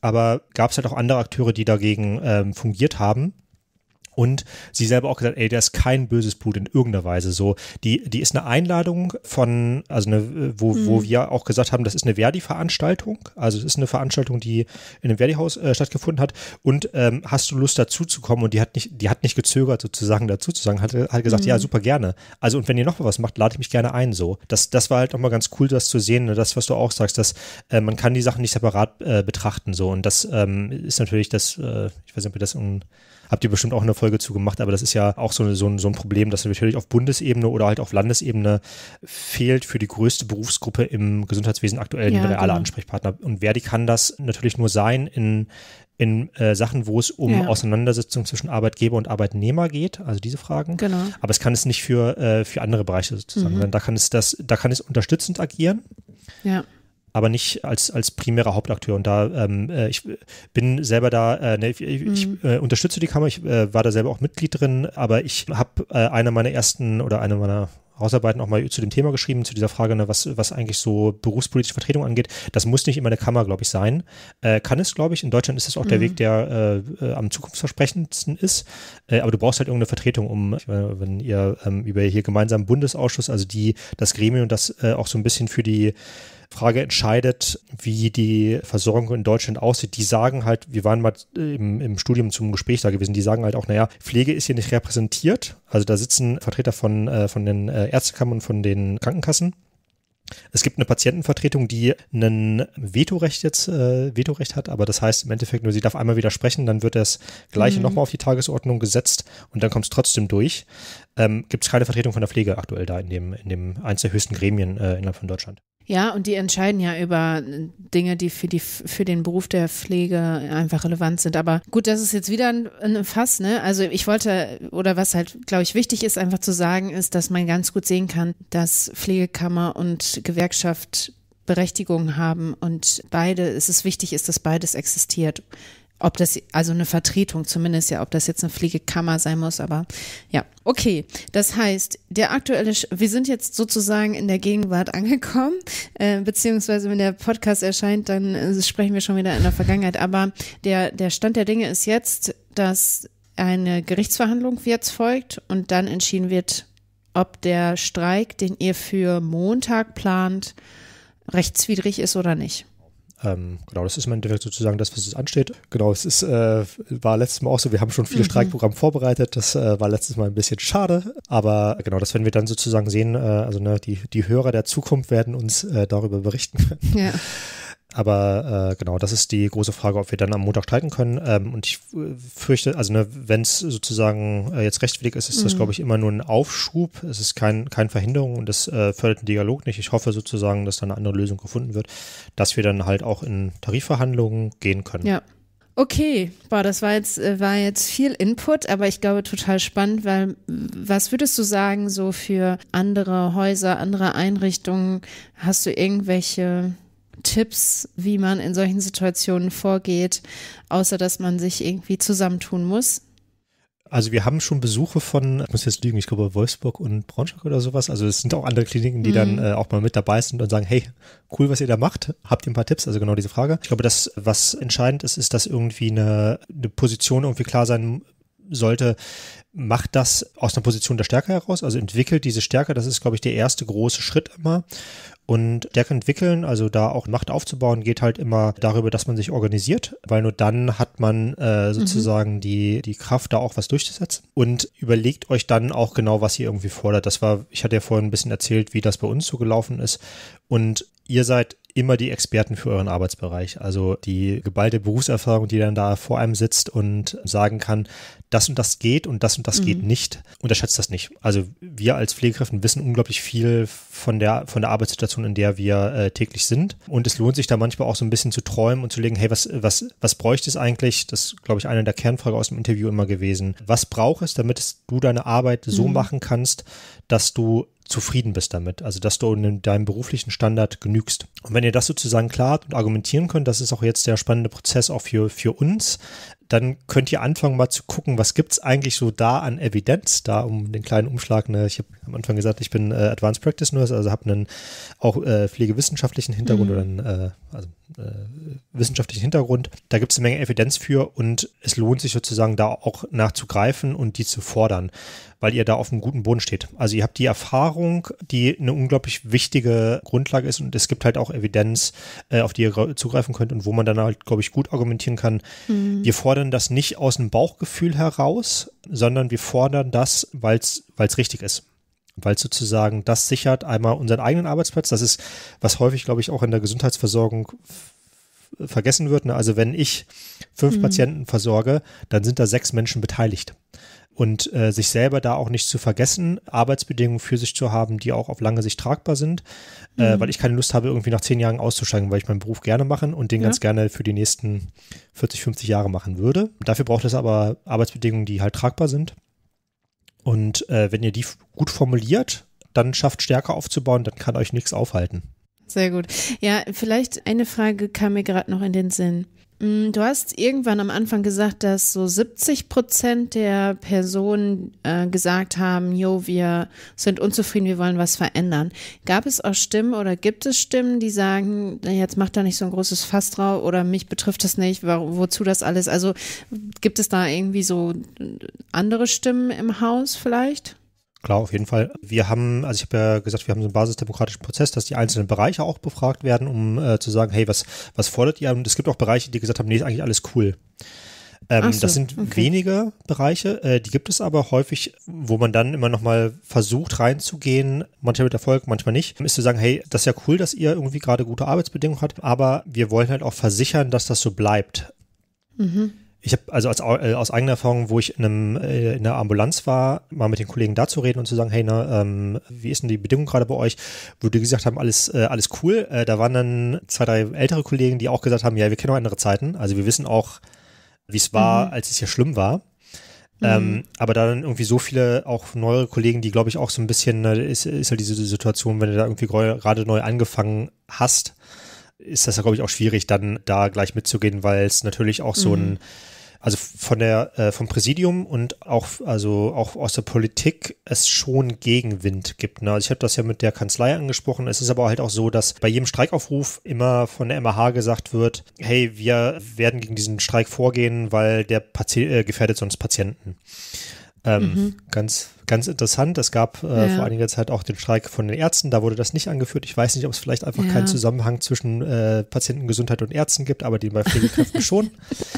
Aber gab es halt auch andere Akteure, die dagegen ähm, fungiert haben. Und sie selber auch gesagt, ey, der ist kein böses Blut in irgendeiner Weise so. Die, die ist eine Einladung von, also eine, wo, mhm. wo wir auch gesagt haben, das ist eine Verdi-Veranstaltung. Also es ist eine Veranstaltung, die in einem Verdi-Haus äh, stattgefunden hat. Und ähm, hast du Lust dazu zu kommen? Und die hat nicht, die hat nicht gezögert, sozusagen dazu zu sagen, hat, hat gesagt, mhm. ja, super gerne. Also und wenn ihr noch mal was macht, lade ich mich gerne ein so. Das, das war halt auch mal ganz cool, das zu sehen. Und ne, das, was du auch sagst, dass äh, man kann die Sachen nicht separat äh, betrachten so. Und das ähm, ist natürlich das, äh, ich weiß nicht, ob ihr das um habt ihr bestimmt auch eine Folge zu gemacht, aber das ist ja auch so, eine, so, ein, so ein Problem, dass natürlich auf Bundesebene oder halt auf Landesebene fehlt für die größte Berufsgruppe im Gesundheitswesen aktuell ja, ein realer genau. Ansprechpartner. Und Verdi kann das natürlich nur sein in in äh, Sachen, wo es um ja. Auseinandersetzungen zwischen Arbeitgeber und Arbeitnehmer geht, also diese Fragen. Genau. Aber es kann es nicht für, äh, für andere Bereiche sozusagen mhm. sein. Da kann es das, da kann es unterstützend agieren. Ja aber nicht als, als primärer Hauptakteur. Und da, ähm, äh, ich bin selber da, äh, ne, ich, ich mhm. äh, unterstütze die Kammer, ich äh, war da selber auch Mitglied drin, aber ich habe äh, einer meiner ersten oder eine meiner Hausarbeiten auch mal zu dem Thema geschrieben, zu dieser Frage, ne, was, was eigentlich so berufspolitische Vertretung angeht. Das muss nicht immer eine Kammer, glaube ich, sein. Äh, kann es, glaube ich. In Deutschland ist das auch mhm. der Weg, der äh, äh, am zukunftsversprechendsten ist. Äh, aber du brauchst halt irgendeine Vertretung, um, wenn ihr ähm, über hier gemeinsamen Bundesausschuss, also die, das Gremium, das äh, auch so ein bisschen für die Frage entscheidet, wie die Versorgung in Deutschland aussieht. Die sagen halt, wir waren mal äh, im, im Studium zum Gespräch da gewesen, die sagen halt auch, naja, Pflege ist hier nicht repräsentiert. Also da sitzen Vertreter von, äh, von den äh, Ärztekammern und von den Krankenkassen. Es gibt eine Patientenvertretung, die ein Vetorecht jetzt äh, Vetorecht hat, aber das heißt im Endeffekt nur, sie darf einmal widersprechen, dann wird das Gleiche mhm. nochmal auf die Tagesordnung gesetzt und dann kommt es trotzdem durch. Ähm, gibt es keine Vertretung von der Pflege aktuell da in dem in dem eins der höchsten Gremien äh, innerhalb von Deutschland. Ja, und die entscheiden ja über äh, Dinge, die für, die, für den Beruf der Pflege einfach relevant sind. Aber gut, das ist jetzt wieder ein, ein Fass, ne? Also ich wollte, oder was halt, glaube ich, wichtig ist, einfach zu sagen, ist, dass man ganz gut sehen kann, dass Pflegekammer und Gewerkschaft Berechtigungen haben und beide, es ist wichtig ist, dass beides existiert ob das, also eine Vertretung zumindest ja, ob das jetzt eine Pflegekammer sein muss, aber ja. Okay, das heißt, der aktuelle, wir sind jetzt sozusagen in der Gegenwart angekommen, äh, beziehungsweise wenn der Podcast erscheint, dann äh, sprechen wir schon wieder in der Vergangenheit, aber der, der Stand der Dinge ist jetzt, dass eine Gerichtsverhandlung jetzt folgt und dann entschieden wird, ob der Streik, den ihr für Montag plant, rechtswidrig ist oder nicht. Ähm, genau, das ist im Endeffekt sozusagen das, was es ansteht. Genau, es ist, äh, war letztes Mal auch so, wir haben schon viele mhm. Streikprogramme vorbereitet. Das äh, war letztes Mal ein bisschen schade. Aber genau, das werden wir dann sozusagen sehen. Äh, also ne, die, die Hörer der Zukunft werden uns äh, darüber berichten können. Ja. Aber äh, genau, das ist die große Frage, ob wir dann am Montag streiten können. Ähm, und ich äh, fürchte, also ne, wenn es sozusagen äh, jetzt rechtwidrig ist, ist mhm. das, glaube ich, immer nur ein Aufschub. Es ist kein, kein Verhinderung und das äh, fördert den Dialog nicht. Ich hoffe sozusagen, dass da eine andere Lösung gefunden wird, dass wir dann halt auch in Tarifverhandlungen gehen können. Ja. Okay, boah, das war jetzt, äh, war jetzt viel Input, aber ich glaube total spannend, weil was würdest du sagen, so für andere Häuser, andere Einrichtungen, hast du irgendwelche Tipps, wie man in solchen Situationen vorgeht, außer dass man sich irgendwie zusammentun muss? Also wir haben schon Besuche von, ich muss jetzt lügen, ich glaube Wolfsburg und Braunschweig oder sowas. Also es sind auch andere Kliniken, die mhm. dann äh, auch mal mit dabei sind und sagen, hey, cool, was ihr da macht. Habt ihr ein paar Tipps? Also genau diese Frage. Ich glaube, das, was entscheidend ist, ist, dass irgendwie eine, eine Position irgendwie klar sein sollte, macht das aus einer Position der Stärke heraus, also entwickelt diese Stärke, das ist, glaube ich, der erste große Schritt immer. Und Deck entwickeln, also da auch Macht aufzubauen, geht halt immer darüber, dass man sich organisiert, weil nur dann hat man äh, mhm. sozusagen mhm. die, die Kraft, da auch was durchzusetzen. Und überlegt euch dann auch genau, was ihr irgendwie fordert. Das war, ich hatte ja vorhin ein bisschen erzählt, wie das bei uns so gelaufen ist. Und ihr seid immer die Experten für euren Arbeitsbereich. Also die geballte Berufserfahrung, die dann da vor einem sitzt und sagen kann, das und das geht und das und das mhm. geht nicht, unterschätzt das nicht. Also wir als Pflegekräften wissen unglaublich viel von der, von der Arbeitssituation, in der wir äh, täglich sind. Und es lohnt sich da manchmal auch so ein bisschen zu träumen und zu legen, hey, was, was, was bräuchte es eigentlich? Das ist, glaube ich, eine der Kernfragen aus dem Interview immer gewesen. Was braucht es, damit es, du deine Arbeit so mhm. machen kannst, dass du zufrieden bist damit, also dass du in deinem beruflichen Standard genügst. Und wenn ihr das sozusagen klar und argumentieren könnt, das ist auch jetzt der spannende Prozess auch für, für uns, dann könnt ihr anfangen mal zu gucken, was gibt es eigentlich so da an Evidenz, da um den kleinen Umschlag, ne, ich habe am Anfang gesagt, ich bin äh, Advanced Practice Nurse, also habe einen auch äh, pflegewissenschaftlichen Hintergrund mhm. oder einen, äh, also äh, wissenschaftlichen Hintergrund. Da gibt es eine Menge Evidenz für und es lohnt sich sozusagen da auch nachzugreifen und die zu fordern, weil ihr da auf einem guten Boden steht. Also ihr habt die Erfahrung, die eine unglaublich wichtige Grundlage ist und es gibt halt auch Evidenz, äh, auf die ihr zugreifen könnt und wo man dann halt, glaube ich, gut argumentieren kann. Mhm. Wir fordern das nicht aus dem Bauchgefühl heraus, sondern wir fordern das, weil es richtig ist weil sozusagen das sichert einmal unseren eigenen Arbeitsplatz. Das ist, was häufig, glaube ich, auch in der Gesundheitsversorgung vergessen wird. Ne? Also wenn ich fünf mhm. Patienten versorge, dann sind da sechs Menschen beteiligt. Und äh, sich selber da auch nicht zu vergessen, Arbeitsbedingungen für sich zu haben, die auch auf lange Sicht tragbar sind, äh, mhm. äh, weil ich keine Lust habe, irgendwie nach zehn Jahren auszusteigen, weil ich meinen Beruf gerne machen und den ja. ganz gerne für die nächsten 40, 50 Jahre machen würde. Dafür braucht es aber Arbeitsbedingungen, die halt tragbar sind und äh, wenn ihr die gut formuliert, dann schafft Stärke aufzubauen, dann kann euch nichts aufhalten. Sehr gut. Ja, vielleicht eine Frage kam mir gerade noch in den Sinn. Mm, du hast irgendwann am Anfang gesagt, dass so 70 Prozent der Personen äh, gesagt haben, jo, wir sind unzufrieden, wir wollen was verändern. Gab es auch Stimmen oder gibt es Stimmen, die sagen, jetzt macht da nicht so ein großes Fass drauf oder mich betrifft das nicht, wo, wozu das alles? Also gibt es da irgendwie so andere Stimmen im Haus vielleicht? Klar, auf jeden Fall. Wir haben, also ich habe ja gesagt, wir haben so einen basisdemokratischen Prozess, dass die einzelnen Bereiche auch befragt werden, um äh, zu sagen, hey, was, was fordert ihr? Und es gibt auch Bereiche, die gesagt haben, nee, ist eigentlich alles cool. Ähm, so, das sind okay. wenige Bereiche, äh, die gibt es aber häufig, wo man dann immer nochmal versucht reinzugehen, manchmal mit Erfolg, manchmal nicht, ist zu sagen, hey, das ist ja cool, dass ihr irgendwie gerade gute Arbeitsbedingungen habt, aber wir wollen halt auch versichern, dass das so bleibt. Mhm. Ich habe also als, äh, aus eigener Erfahrung, wo ich in, einem, äh, in der Ambulanz war, mal mit den Kollegen da zu reden und zu sagen, hey, na, ne, ähm, wie ist denn die Bedingung gerade bei euch? Wo die gesagt haben, alles, äh, alles cool. Äh, da waren dann zwei, drei ältere Kollegen, die auch gesagt haben, ja, wir kennen auch andere Zeiten. Also wir wissen auch, wie es war, mhm. als es hier schlimm war. Mhm. Ähm, aber da dann irgendwie so viele auch neuere Kollegen, die glaube ich auch so ein bisschen, ne, ist, ist halt diese Situation, wenn du da irgendwie gerade neu angefangen hast, ist das ja glaube ich auch schwierig, dann da gleich mitzugehen, weil es natürlich auch so ein, mhm also von der, äh, vom Präsidium und auch, also auch aus der Politik es schon Gegenwind gibt. Ne? Also ich habe das ja mit der Kanzlei angesprochen. Es ist aber halt auch so, dass bei jedem Streikaufruf immer von der MH gesagt wird, hey, wir werden gegen diesen Streik vorgehen, weil der Pati äh, gefährdet sonst Patienten. Ähm, mhm. Ganz ganz interessant. Es gab äh, ja. vor einiger Zeit auch den Streik von den Ärzten, da wurde das nicht angeführt. Ich weiß nicht, ob es vielleicht einfach ja. keinen Zusammenhang zwischen äh, Patientengesundheit und Ärzten gibt, aber den bei Pflegekräften schon.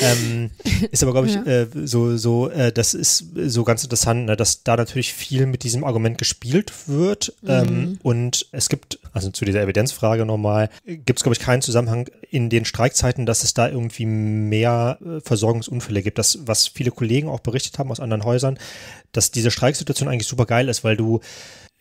Ähm, ist aber, glaube ich, ja. äh, so, so äh, das ist so ganz interessant, ne, dass da natürlich viel mit diesem Argument gespielt wird. Ähm, mhm. Ähm, und es gibt, also zu dieser Evidenzfrage nochmal, gibt es, glaube ich, keinen Zusammenhang in den Streikzeiten, dass es da irgendwie mehr äh, Versorgungsunfälle gibt. Das, was viele Kollegen auch berichtet haben aus anderen Häusern, dass diese Streiksituation eigentlich super geil ist, weil du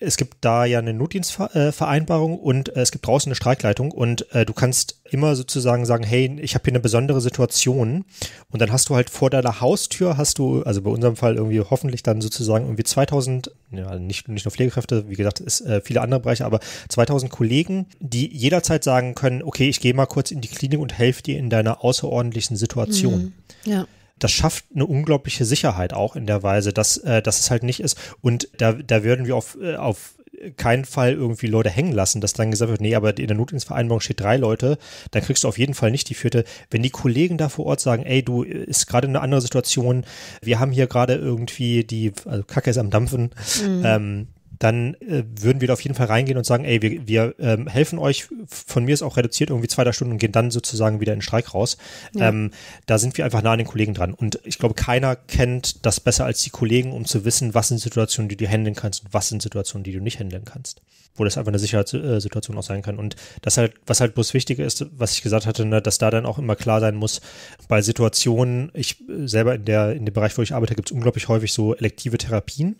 es gibt da ja eine Notdienstvereinbarung und äh, es gibt draußen eine Streikleitung und äh, du kannst immer sozusagen sagen, hey, ich habe hier eine besondere Situation und dann hast du halt vor deiner Haustür hast du, also bei unserem Fall irgendwie hoffentlich dann sozusagen irgendwie 2000, ja, nicht, nicht nur Pflegekräfte, wie gesagt, ist äh, viele andere Bereiche, aber 2000 Kollegen, die jederzeit sagen können, okay, ich gehe mal kurz in die Klinik und helfe dir in deiner außerordentlichen Situation. Mhm. Ja das schafft eine unglaubliche Sicherheit auch in der Weise, dass, äh, dass es halt nicht ist. Und da, da würden wir auf, äh, auf keinen Fall irgendwie Leute hängen lassen, dass dann gesagt wird, nee, aber in der Notdienstvereinbarung steht drei Leute, dann kriegst du auf jeden Fall nicht die vierte. Wenn die Kollegen da vor Ort sagen, ey, du äh, ist gerade eine andere Situation, wir haben hier gerade irgendwie die, also Kacke ist am Dampfen, mhm. ähm, dann äh, würden wir da auf jeden Fall reingehen und sagen, ey, wir, wir ähm, helfen euch, von mir ist auch reduziert, irgendwie zwei, drei Stunden und gehen dann sozusagen wieder in Streik raus. Ja. Ähm, da sind wir einfach nah an den Kollegen dran. Und ich glaube, keiner kennt das besser als die Kollegen, um zu wissen, was sind Situationen, die du handeln kannst und was sind Situationen, die du nicht handeln kannst. Wo das einfach eine Sicherheitssituation auch sein kann. Und das halt, was halt bloß wichtig ist, was ich gesagt hatte, ne, dass da dann auch immer klar sein muss, bei Situationen, ich äh, selber in der, in dem Bereich, wo ich arbeite, gibt es unglaublich häufig so elektive Therapien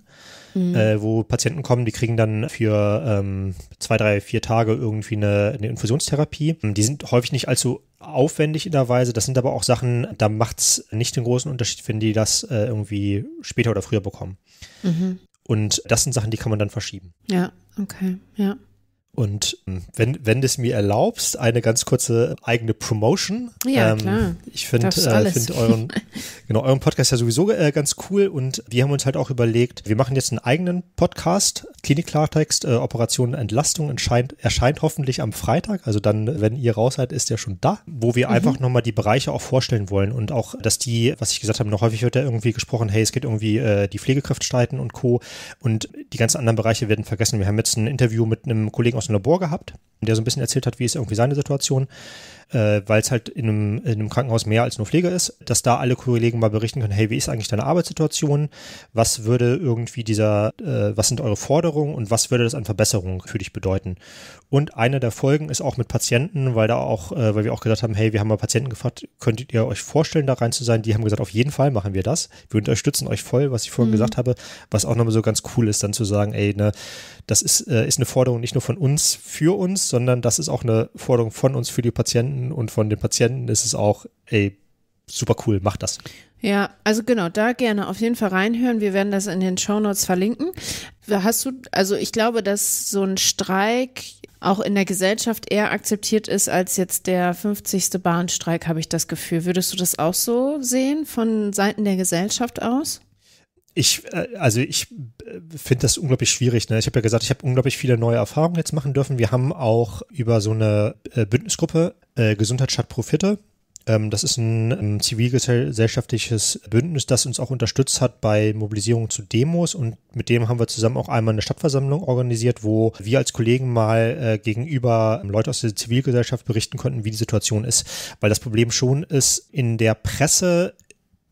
mhm. äh, wo Patienten kommen, die kriegen dann für ähm, zwei, drei, vier Tage irgendwie eine, eine Infusionstherapie. Die sind häufig nicht allzu aufwendig in der Weise. Das sind aber auch Sachen, da macht es nicht den großen Unterschied, wenn die das äh, irgendwie später oder früher bekommen. Mhm. Und das sind Sachen, die kann man dann verschieben. Ja, okay, ja. Und hm, wenn, wenn du es mir erlaubst, eine ganz kurze eigene Promotion. Ja, ähm, klar. Ich finde äh, find euren, genau, euren Podcast ja sowieso äh, ganz cool und wir haben uns halt auch überlegt, wir machen jetzt einen eigenen Podcast. Klinik-Klartext, äh, Operation Entlastung erscheint, erscheint hoffentlich am Freitag. Also dann, wenn ihr raus seid, ist der schon da, wo wir mhm. einfach nochmal die Bereiche auch vorstellen wollen und auch, dass die, was ich gesagt habe, noch häufig wird da irgendwie gesprochen, hey, es geht irgendwie äh, die Pflegekräfte streiten und Co. Und die ganzen anderen Bereiche werden vergessen. Wir haben jetzt ein Interview mit einem Kollegen aus Labor gehabt, der so ein bisschen erzählt hat, wie ist irgendwie seine Situation äh, weil es halt in einem, in einem Krankenhaus mehr als nur Pflege ist, dass da alle Kollegen mal berichten können, hey, wie ist eigentlich deine Arbeitssituation? Was würde irgendwie dieser, äh, was sind eure Forderungen und was würde das an Verbesserungen für dich bedeuten? Und eine der Folgen ist auch mit Patienten, weil da auch, äh, weil wir auch gesagt haben, hey, wir haben mal Patienten gefragt, könntet ihr euch vorstellen, da rein zu sein? Die haben gesagt, auf jeden Fall machen wir das. Wir unterstützen euch voll, was ich vorhin mhm. gesagt habe, was auch nochmal so ganz cool ist, dann zu sagen, ey, ne, das ist, äh, ist eine Forderung nicht nur von uns für uns, sondern das ist auch eine Forderung von uns für die Patienten Kunden und von den Patienten ist es auch, ey, super cool, mach das. Ja, also genau, da gerne auf jeden Fall reinhören. Wir werden das in den Shownotes verlinken. Hast du, also ich glaube, dass so ein Streik auch in der Gesellschaft eher akzeptiert ist als jetzt der 50. Bahnstreik, habe ich das Gefühl. Würdest du das auch so sehen von Seiten der Gesellschaft aus? ich, äh, also ich äh, finde das unglaublich schwierig. Ne? Ich habe ja gesagt, ich habe unglaublich viele neue Erfahrungen jetzt machen dürfen. Wir haben auch über so eine äh, Bündnisgruppe äh, Gesundheit statt Profite. Ähm, das ist ein, ein ähm, zivilgesellschaftliches Bündnis, das uns auch unterstützt hat bei Mobilisierung zu Demos. Und mit dem haben wir zusammen auch einmal eine Stadtversammlung organisiert, wo wir als Kollegen mal äh, gegenüber ähm, Leuten aus der Zivilgesellschaft berichten konnten, wie die Situation ist. Weil das Problem schon ist, in der Presse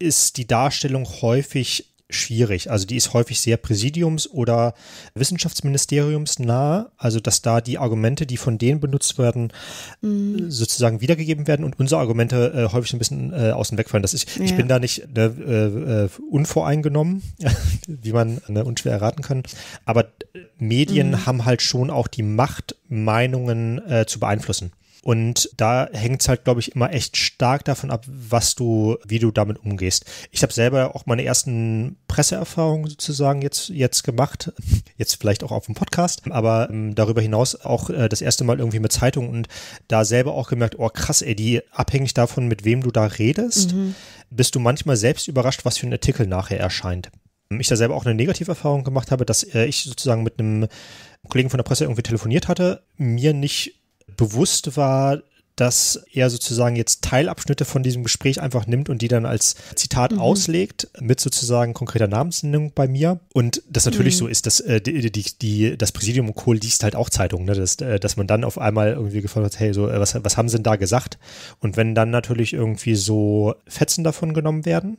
ist die Darstellung häufig schwierig. Also die ist häufig sehr Präsidiums- oder Wissenschaftsministeriumsnah, also dass da die Argumente, die von denen benutzt werden, mm. sozusagen wiedergegeben werden und unsere Argumente äh, häufig ein bisschen äh, außen wegfallen. Das ist, ja. ich bin da nicht ne, äh, äh unvoreingenommen, wie man ne, unschwer erraten kann, aber Medien mm. haben halt schon auch die Macht, Meinungen äh, zu beeinflussen. Und da hängt es halt, glaube ich, immer echt stark davon ab, was du, wie du damit umgehst. Ich habe selber auch meine ersten Presseerfahrungen sozusagen jetzt, jetzt gemacht. Jetzt vielleicht auch auf dem Podcast, aber ähm, darüber hinaus auch äh, das erste Mal irgendwie mit Zeitung und da selber auch gemerkt, oh krass, ey, die abhängig davon, mit wem du da redest, mhm. bist du manchmal selbst überrascht, was für ein Artikel nachher erscheint ich da selber auch eine Negativerfahrung gemacht habe, dass äh, ich sozusagen mit einem Kollegen von der Presse irgendwie telefoniert hatte, mir nicht bewusst war, dass er sozusagen jetzt Teilabschnitte von diesem Gespräch einfach nimmt und die dann als Zitat mhm. auslegt, mit sozusagen konkreter Namensnennung bei mir. Und das natürlich mhm. so ist, dass äh, die, die, die, das Präsidium und Kohl liest halt auch Zeitungen, ne? dass, äh, dass man dann auf einmal irgendwie gefragt hat, hey, so, äh, was, was haben sie denn da gesagt? Und wenn dann natürlich irgendwie so Fetzen davon genommen werden,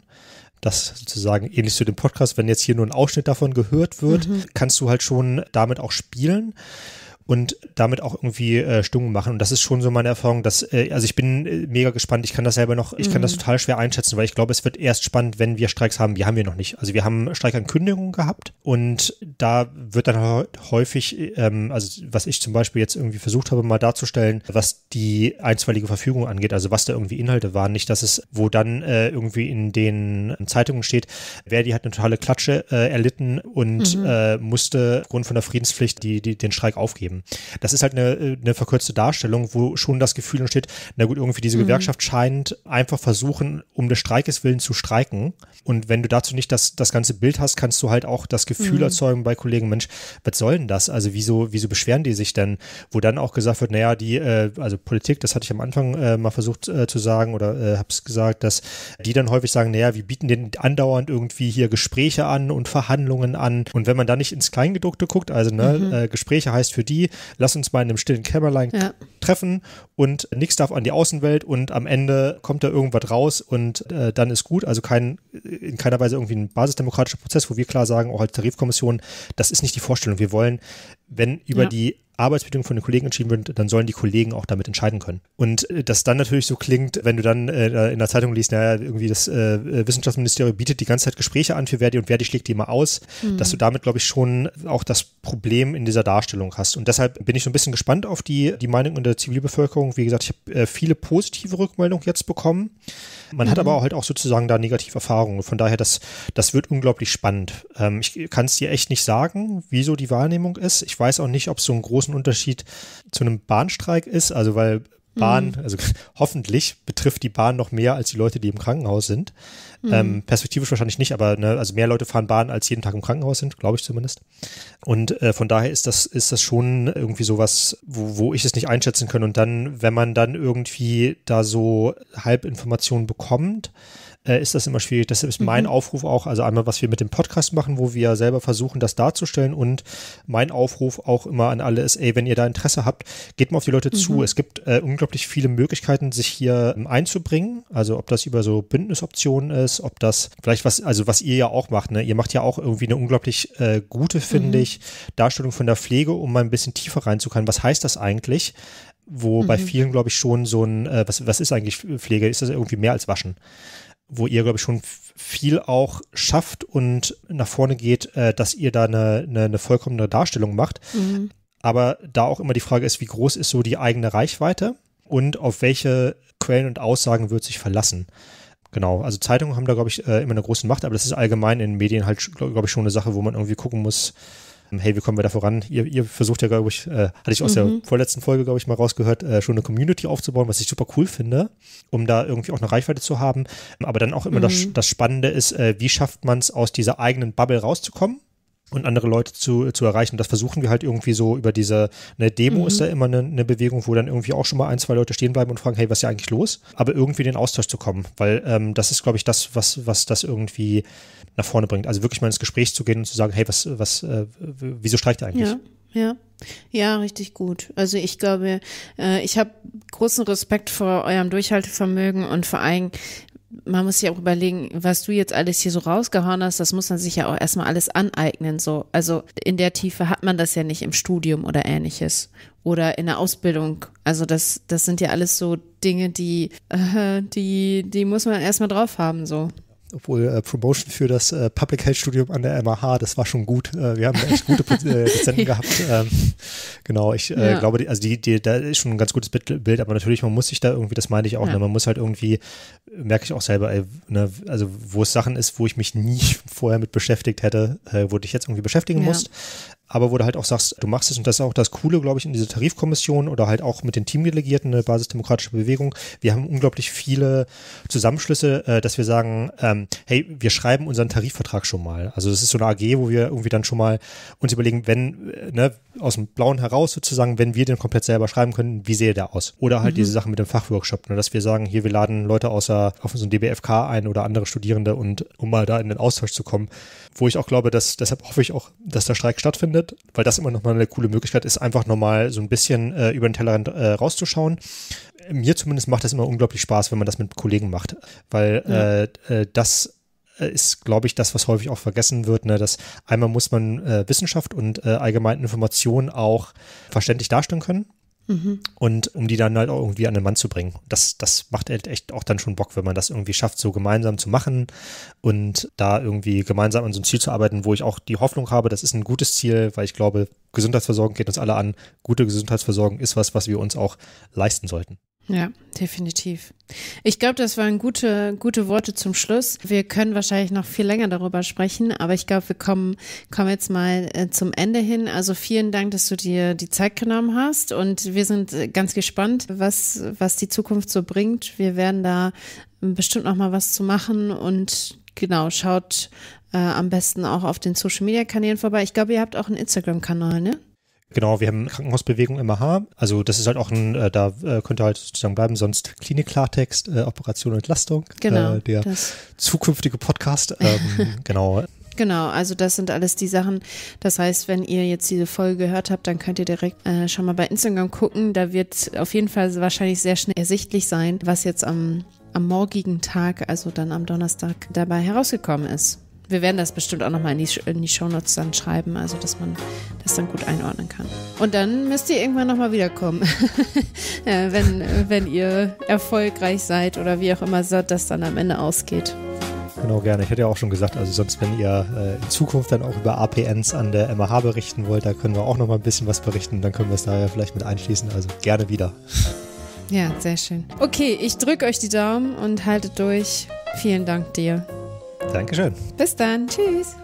das sozusagen ähnlich zu dem Podcast, wenn jetzt hier nur ein Ausschnitt davon gehört wird, mhm. kannst du halt schon damit auch spielen und damit auch irgendwie äh, Stungen machen. Und das ist schon so meine Erfahrung, dass, äh, also ich bin äh, mega gespannt, ich kann das selber noch, ich mhm. kann das mhm. total schwer einschätzen, weil ich glaube, es wird erst spannend, wenn wir Streiks haben. Die haben wir noch nicht. Also wir haben Streikankündigungen gehabt und da wird dann häufig, ähm, also was ich zum Beispiel jetzt irgendwie versucht habe, mal darzustellen, was die einstweilige Verfügung angeht, also was da irgendwie Inhalte waren, nicht, dass es, wo dann äh, irgendwie in den Zeitungen steht, Verdi hat eine totale Klatsche äh, erlitten und mhm. äh, musste aufgrund von der Friedenspflicht die, die, den Streik aufgeben. Das ist halt eine, äh, eine verkürzte Darstellung, wo schon das Gefühl entsteht, na gut, irgendwie diese mhm. Gewerkschaft scheint einfach versuchen, um des Streikes willen zu streiken. Und wenn du dazu nicht das, das ganze Bild hast, kannst du halt auch das Gefühl mhm. erzeugen bei Kollegen, Mensch, was soll denn das? Also wieso, wieso beschweren die sich denn? Wo dann auch gesagt wird, naja, die, äh, also Politik, das hatte ich am Anfang äh, mal versucht äh, zu sagen oder äh, habe es gesagt, dass die dann häufig sagen, naja, wir bieten den andauernd irgendwie hier Gespräche an und Verhandlungen an. Und wenn man da nicht ins Kleingedruckte guckt, also ne, mhm. Äh, Gespräche heißt für die, Strategie, lass uns mal in einem stillen Kämmerlein ja. treffen und nichts darf an die Außenwelt und am Ende kommt da irgendwas raus und äh, dann ist gut. Also kein, in keiner Weise irgendwie ein basisdemokratischer Prozess, wo wir klar sagen, auch oh, als halt, Tarifkommission, das ist nicht die Vorstellung. Wir wollen wenn über ja. die Arbeitsbedingungen von den Kollegen entschieden wird, dann sollen die Kollegen auch damit entscheiden können. Und äh, das dann natürlich so klingt, wenn du dann äh, in der Zeitung liest, naja, irgendwie das äh, äh, Wissenschaftsministerium bietet die ganze Zeit Gespräche an für Verdi und Verdi schlägt die immer aus, mhm. dass du damit, glaube ich, schon auch das Problem in dieser Darstellung hast. Und deshalb bin ich so ein bisschen gespannt auf die, die Meinung in der Zivilbevölkerung. Wie gesagt, ich habe äh, viele positive Rückmeldungen jetzt bekommen. Man mhm. hat aber halt auch sozusagen da negative Erfahrungen. Von daher, das, das wird unglaublich spannend. Ähm, ich kann es dir echt nicht sagen, wieso die Wahrnehmung ist. Ich weiß auch nicht, ob es so einen großen Unterschied zu einem Bahnstreik ist, also weil Bahn, mhm. also hoffentlich betrifft die Bahn noch mehr als die Leute, die im Krankenhaus sind. Mhm. Ähm, perspektivisch wahrscheinlich nicht, aber ne, also mehr Leute fahren Bahn, als jeden Tag im Krankenhaus sind, glaube ich zumindest. Und äh, von daher ist das, ist das schon irgendwie sowas, wo, wo ich es nicht einschätzen kann. Und dann, wenn man dann irgendwie da so Halbinformationen bekommt, äh, ist das immer schwierig. Deshalb ist mhm. mein Aufruf auch, also einmal, was wir mit dem Podcast machen, wo wir selber versuchen, das darzustellen und mein Aufruf auch immer an alle ist, ey, wenn ihr da Interesse habt, geht mal auf die Leute mhm. zu. Es gibt äh, unglaublich viele Möglichkeiten, sich hier ähm, einzubringen. Also ob das über so Bündnisoptionen ist, ob das vielleicht was, also was ihr ja auch macht, ne? Ihr macht ja auch irgendwie eine unglaublich äh, gute, finde mhm. ich, Darstellung von der Pflege, um mal ein bisschen tiefer reinzukommen. Was heißt das eigentlich? wo mhm. bei vielen, glaube ich, schon so ein, äh, was, was ist eigentlich Pflege? Ist das irgendwie mehr als Waschen? wo ihr, glaube ich, schon viel auch schafft und nach vorne geht, äh, dass ihr da eine, eine, eine vollkommene Darstellung macht. Mhm. Aber da auch immer die Frage ist, wie groß ist so die eigene Reichweite und auf welche Quellen und Aussagen wird sich verlassen. Genau, also Zeitungen haben da, glaube ich, äh, immer eine große Macht, aber das ist allgemein in Medien halt, glaube glaub ich, schon eine Sache, wo man irgendwie gucken muss, ähm, hey, wie kommen wir da voran? Ihr, ihr versucht ja, glaube ich, äh, hatte ich aus mhm. der vorletzten Folge, glaube ich, mal rausgehört, äh, schon eine Community aufzubauen, was ich super cool finde, um da irgendwie auch eine Reichweite zu haben. Ähm, aber dann auch immer mhm. das, das, Spannende ist, äh, wie schafft man es, aus dieser eigenen Bubble rauszukommen? und andere Leute zu, zu erreichen. Das versuchen wir halt irgendwie so über diese, eine Demo mhm. ist da immer eine, eine, Bewegung, wo dann irgendwie auch schon mal ein, zwei Leute stehen bleiben und fragen, hey, was ist hier eigentlich los? Aber irgendwie in den Austausch zu kommen, weil ähm, das ist, glaube ich, das, was, was das irgendwie nach vorne bringt. Also wirklich mal ins Gespräch zu gehen und zu sagen, hey, was, was, äh, wieso streikt eigentlich? Ja. Ja, ja, richtig gut. Also ich glaube, äh, ich habe großen Respekt vor eurem Durchhaltevermögen und vor allem, man muss sich auch überlegen, was du jetzt alles hier so rausgehauen hast, das muss man sich ja auch erstmal alles aneignen. So, also in der Tiefe hat man das ja nicht im Studium oder ähnliches oder in der Ausbildung. Also das, das sind ja alles so Dinge, die, äh, die, die muss man erstmal drauf haben. So obwohl äh, Promotion für das äh, Public Health Studium an der MAH, das war schon gut. Äh, wir haben echt gute äh, Dozenten gehabt. Ähm, genau, ich äh, ja. glaube, die, also die, die, da ist schon ein ganz gutes Bild, aber natürlich, man muss sich da irgendwie, das meine ich auch, ne, ja. ne, man muss halt irgendwie, merke ich auch selber, ey, ne, also wo es Sachen ist, wo ich mich nie vorher mit beschäftigt hätte, äh, wo du dich jetzt irgendwie beschäftigen ja. musst aber wo du halt auch sagst, du machst es und das ist auch das Coole, glaube ich, in dieser Tarifkommission oder halt auch mit den Teamdelegierten, eine basisdemokratische Bewegung. Wir haben unglaublich viele Zusammenschlüsse, äh, dass wir sagen, ähm, hey, wir schreiben unseren Tarifvertrag schon mal. Also das ist so eine AG, wo wir irgendwie dann schon mal uns überlegen, wenn, äh, ne, aus dem Blauen heraus sozusagen, wenn wir den komplett selber schreiben können, wie sehe der aus? Oder halt mhm. diese Sachen mit dem Fachworkshop, ne, dass wir sagen, hier, wir laden Leute außer auf so ein DBFK ein oder andere Studierende und um mal da in den Austausch zu kommen, wo ich auch glaube, dass deshalb hoffe ich auch, dass der Streik stattfindet, weil das immer nochmal eine coole Möglichkeit ist, einfach nochmal so ein bisschen äh, über den Tellerrand äh, rauszuschauen. Mir zumindest macht das immer unglaublich Spaß, wenn man das mit Kollegen macht, weil ja. äh, äh das äh, ist, glaube ich, das, was häufig auch vergessen wird, ne? dass einmal muss man äh, Wissenschaft und äh, allgemeine Informationen auch verständlich darstellen können. Und um die dann halt auch irgendwie an den Mann zu bringen. Das, das macht halt echt auch dann schon Bock, wenn man das irgendwie schafft, so gemeinsam zu machen und da irgendwie gemeinsam an so einem Ziel zu arbeiten, wo ich auch die Hoffnung habe, das ist ein gutes Ziel, weil ich glaube, Gesundheitsversorgung geht uns alle an. Gute Gesundheitsversorgung ist was, was wir uns auch leisten sollten. Ja, definitiv. Ich glaube, das waren gute, gute Worte zum Schluss. Wir können wahrscheinlich noch viel länger darüber sprechen, aber ich glaube, wir kommen, kommen jetzt mal äh, zum Ende hin. Also vielen Dank, dass du dir die Zeit genommen hast und wir sind äh, ganz gespannt, was, was die Zukunft so bringt. Wir werden da ähm, bestimmt noch mal was zu machen und genau, schaut äh, am besten auch auf den Social Media Kanälen vorbei. Ich glaube, ihr habt auch einen Instagram Kanal, ne? Genau, wir haben Krankenhausbewegung MH. Also das ist halt auch ein, äh, da äh, könnt ihr halt sozusagen bleiben, sonst Klinik-Klartext, äh, Operation Entlastung. Äh, genau. Äh, der das. zukünftige Podcast. Ähm, genau. Genau, also das sind alles die Sachen. Das heißt, wenn ihr jetzt diese Folge gehört habt, dann könnt ihr direkt äh, schon mal bei Instagram gucken. Da wird auf jeden Fall wahrscheinlich sehr schnell ersichtlich sein, was jetzt am, am morgigen Tag, also dann am Donnerstag, dabei herausgekommen ist wir werden das bestimmt auch nochmal in die, in die Shownotes dann schreiben, also dass man das dann gut einordnen kann. Und dann müsst ihr irgendwann nochmal wiederkommen, ja, wenn, wenn ihr erfolgreich seid oder wie auch immer das dann am Ende ausgeht. Genau, gerne. Ich hätte ja auch schon gesagt, also sonst, wenn ihr äh, in Zukunft dann auch über APNs an der MH berichten wollt, da können wir auch nochmal ein bisschen was berichten, dann können wir es da ja vielleicht mit einschließen, also gerne wieder. Ja, sehr schön. Okay, ich drücke euch die Daumen und haltet durch. Vielen Dank dir. Dankeschön. Bis dann. Tschüss.